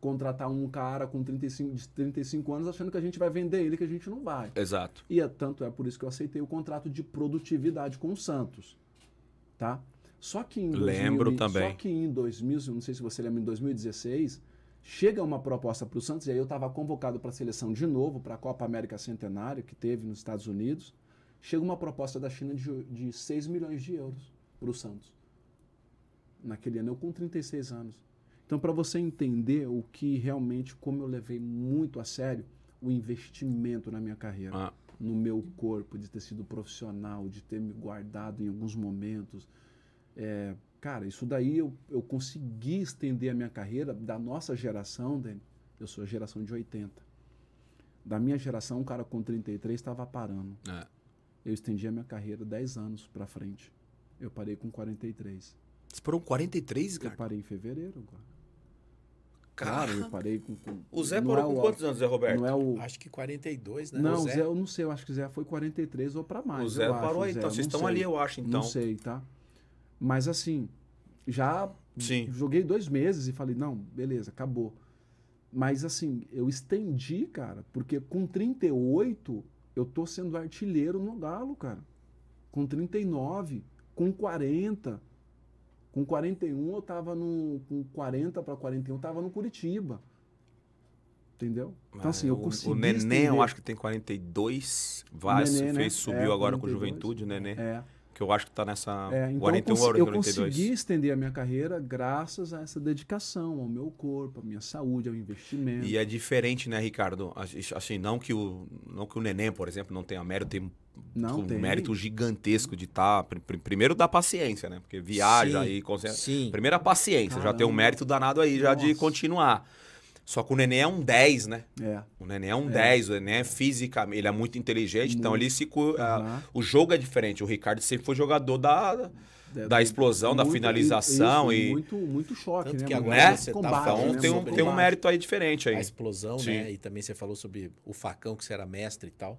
C: contratar um cara com 35, de 35 anos achando que a gente vai vender ele, que a gente não vai. Exato. E é, tanto é por isso que eu aceitei o contrato de produtividade com o Santos, tá? Só que em Lembro 2000, também. Só que em 2000, não sei se você lembra, em 2016, chega uma proposta para o Santos, e aí eu estava convocado para a seleção de novo, para a Copa América Centenário, que teve nos Estados Unidos. Chega uma proposta da China de, de 6 milhões de euros para o Santos. Naquele ano, eu com 36 anos. Então, para você entender o que realmente, como eu levei muito a sério o investimento na minha carreira, ah. no meu corpo, de ter sido profissional, de ter me guardado em alguns momentos, é, cara, isso daí eu, eu consegui estender a minha carreira da nossa geração, Dani. Eu sou a geração de 80. Da minha geração, um cara com 33 estava parando. É. Eu estendi a minha carreira 10 anos para frente. Eu parei com 43. parou foram 43, cara? Eu parei em fevereiro agora. Cara, eu parei com. com o Zé parou é com quantos anos, Zé Roberto? Não é o... Acho que 42, né? Não, o Zé... Zé eu não sei, eu acho que o Zé foi 43 ou para mais. O Zé parou acho, aí, então. Vocês estão ali, eu acho, então. Não sei, tá? Mas assim, já Sim. joguei dois meses e falei, não, beleza, acabou. Mas assim, eu estendi, cara, porque com 38 eu tô sendo artilheiro no Galo, cara. Com 39, com 40. Com 41 eu tava no. Com 40 para 41 eu tava no Curitiba. Entendeu? Então, ah, assim, eu consegui. O Neném, estender. eu acho
A: que tem 42. Vasco, né? fez, subiu é, agora 42, com juventude, o Neném. É que eu acho que está nessa é, então 41 horas, eu 42. Eu consegui
C: estender a minha carreira graças a essa dedicação ao meu corpo, à minha saúde, ao investimento. E é
A: diferente, né, Ricardo? Assim, não que o, não que o Neném, por exemplo, não tenha mérito, tem não, um tem. mérito gigantesco de estar. Tá, pr primeiro da paciência, né? Porque viaja sim, e consegue. Sim. Primeiro paciência, Caramba. já tem um mérito danado aí já Nossa. de continuar. Só que o neném é um 10, né? É. O neném é um é. 10, o neném é fisicamente, ele é muito inteligente, muito. então ele se uhum. o jogo é diferente. O Ricardo sempre foi jogador da é, da explosão, muito, da finalização isso, e muito
C: muito choque, Tanto né? Que agora né? você tá combate, tá falando, né? Então, tem um tem um mérito
B: aí diferente aí. A explosão, Sim. né? E também você falou sobre o facão que você era mestre e tal.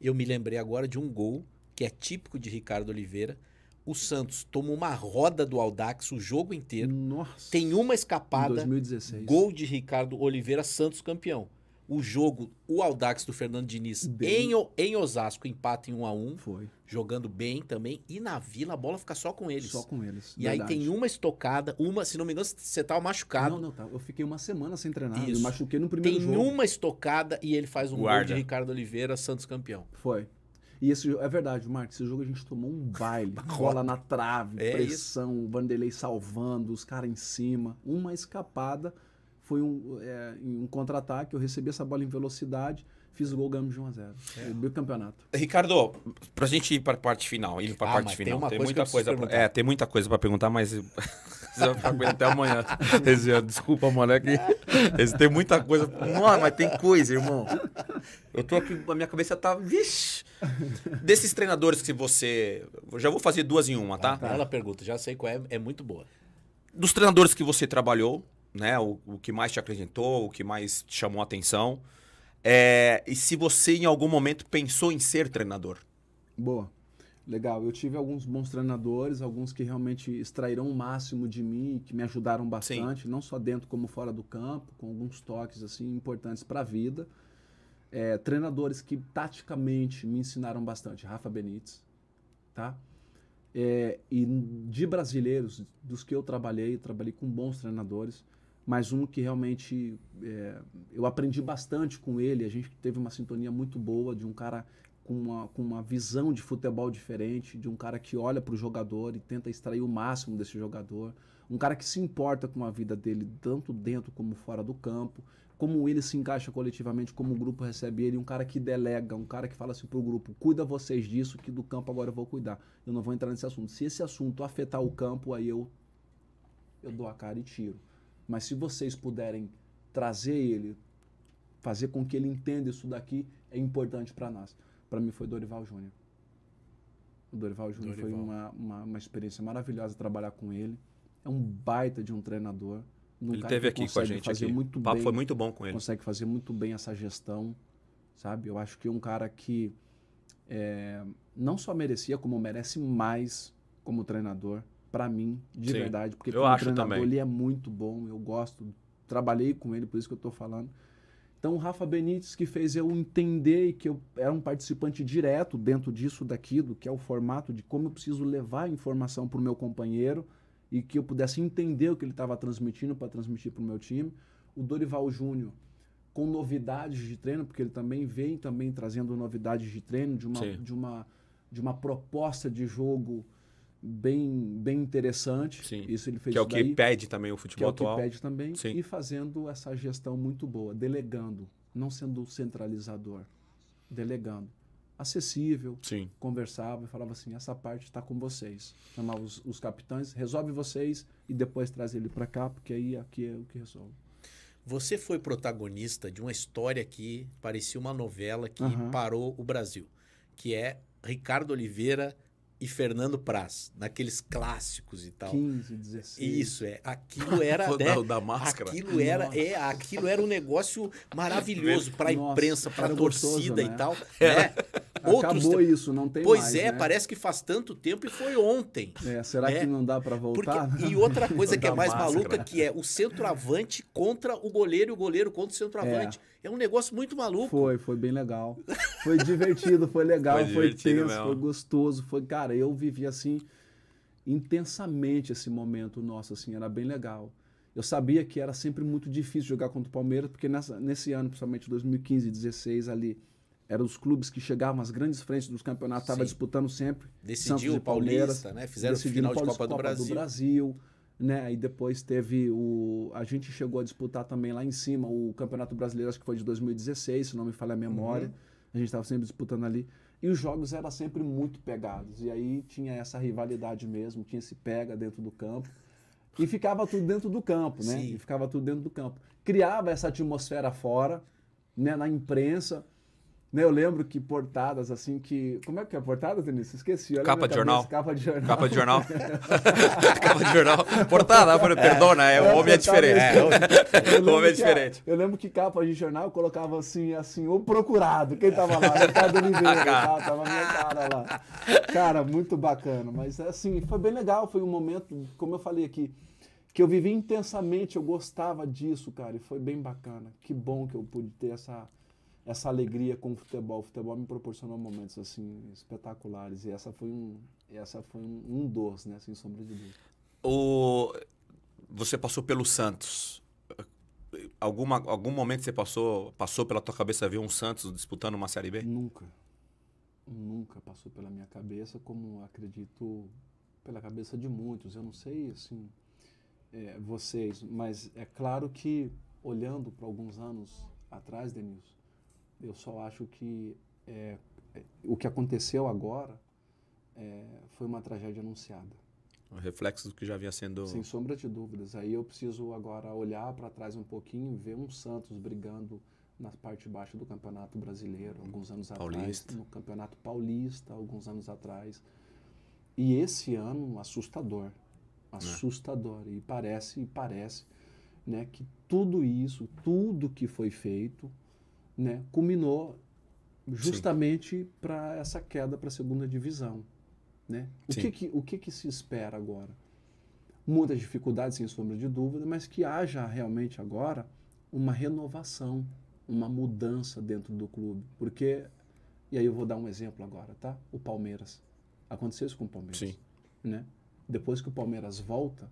B: Eu me lembrei agora de um gol que é típico de Ricardo Oliveira o Santos toma uma roda do Aldax o jogo inteiro. Nossa. Tem uma escapada. 2016. Gol de Ricardo Oliveira, Santos campeão. O jogo, o Aldax do Fernando Diniz em, em Osasco, empate em 1 um a 1 um, Foi. Jogando bem também. E na Vila, a bola fica só com eles. Só com eles. E verdade. aí tem uma estocada, uma, se não me engano, você tava tá machucado. Não, não, tá. Eu
C: fiquei uma semana sem treinar. Isso. Eu machuquei no primeiro tem jogo. Tem
B: uma estocada e ele faz um Guarda. gol de Ricardo Oliveira, Santos campeão.
C: Foi. E esse é verdade, Marcos, esse jogo a gente tomou um baile, *laughs* bola na trave, é pressão, isso. o Vanderlei salvando, os caras em cima, uma escapada, foi um, é, um contra-ataque, eu recebi essa bola em velocidade, fiz o gol, ganhamos de 1 a 0 é. o campeonato.
A: Ricardo, pra gente ir pra parte final, ir pra ah, parte final, tem, tem coisa muita coisa pra, é, tem muita coisa para perguntar, mas vai ficar com ele até amanhã. *laughs* Esse, é, desculpa, moleque. Esse tem muita coisa. Mano, mas tem coisa, irmão. Eu tô aqui, a minha cabeça tá. Vixe! Desses treinadores que você. Já vou fazer duas em uma, tá? Ah, tá. Ela pergunta, já sei qual é, é muito boa. Dos treinadores que você trabalhou, né? O, o que mais te acreditou o que mais te chamou a atenção. É, e se você em algum momento pensou em ser treinador?
C: Boa. Legal, eu tive alguns bons treinadores, alguns que realmente extraíram o máximo de mim, que me ajudaram bastante, Sim. não só dentro como fora do campo, com alguns toques assim importantes para a vida. É, treinadores que taticamente me ensinaram bastante, Rafa Benítez, tá? É, e de brasileiros, dos que eu trabalhei, trabalhei com bons treinadores, mas um que realmente é, eu aprendi bastante com ele, a gente teve uma sintonia muito boa de um cara com uma, com uma visão de futebol diferente, de um cara que olha para o jogador e tenta extrair o máximo desse jogador, um cara que se importa com a vida dele, tanto dentro como fora do campo, como ele se encaixa coletivamente, como o grupo recebe ele, um cara que delega, um cara que fala assim para o grupo: cuida vocês disso, que do campo agora eu vou cuidar. Eu não vou entrar nesse assunto. Se esse assunto afetar o campo, aí eu, eu dou a cara e tiro. Mas se vocês puderem trazer ele, fazer com que ele entenda isso daqui, é importante para nós para mim foi Dorival Júnior. O Dorival Júnior foi uma, uma, uma, experiência maravilhosa trabalhar com ele. É um baita de um treinador. Um ele teve aqui com a gente. Fazer aqui. Muito o papo bem, foi muito bom com ele. Consegue fazer muito bem essa gestão, sabe? Eu acho que é um cara que é, não só merecia, como merece mais como treinador, para mim, de Sim. verdade. Porque eu como acho treinador também. ele é muito bom, eu gosto, trabalhei com ele, por isso que eu tô falando. Então, o Rafa Benítez que fez eu entender que eu era um participante direto dentro disso, daquilo, que é o formato de como eu preciso levar a informação para o meu companheiro e que eu pudesse entender o que ele estava transmitindo para transmitir para o meu time. O Dorival Júnior com novidades de treino, porque ele também vem também trazendo novidades de treino, de uma, de uma, de uma proposta de jogo bem, bem interessante. Sim. Isso ele fez que é o que daí, pede também o futebol que atual. É o que pede também Sim. e fazendo essa gestão muito boa, delegando, não sendo centralizador, delegando. Acessível, Sim. conversava e falava assim: essa parte está com vocês. Chamava os, os capitães, resolve vocês e depois traz ele para cá, porque aí aqui é o que resolve.
B: Você foi protagonista de uma história que parecia uma novela que uhum. parou o Brasil, que é Ricardo Oliveira e Fernando Praz, naqueles clássicos e tal. 15, 16. Isso, é. Aquilo *laughs* era. né, da, da máscara. Aquilo era, é, aquilo era um negócio maravilhoso para a imprensa, para a torcida né? e tal. É. *laughs* Né? Acabou te...
C: isso, não tem pois mais. Pois é, né? parece
B: que faz tanto tempo e foi ontem.
C: É, será né? que não dá para voltar? Porque... E *laughs* outra coisa que é mais máscara. maluca
B: que é o centroavante contra o goleiro e o goleiro contra o é. centroavante. É. É um negócio muito maluco.
C: Foi, foi bem legal. Foi divertido, foi legal, foi, foi tenso, mesmo. foi gostoso. Foi, cara, eu vivi assim intensamente esse momento nosso, assim, era bem legal. Eu sabia que era sempre muito difícil jogar contra o Palmeiras, porque nessa, nesse ano, principalmente 2015 e 2016 ali, eram os clubes que chegavam às grandes frentes dos campeonatos, estava disputando sempre. Decidiu Santos o Paulista, Palmeiras, né? Fizeram esse final de Copa, do, Brasil. do Brasil né? E depois teve o. A gente chegou a disputar também lá em cima o Campeonato Brasileiro, acho que foi de 2016, se não me falha a memória. Uhum. A gente estava sempre disputando ali. E os jogos eram sempre muito pegados. E aí tinha essa rivalidade mesmo, tinha esse pega dentro do campo. E ficava tudo dentro do campo, né? Sim. E ficava tudo dentro do campo. Criava essa atmosfera fora, né? Na imprensa. Né, eu lembro que portadas assim que. Como é que é portada, Denise? Esqueci. Capa de, capa de jornal. Capa de jornal. *laughs* capa de jornal. Portada, é, perdona, é, o é, homem é diferente. É, o homem *laughs* é diferente. Que, eu lembro que capa de jornal eu colocava assim, assim, o procurado. Quem tava lá? Ricardo *laughs* Oliveira, tá, tava minha cara lá. Cara, muito bacana. Mas assim, foi bem legal. Foi um momento, como eu falei aqui, que eu vivi intensamente. Eu gostava disso, cara. E foi bem bacana. Que bom que eu pude ter essa essa alegria com o futebol. O futebol me proporcionou momentos assim espetaculares e essa foi um essa foi um, um dos, né, sem sombra de dúvida.
A: O você passou pelo Santos. Alguma, algum momento você passou passou pela tua cabeça ver um Santos disputando uma série B? Nunca.
C: Nunca passou pela minha cabeça, como acredito pela cabeça de muitos. Eu não sei assim é, vocês, mas é claro que olhando para alguns anos atrás, Denilson, eu só acho que é, é, o que aconteceu agora é, foi uma tragédia anunciada.
A: Um reflexo do que já havia sendo. Sem sombra
C: de dúvidas. Aí eu preciso agora olhar para trás um pouquinho e ver um Santos brigando na parte baixa do Campeonato Brasileiro, alguns anos Paulista. atrás. No Campeonato Paulista, alguns anos atrás. E esse ano, assustador. É. Assustador. É. E parece, parece né, que tudo isso, tudo que foi feito, né, culminou justamente para essa queda para a segunda divisão. Né? O, que, que, o que, que se espera agora? Muitas dificuldades, sem sombra de dúvida, mas que haja realmente agora uma renovação, uma mudança dentro do clube. Porque, e aí eu vou dar um exemplo agora, tá? O Palmeiras. Aconteceu isso com o Palmeiras. Sim. Né? Depois que o Palmeiras volta,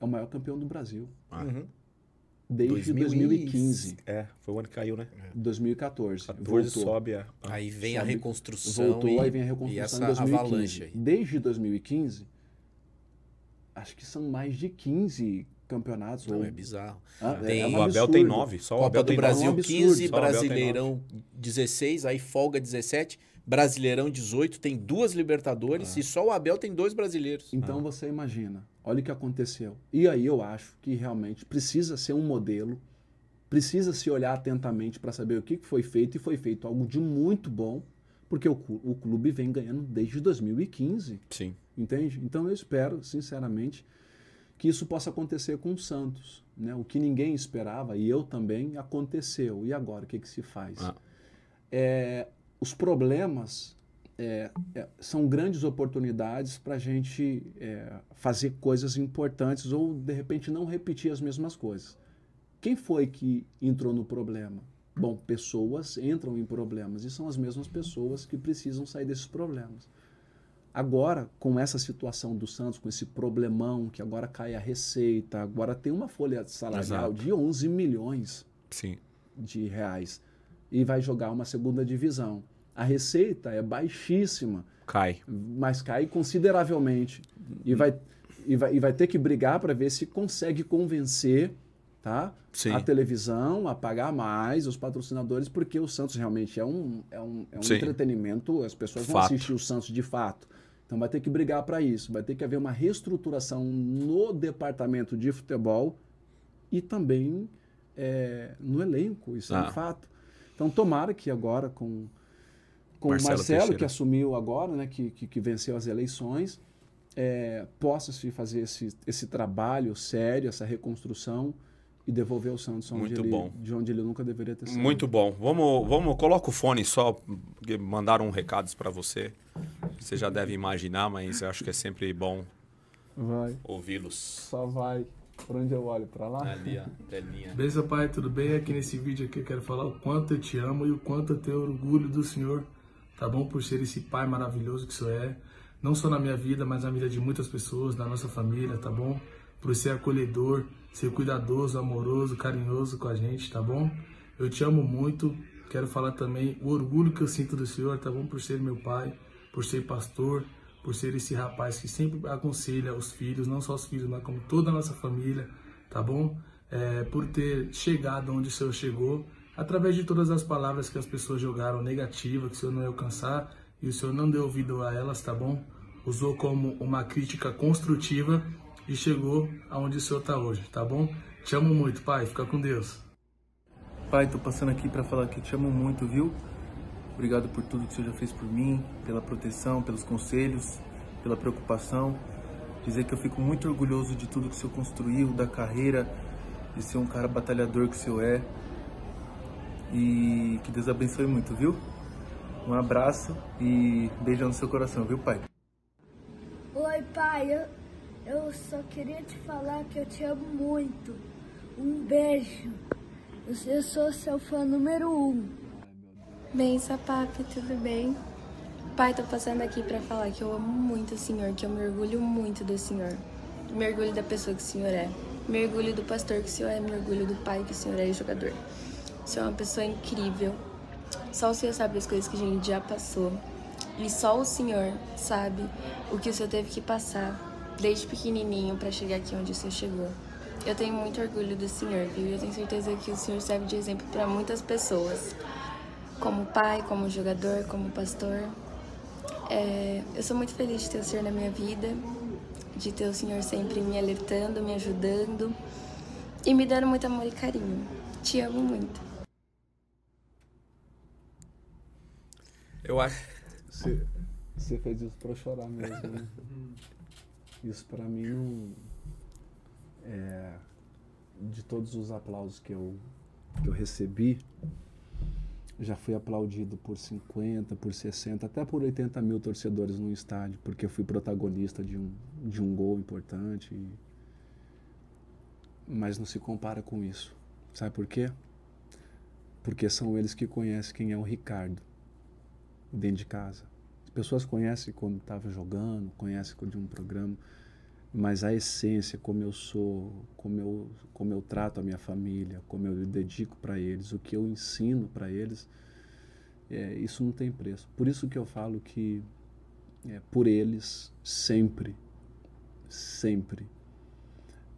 C: é o maior campeão do Brasil. Ah. Uhum. Desde 2015. É, foi o ano que caiu, né? 2014. É. 14 voltou. sobe a... Aí vem sobe, a reconstrução. Voltou, e, aí vem a reconstrução e essa avalanche aí. Desde 2015, acho que são mais de 15 campeonatos. Não, ou... é bizarro. Ah, é, tem... é um o Abel tem 9, só o Copa Abel do Brasil 9, 15, é Brasileirão
B: 16, aí folga 17 Brasileirão 18, tem duas Libertadores ah. e só o Abel tem dois brasileiros. Então ah.
C: você imagina, olha o que aconteceu. E aí eu acho que realmente precisa ser um modelo, precisa se olhar atentamente para saber o que foi feito e foi feito algo de muito bom, porque o, o clube vem ganhando desde 2015. Sim. Entende? Então eu espero, sinceramente, que isso possa acontecer com o Santos. Né? O que ninguém esperava, e eu também, aconteceu. E agora, o que, que se faz? Ah. É, os problemas é, é, são grandes oportunidades para a gente é, fazer coisas importantes ou, de repente, não repetir as mesmas coisas. Quem foi que entrou no problema? Bom, pessoas entram em problemas e são as mesmas pessoas que precisam sair desses problemas. Agora, com essa situação do Santos, com esse problemão que agora cai a receita, agora tem uma folha salarial Exato. de 11 milhões Sim. de reais e vai jogar uma segunda divisão. A receita é baixíssima. Cai. Mas cai consideravelmente. E vai, e vai, e vai ter que brigar para ver se consegue convencer tá? Sim. a televisão a pagar mais, os patrocinadores, porque o Santos realmente é um, é um, é um entretenimento, as pessoas fato. assistir o Santos de fato. Então vai ter que brigar para isso, vai ter que haver uma reestruturação no departamento de futebol e também é, no elenco, isso ah. é um ah. fato. Então, tomara que agora com, com Marcelo o Marcelo, Teixeira. que assumiu agora, né, que, que, que venceu as eleições, é, possa se fazer esse, esse trabalho sério, essa reconstrução e devolver o Santos onde Muito ele, bom. de onde ele nunca deveria ter saído. Muito
A: bom. Vamos, vamos coloca o fone só, mandaram um recados para você. Você já deve imaginar, mas acho que é sempre bom
C: ouvi-los. Só vai. Por onde eu olho? Pra lá? Ali, ó, telinha. Beijo, pai, tudo bem? Aqui nesse vídeo aqui eu quero falar o quanto eu te amo e o quanto eu tenho orgulho do Senhor, tá bom? Por ser esse pai maravilhoso que o Senhor é, não só na minha vida, mas na vida de muitas pessoas, na nossa família, tá bom? Por ser acolhedor, ser cuidadoso, amoroso, carinhoso com a gente, tá bom? Eu te amo muito, quero falar também o orgulho que eu sinto do Senhor, tá bom? Por ser meu pai, por ser pastor, por ser esse rapaz que sempre aconselha os filhos, não só os filhos, mas como toda a nossa família, tá bom? É, por ter chegado onde o Senhor chegou, através de todas as palavras que as pessoas jogaram negativa, que o Senhor não ia alcançar e o Senhor não deu ouvido a elas, tá bom? Usou como uma crítica construtiva e chegou aonde o Senhor está hoje, tá bom? Te amo muito, Pai. Fica com Deus. Pai, tô passando aqui para falar que te amo muito, viu? Obrigado por tudo que o Senhor já fez por mim, pela proteção, pelos conselhos, pela preocupação. Dizer que eu fico muito orgulhoso de tudo que o Senhor construiu, da carreira, de ser um cara batalhador que o Senhor é. E que Deus abençoe muito, viu? Um abraço e beijo no seu coração, viu, pai?
D: Oi, pai. Eu, só queria te falar que
E: eu te amo muito. Um beijo. Eu sou seu fã número um. Bem, Sapap, tudo bem? Pai, tô passando aqui para falar que eu amo muito o Senhor, que eu mergulho muito do Senhor. Me orgulho da pessoa que o Senhor é. Me orgulho do pastor que o Senhor é, me orgulho do pai que o Senhor é e jogador. O Senhor é uma pessoa incrível. Só o Senhor sabe as coisas que a gente já passou. E só o Senhor sabe o que o Senhor teve que passar desde pequenininho para chegar aqui onde o Senhor chegou. Eu tenho muito orgulho do Senhor, viu? Eu tenho certeza que o Senhor serve de exemplo para muitas pessoas como pai, como jogador, como pastor. É, eu sou muito feliz de ter o Senhor na minha vida, de ter o Senhor sempre me alertando, me ajudando e me dando muito amor e carinho. Te amo muito.
C: Eu acho. Você, você fez isso pra chorar mesmo, né? *laughs* Isso pra mim não. É, de todos os aplausos que eu, que eu recebi, já fui aplaudido por 50, por 60, até por 80 mil torcedores num estádio, porque eu fui protagonista de um, de um gol importante. E... Mas não se compara com isso. Sabe por quê? Porque são eles que conhecem quem é o Ricardo dentro de casa. As pessoas conhecem quando estava jogando, conhecem de um programa mas a essência, como eu sou, como eu, como eu trato a minha família, como eu dedico para eles, o que eu ensino para eles, é, isso não tem preço. Por isso que eu falo que é, por eles, sempre, sempre.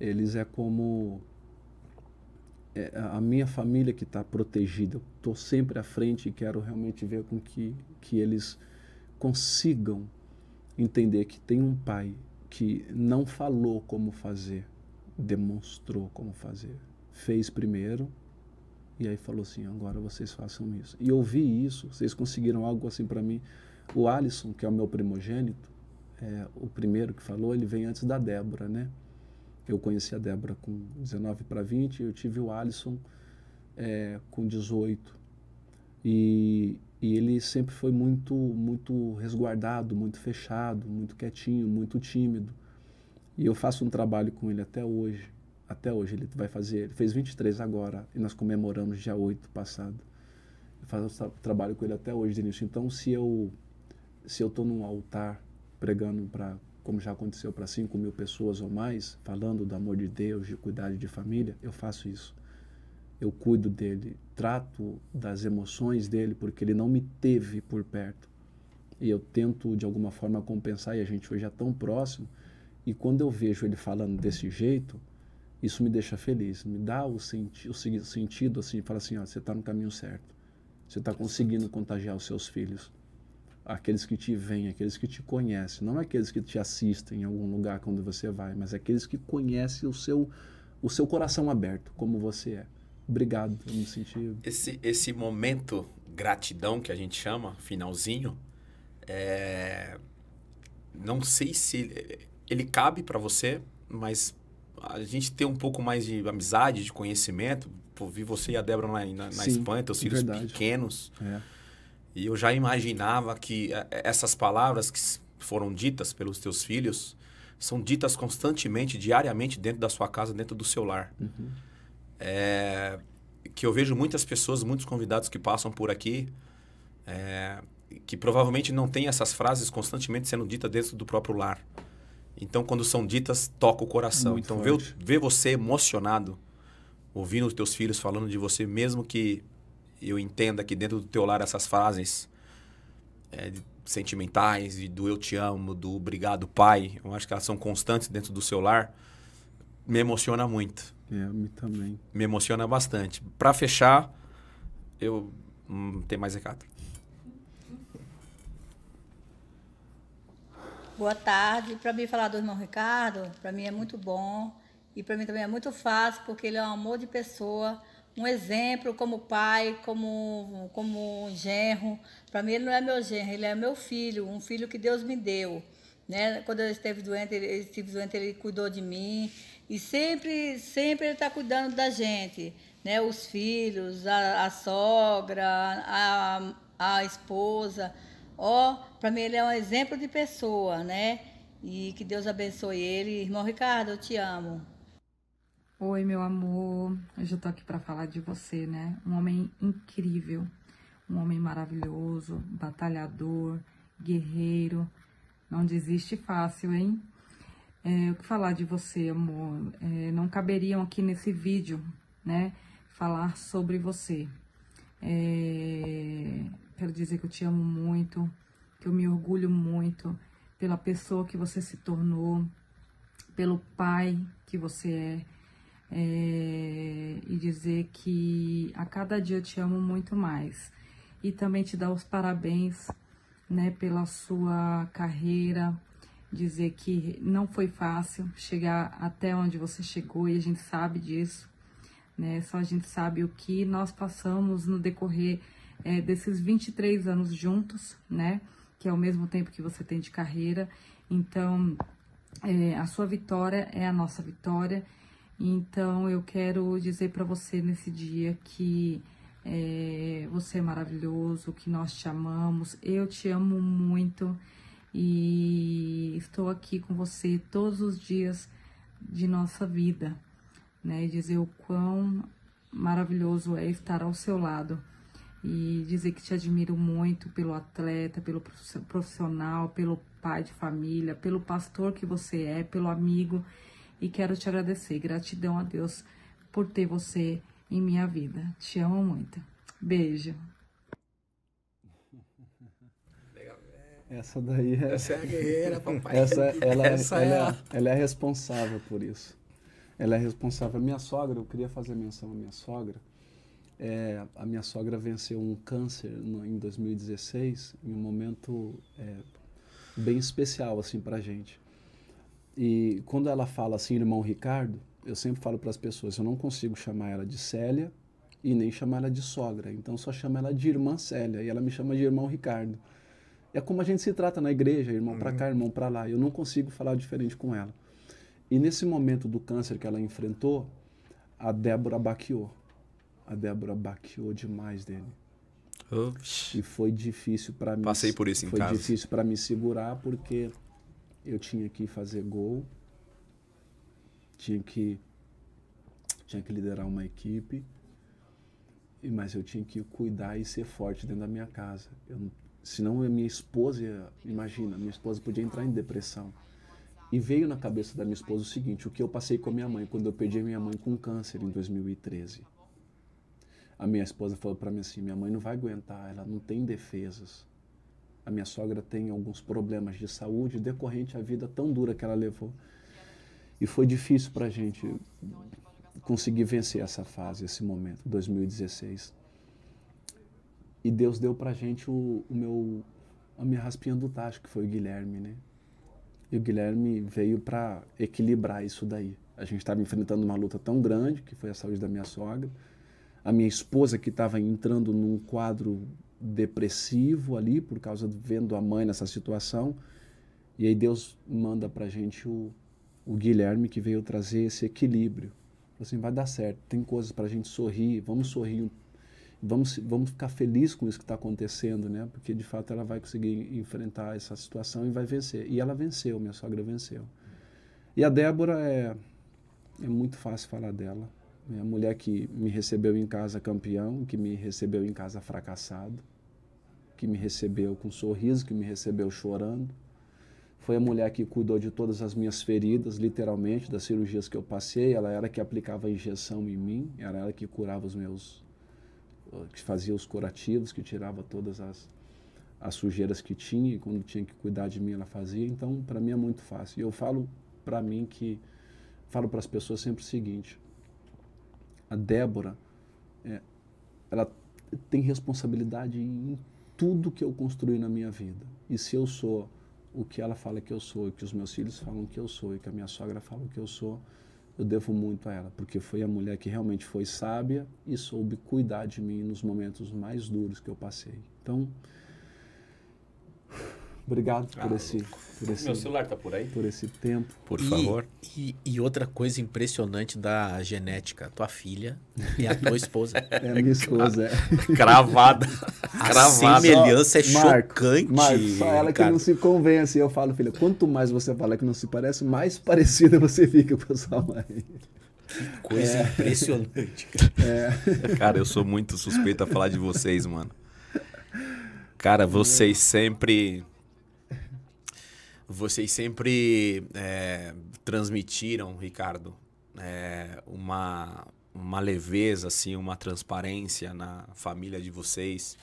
C: Eles é como é, a minha família que está protegida. Estou sempre à frente e quero realmente ver com que, que eles consigam entender que tem um pai que não falou como fazer, demonstrou como fazer. Fez primeiro e aí falou assim: agora vocês façam isso. E eu vi isso, vocês conseguiram algo assim para mim. O Alisson, que é o meu primogênito, é, o primeiro que falou, ele vem antes da Débora, né? Eu conheci a Débora com 19 para 20, eu tive o Alisson é, com 18. E e ele sempre foi muito, muito resguardado, muito fechado, muito quietinho, muito tímido. E eu faço um trabalho com ele até hoje. Até hoje ele vai fazer, ele fez 23 agora e nós comemoramos dia 8 passado. Eu faço um trabalho com ele até hoje, Denilson. Então, se eu se eu estou num altar pregando para, como já aconteceu, para 5 mil pessoas ou mais, falando do amor de Deus, de cuidado de família, eu faço isso eu cuido dele, trato das emoções dele, porque ele não me teve por perto. E eu tento de alguma forma compensar, e a gente hoje é tão próximo. E quando eu vejo ele falando desse jeito, isso me deixa feliz, me dá o, senti o sentido, assim, fala assim: ó, ah, você está no caminho certo, você está conseguindo contagiar os seus filhos. Aqueles que te veem, aqueles que te conhecem, não aqueles que te assistem em algum lugar quando você vai, mas aqueles que conhecem o seu, o seu coração aberto, como você é obrigado. nesse sentido.
A: Esse, esse momento gratidão que a gente chama, finalzinho, é... não sei se ele cabe para você, mas a gente ter um pouco mais de amizade, de conhecimento. Pô, vi você e a Débora na, na, na Sim, Espanha, teus é filhos verdade. pequenos. É. E eu já imaginava que é, essas palavras que foram ditas pelos teus filhos são ditas constantemente, diariamente, dentro da sua casa, dentro do seu lar. Uhum é, que eu vejo muitas pessoas, muitos convidados que passam por aqui, é, que provavelmente não têm essas frases constantemente sendo ditas dentro do próprio lar. Então, quando são ditas, toca o coração. Muito então, ver, você emocionado, ouvindo os teus filhos falando de você, mesmo que eu entenda que dentro do teu lar essas frases é, sentimentais, do eu te amo, do obrigado pai, eu acho que elas são constantes dentro do seu lar, me emociona muito. É, me também. Me emociona bastante. Para fechar, eu. Hum, tem mais recado.
F: Boa tarde. Para mim, falar do irmão Ricardo, para mim é muito bom. E para mim também é muito fácil, porque ele é um amor de pessoa, um exemplo como pai, como, como genro. Para mim, ele não é meu genro, ele é meu filho, um filho que Deus me deu. Né? Quando eu esteve doente, ele, ele esteve doente, ele cuidou de mim. E sempre, sempre ele está cuidando da gente, né? Os filhos, a, a sogra, a, a esposa. Ó, oh, para mim ele é um exemplo de pessoa, né? E que Deus abençoe ele. Irmão Ricardo, eu te amo. Oi, meu amor. Hoje eu tô aqui para falar de você, né? Um homem incrível, um homem maravilhoso, batalhador, guerreiro. Não desiste fácil, hein? É, o que falar de você, amor? É, não caberiam aqui nesse vídeo, né? Falar sobre você. É, quero dizer que eu te amo muito, que eu me orgulho muito pela pessoa que você se tornou, pelo pai que você é, é, e dizer que a cada dia eu te amo muito mais. E também te dar os parabéns, né, pela sua carreira, dizer que não foi fácil chegar até onde você chegou e a gente sabe disso, né? Só a gente sabe o que nós passamos no decorrer é, desses 23 anos juntos, né? Que é o mesmo tempo que você tem de carreira. Então, é, a sua vitória é a nossa vitória. Então, eu quero dizer para você nesse dia que é, você é maravilhoso, que nós te amamos, eu te amo muito e estou aqui com você todos os dias de nossa vida, né? E dizer o quão maravilhoso é estar ao seu lado e dizer que te admiro muito pelo atleta, pelo profissional, pelo pai de família, pelo pastor que você é, pelo amigo e quero te agradecer. Gratidão a Deus por ter você em minha vida. Te amo muito. Beijo.
C: Essa daí é.
F: Essa é a guerreira, papai. Essa, ela, é, Essa ela, é, é
C: ela é responsável por isso. Ela é responsável. A minha sogra, eu queria fazer menção à minha sogra. É, a minha sogra venceu um câncer no, em 2016, em um momento é, bem especial assim para gente. E quando ela fala assim, irmão Ricardo, eu sempre falo para as pessoas, eu não consigo chamar ela de Célia e nem chamar ela de sogra, então só chamo ela de irmã Célia e ela me chama de irmão Ricardo. É como a gente se trata na igreja, irmão para cá, uhum. irmão para lá. Eu não consigo falar diferente com ela. E nesse momento do câncer que ela enfrentou, a Débora baqueou. A Débora baqueou demais dele. Ups. E foi difícil para mim. Passei por isso em foi casa. Foi difícil para me segurar porque eu tinha que fazer gol, tinha que tinha que liderar uma equipe, mas eu tinha que cuidar e ser forte dentro da minha casa. Eu Senão a minha esposa, imagina, minha esposa podia entrar em depressão. E veio na cabeça da minha esposa o seguinte: o que eu passei com a minha mãe quando eu perdi a minha mãe com câncer em 2013. A minha esposa falou para mim assim: minha mãe não vai aguentar, ela não tem defesas. A minha sogra tem alguns problemas de saúde decorrente à vida tão dura que ela levou. E foi difícil para a gente conseguir vencer essa fase, esse momento, 2016. E Deus deu pra gente o, o meu, a minha raspinha do tacho, que foi o Guilherme, né? E o Guilherme veio para equilibrar isso daí. A gente estava enfrentando uma luta tão grande, que foi a saúde da minha sogra, a minha esposa que estava entrando num quadro depressivo ali por causa de vendo a mãe nessa situação. E aí Deus manda para gente o, o Guilherme que veio trazer esse equilíbrio. assim, vai dar certo, tem coisas para gente sorrir, vamos sorrir vamos, vamos ficar felizes com isso que está acontecendo, né? Porque de fato ela vai conseguir enfrentar essa situação e vai vencer. E ela venceu, minha sogra venceu. E a Débora é, é muito fácil falar dela. É a mulher que me recebeu em casa campeão, que me recebeu em casa fracassado, que me recebeu com sorriso, que me recebeu chorando. Foi a mulher que cuidou de todas as minhas feridas, literalmente, das cirurgias que eu passei. Ela era que aplicava a injeção em mim, era ela que curava os meus que fazia os curativos, que tirava todas as, as sujeiras que tinha, e quando tinha que cuidar de mim ela fazia. Então, para mim é muito fácil. E eu falo para mim que falo para as pessoas sempre o seguinte: a Débora, é, ela tem responsabilidade em tudo que eu construí na minha vida. E se eu sou o que ela fala que eu sou, e que os meus filhos falam que eu sou, e que a minha sogra fala que eu sou, eu devo muito a ela, porque foi a mulher que realmente foi sábia e soube cuidar de mim nos momentos mais duros que eu passei. Então, Obrigado ah, por, esse, por esse. Meu celular tá por aí. Por esse tempo. Por e, favor. E,
B: e, outra coisa impressionante da genética: tua filha e a tua esposa. *laughs* É minha esposa, é. Cravada.
C: A Cravada. semelhança é Marco, chocante. Marco, só ela cara. que não se convence. Eu falo, filha, quanto mais você fala que não se parece, mais parecida você fica com a sua mãe. Que coisa
A: é. impressionante.
D: *laughs* É. Cara, eu sou muito suspeito a falar de
A: vocês, mano. Cara, vocês sempre vocês sempre é, transmitiram, Ricardo, é, uma, uma leveza, assim, uma transparência na família de vocês.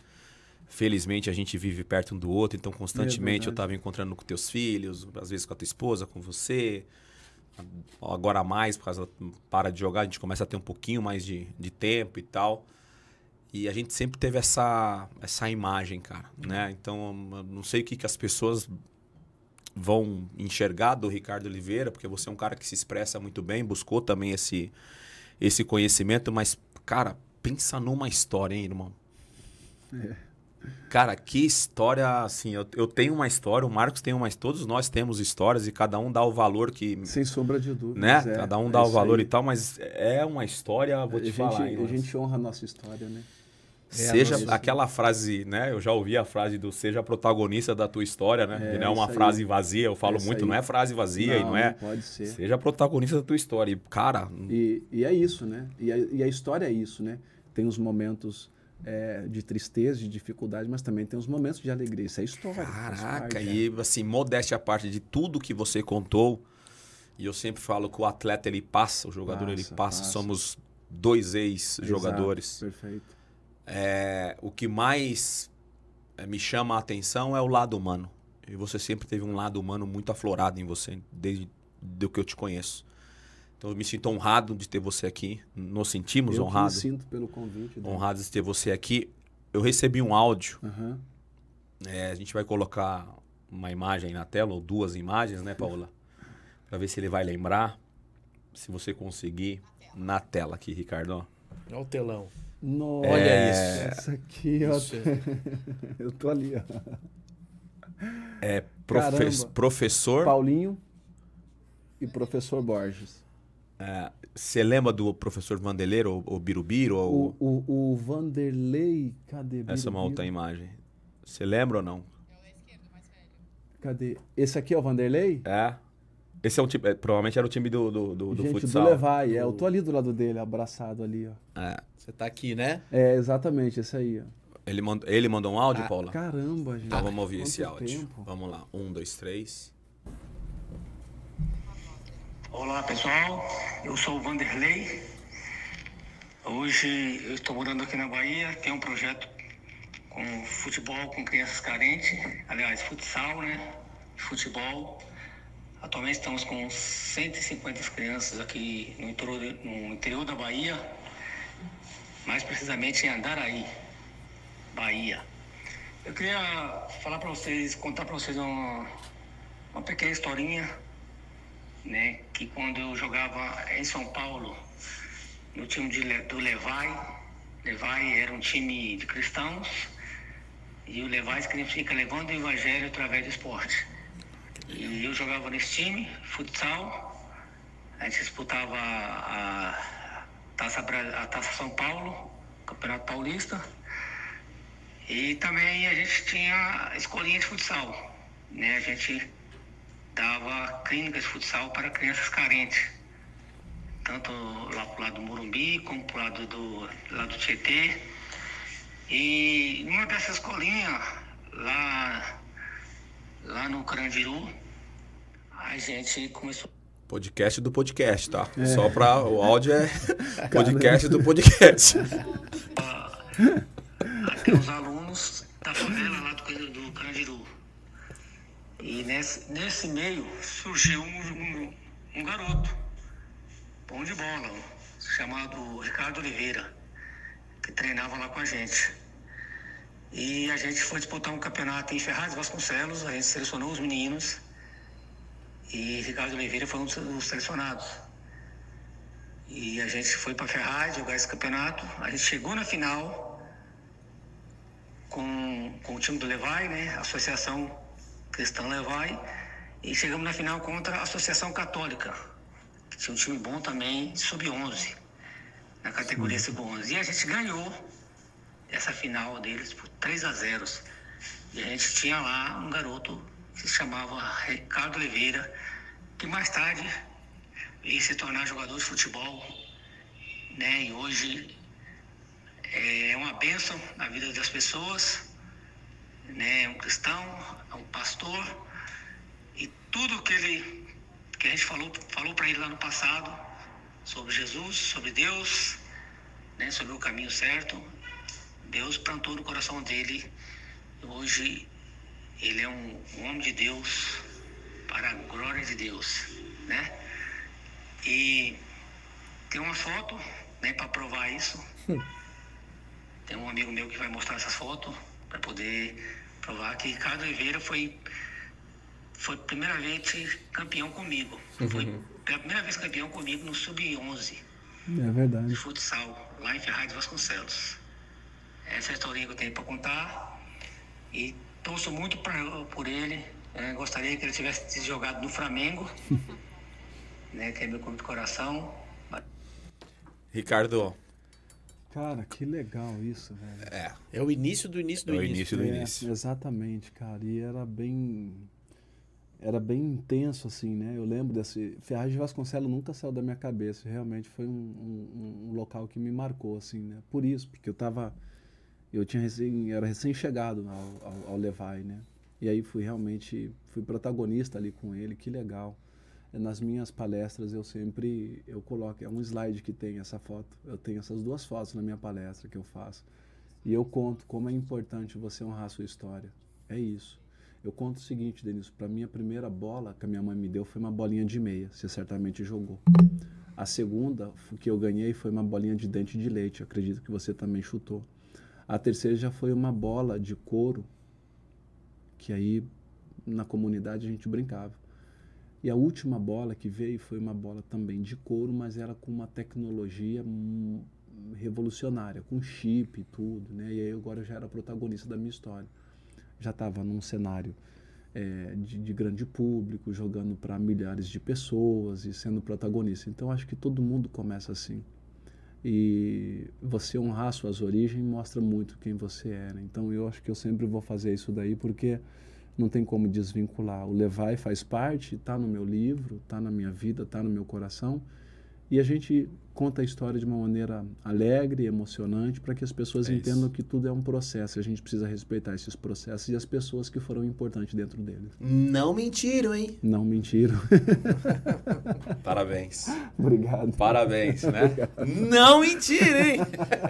A: Felizmente a gente vive perto um do outro, então constantemente é eu estava encontrando com teus filhos, às vezes com a tua esposa, com você. Agora mais, por causa para de jogar, a gente começa a ter um pouquinho mais de, de tempo e tal. E a gente sempre teve essa, essa imagem, cara, né? Então, não sei o que, que as pessoas vão enxergar do Ricardo Oliveira, porque você é um cara que se expressa muito bem, buscou também esse, esse conhecimento, mas, cara, pensa numa história, hein, irmão? É. Cara, que história, assim, eu, eu, tenho uma história, o Marcos tem uma todos nós temos histórias e cada um dá o valor que...
C: Sem sombra de dúvida. Né? É, cada um é dá é o valor aí. e tal,
A: mas é uma história, vou a te gente, falar. Hein, a mas... gente honra a nossa história, né? É, seja é, aquela frase, né? Eu já ouvi a frase do seja protagonista da tua história, né? É, e não é uma frase vazia, eu falo muito, aí. não é frase vazia não, e não é. pode ser. Seja protagonista da tua história. E, cara.
C: E, e é isso, né? E a, e a, história é isso, né? Tem os momentos é, de tristeza, de dificuldade, mas também tem os momentos de alegria. Isso é história. Caraca,
A: e é. assim, modéstia a parte de tudo que você contou. E eu sempre falo que o atleta ele passa, o jogador passa, ele passa. passa. Somos dois ex-jogadores. Perfeito é, o que mais é, me chama a atenção é o lado humano. E você sempre teve um lado humano muito aflorado em você, desde do que eu te conheço. Então eu me sinto honrado de ter você aqui. Nos sentimos honrados. Eu sinto pelo convite. Né? Dele. de ter você aqui. Eu recebi um áudio. Uhum. É, a gente vai colocar uma imagem na tela, ou duas imagens, né, Paula? *laughs* Para ver se ele vai lembrar. Se você conseguir. Na tela aqui, Ricardo. Olha o telão. No, é... Olha isso.
B: Isso
C: aqui, ó. Isso. É. *laughs* Eu tô ali, ó. É profe professor. Paulinho e professor Borges. É,
A: você é, lembra do professor Vanderlei ou, Birubiru? Ou...
C: O, o, o Vanderlei, cadê? Birubiru? Essa é uma outra
A: imagem. Você lembra ou não? É o esquerdo,
C: mais velho. Cadê?
A: Esse aqui é o Vanderlei? É. Esse é um time. É, provavelmente era o time do, do, do, do Gente, futsal. Do Levai, é. Eu tô
C: ali do lado dele, abraçado ali, ó. Ah, você tá aqui, né? É, exatamente, esse aí, ó.
A: Ele mandou, ele mandou um áudio, ah, Paula?
C: Caramba, gente.
E: Então vamos ouvir Quanto esse áudio.
A: Tempo? Vamos lá. Um, dois, três.
E: Olá, pessoal. Eu sou o Vanderlei. Hoje eu estou morando aqui na Bahia. Tem um projeto com futebol com crianças carentes. Aliás, futsal, né? Futebol Atualmente estamos com 150 crianças aqui no interior, no interior da Bahia, mais precisamente em Andaraí, Bahia. Eu queria falar para vocês, contar para vocês uma, uma pequena historinha, né? Que quando eu jogava em São Paulo, no time de, do Levai, Levai era um time de cristãos, e o Levai significa levando o evangelho através do esporte. E eu jogava nesse time, futsal. A gente disputava a Taça, a Taça São Paulo, Campeonato Paulista. E também a gente tinha escolinha de futsal. Né? A gente dava clínicas de futsal para crianças carentes. Tanto lá pro lado do Morumbi, como pro lado do, lado do Tietê. E numa dessas escolinhas, lá lá no Carandiru, a gente começou.
A: Podcast do podcast, tá? É. Só para O áudio é *laughs* podcast do podcast. Até ah,
E: os alunos da favela lá do, do Carandiru. E nesse, nesse meio surgiu um, um, um garoto, bom de bola, chamado Ricardo Oliveira, que treinava lá com a gente. E a gente foi disputar um campeonato em Ferraz Vasconcelos, a gente selecionou os meninos. E Ricardo Oliveira foi um dos selecionados. E a gente foi para Ferraz jogar esse campeonato. A gente chegou na final com, com o time do Levai, né? Associação Cristã Levai. E chegamos na final contra a Associação Católica, que tinha um time bom também, sub-11, na categoria sub-11. E a gente ganhou essa final deles por 3 a 0. E a gente tinha lá um garoto que se chamava Ricardo Oliveira, que mais tarde veio se tornar jogador de futebol, né? E hoje é uma bênção na vida das pessoas, né? É um cristão, é um pastor e tudo que ele que a gente falou falou para ele lá no passado sobre Jesus, sobre Deus, né? Sobre o caminho certo, Deus plantou no coração dele. Hoje ele é um homem de Deus para a glória de Deus, né? E tem uma foto, né, para provar isso. *laughs* Tem um amigo meu que vai mostrar essas fotos para poder provar que Ricardo Oliveira foi foi vez campeão comigo. Uhum. Foi pela primeira vez campeão comigo no sub-11. É verdade. De futsal, lá em Ferraz Vasconcelos. Essa é historinha que eu tenho para contar. E torço muito pra, por ele. Né? Gostaria que ele tivesse se jogado no Flamengo, *laughs* né? que é meu clube de coração.
A: Ricardo.
C: Cara, que legal isso, velho. É. É o início do início do início. É o início do é, início. Exatamente, cara. E era bem era bem intenso, assim, né? Eu lembro desse. Ferraz de Vasconcelos nunca saiu da minha cabeça. Realmente foi um, um, um, local que me marcou, assim, né? Por isso, porque eu tava eu tinha recém, era recém-chegado ao, ao, ao Levi, né? E aí fui realmente, fui protagonista ali com ele, que legal. É, nas minhas palestras eu sempre, eu coloco, é um slide que tem essa foto, eu tenho essas duas fotos na minha palestra que eu faço. E eu conto como é importante você honrar a sua história. É isso. Eu conto o seguinte, Denilson, para mim a primeira bola que a minha mãe me deu foi uma bolinha de meia, você certamente jogou. A segunda que eu ganhei foi uma bolinha de dente de leite, acredito que você também chutou. A terceira já foi uma bola de couro, que aí na comunidade a gente brincava. E a última bola que veio foi uma bola também de couro, mas ela com uma tecnologia hum, revolucionária, com chip e tudo, né? E aí agora eu já era protagonista da minha história. Já estava num cenário é, de, de, grande público, jogando para milhares de pessoas e sendo protagonista. Então acho que todo mundo começa assim e você honrar suas origens mostra muito quem você é. Né? Então eu acho que eu sempre vou fazer isso daí porque não tem como desvincular. O Levai faz parte, está no meu livro, está na minha vida, está no meu coração. E a gente conta a história de uma maneira alegre, emocionante, para que as pessoas é entendam isso. que tudo é um processo. A gente precisa respeitar esses processos e as pessoas que foram importantes dentro deles.
A: Não mentiram,
C: hein? Não mentiram. *laughs* Parabéns. Obrigado. Parabéns,
A: né? Obrigado. Não mentiram, hein?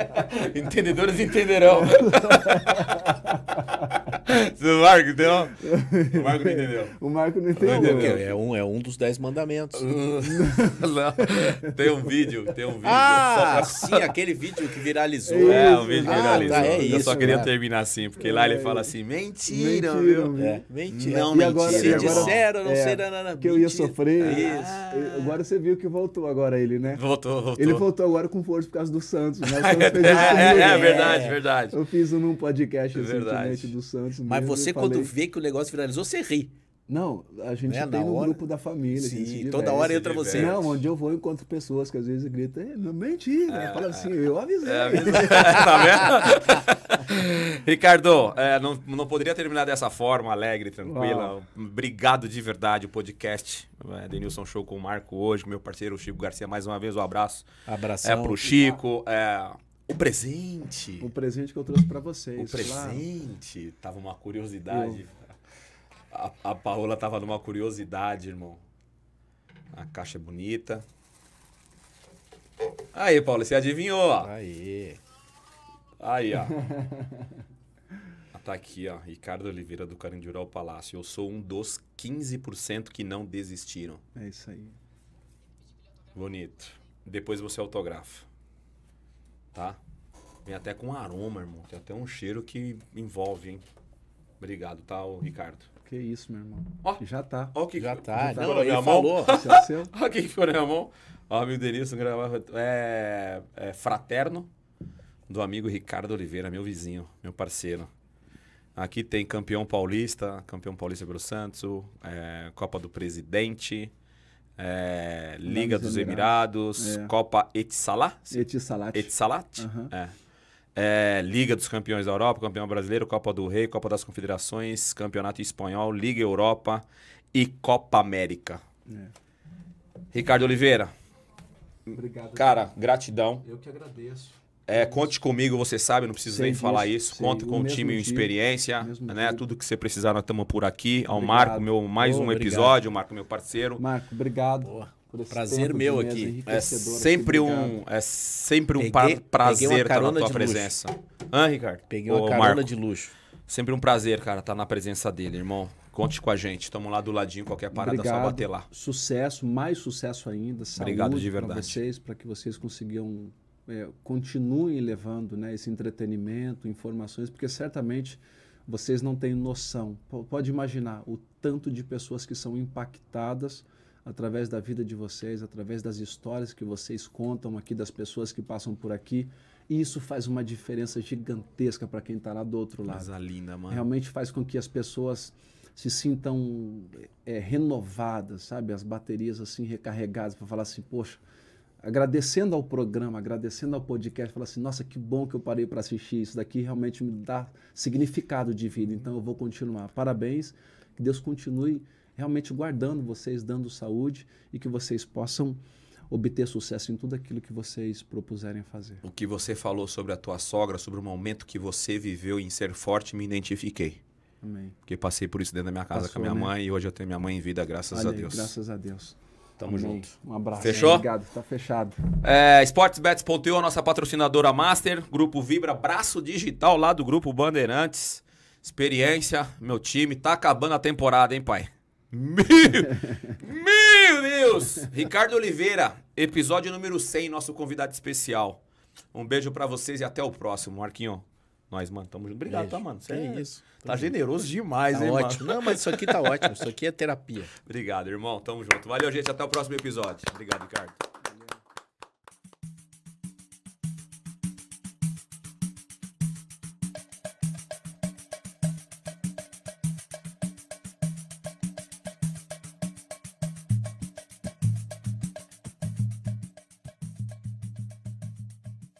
D: *laughs* Entendedores entenderão. *laughs* *laughs* o Marco entendeu? *laughs* O Marco não entendeu. O Marco não
B: entendeu. Não, é, um, é um dos dez mandamentos. *laughs* não, tem um vídeo, tem um vídeo. Ah, sim, aquele vídeo que viralizou. Isso, é, é, um vídeo que ah, tá, viralizou. Tá, é isso, eu só queria cara. Né?
A: terminar assim, porque lá ele fala assim, mentira,
C: mentira viu? É. Mentira. Não, e mentira. se disseram, não é, sei, não, não, Que eu ia sofrer. É. isso. Agora você viu que voltou agora ele, né? Voltou, voltou. Ele voltou agora com força por causa do Santos. Né? Santos é, é, é, é, verdade, verdade. Eu fiz um num podcast recentemente do Santos isso Mas você, quando falei...
B: vê que o negócio finalizou você ri. Não, a gente né? tem um no hora... grupo
C: da família. Sim, diverte, toda hora entra você. Não, onde eu vou, eu encontro pessoas que às vezes gritam, não mentira. Né? É, Fala assim, eu é, avisei. É, avisei. *laughs* tá vendo?
A: *laughs* Ricardo, é, não, não poderia terminar dessa forma, alegre, tranquila. Uau. Obrigado de verdade, o podcast é, Denilson Show com o Marco hoje, meu parceiro Chico Garcia, mais uma vez um abraço. Abração. É pro Chico, é
C: o presente. O presente que eu trouxe para vocês. O
A: presente. Tava uma curiosidade. A, a Paola tava numa curiosidade, irmão. A caixa é bonita. Aí, Paula, você adivinhou, ó. Aí. Aí, ó.
D: *laughs*
A: tá aqui, ó. Ricardo Oliveira do Carandiru ao Palácio. Eu sou um dos 15% que não desistiram. É isso aí. Bonito. Depois você autografa tá? Vem até com aroma, irmão. Tem até um cheiro que envolve, hein? Obrigado, tá, o Ricardo?
C: Que isso, meu irmão. Ó, já tá.
A: Ó, que já que, tá. Já não, tá. ele falou. Ó, quem ficou na minha mão. Ó, meu endereço é, é fraterno do amigo Ricardo Oliveira, meu vizinho, meu parceiro. Aqui tem campeão paulista, campeão paulista pelo Santos, é, Copa do Presidente, é, Liga dos Emirados, Emirados é. Copa Etisalat. Etisalat. Etisalat. Uhum. É. é. Liga dos Campeões da Europa, Campeão Brasileiro, Copa do Rei, Copa das Confederações, Campeonato Espanhol, Liga Europa e Copa América. É. Ricardo Oliveira.
D: Obrigado. Cara, gratidão. Eu que agradeço.
A: É, conte comigo, você sabe, não preciso nem falar isso. Sim, Conta com o time e experiência, né? Tudo que você precisar, nós estamos por aqui. Ao obrigado. Marco, meu mais um obrigado. episódio, Marco, meu
C: parceiro. Marco, obrigado. prazer meu aqui. É sempre aqui, um é sempre um peguei, prazer peguei estar na tua presença. Hã, Ricardo? Peguei uma Ô, carona
A: Marco. de luxo. Sempre um prazer, cara, estar na presença dele, irmão. Conte com a gente. Estamos lá do ladinho, qualquer parada é Obrigado. só bater lá.
C: Sucesso, mais sucesso ainda. Saúde Obrigado de verdade. Para vocês, para que vocês consigam é, continuem levando né, esse entretenimento, informações, porque certamente vocês não têm noção. P pode imaginar o tanto de pessoas que são impactadas através da vida de vocês, através das histórias que vocês contam aqui, das pessoas que passam por aqui. E isso faz uma diferença gigantesca para quem está lá do outro lado. Coisa linda, mano. Realmente faz com que as pessoas se sintam é, renovadas, sabe? As baterias assim recarregadas para falar assim, poxa, agradecendo ao programa, agradecendo ao podcast, fala assim, nossa, que bom que eu parei para assistir isso daqui, realmente me dá significado de vida, então eu vou continuar. Parabéns, que Deus continue realmente guardando vocês, dando saúde e que vocês possam obter sucesso em tudo aquilo que vocês propuserem fazer.
A: O que você falou sobre a tua sogra, sobre o momento que você viveu em ser forte, me identifiquei. Amém. Porque passei por isso dentro da minha casa Passou, com a minha né? mãe e hoje eu tenho minha mãe em vida,
C: graças Olha, a Deus. Graças a Deus. Tamo Amém. junto. Um abraço. Fechou? Obrigado, tá fechado.
A: É, Sportsbets.io, nossa patrocinadora master, Grupo Vibra, braço digital lá do Grupo Bandeirantes. Experiência, meu time. Tá acabando a temporada, hein, pai? Meu, meu Deus! Ricardo Oliveira, episódio número 100, nosso convidado especial. Um beijo para vocês e até o próximo, Marquinhão. Nós, mano, junto. Obrigado, Beijo. tá, mano? Você
D: é isso. Tá generoso tá demais, tá hein, ótimo. Mano? Não, mas isso aqui tá ótimo. Isso
A: aqui é terapia. *laughs* Obrigado, irmão. Tamo junto. Valeu, gente. Até o próximo episódio. Obrigado, Ricardo.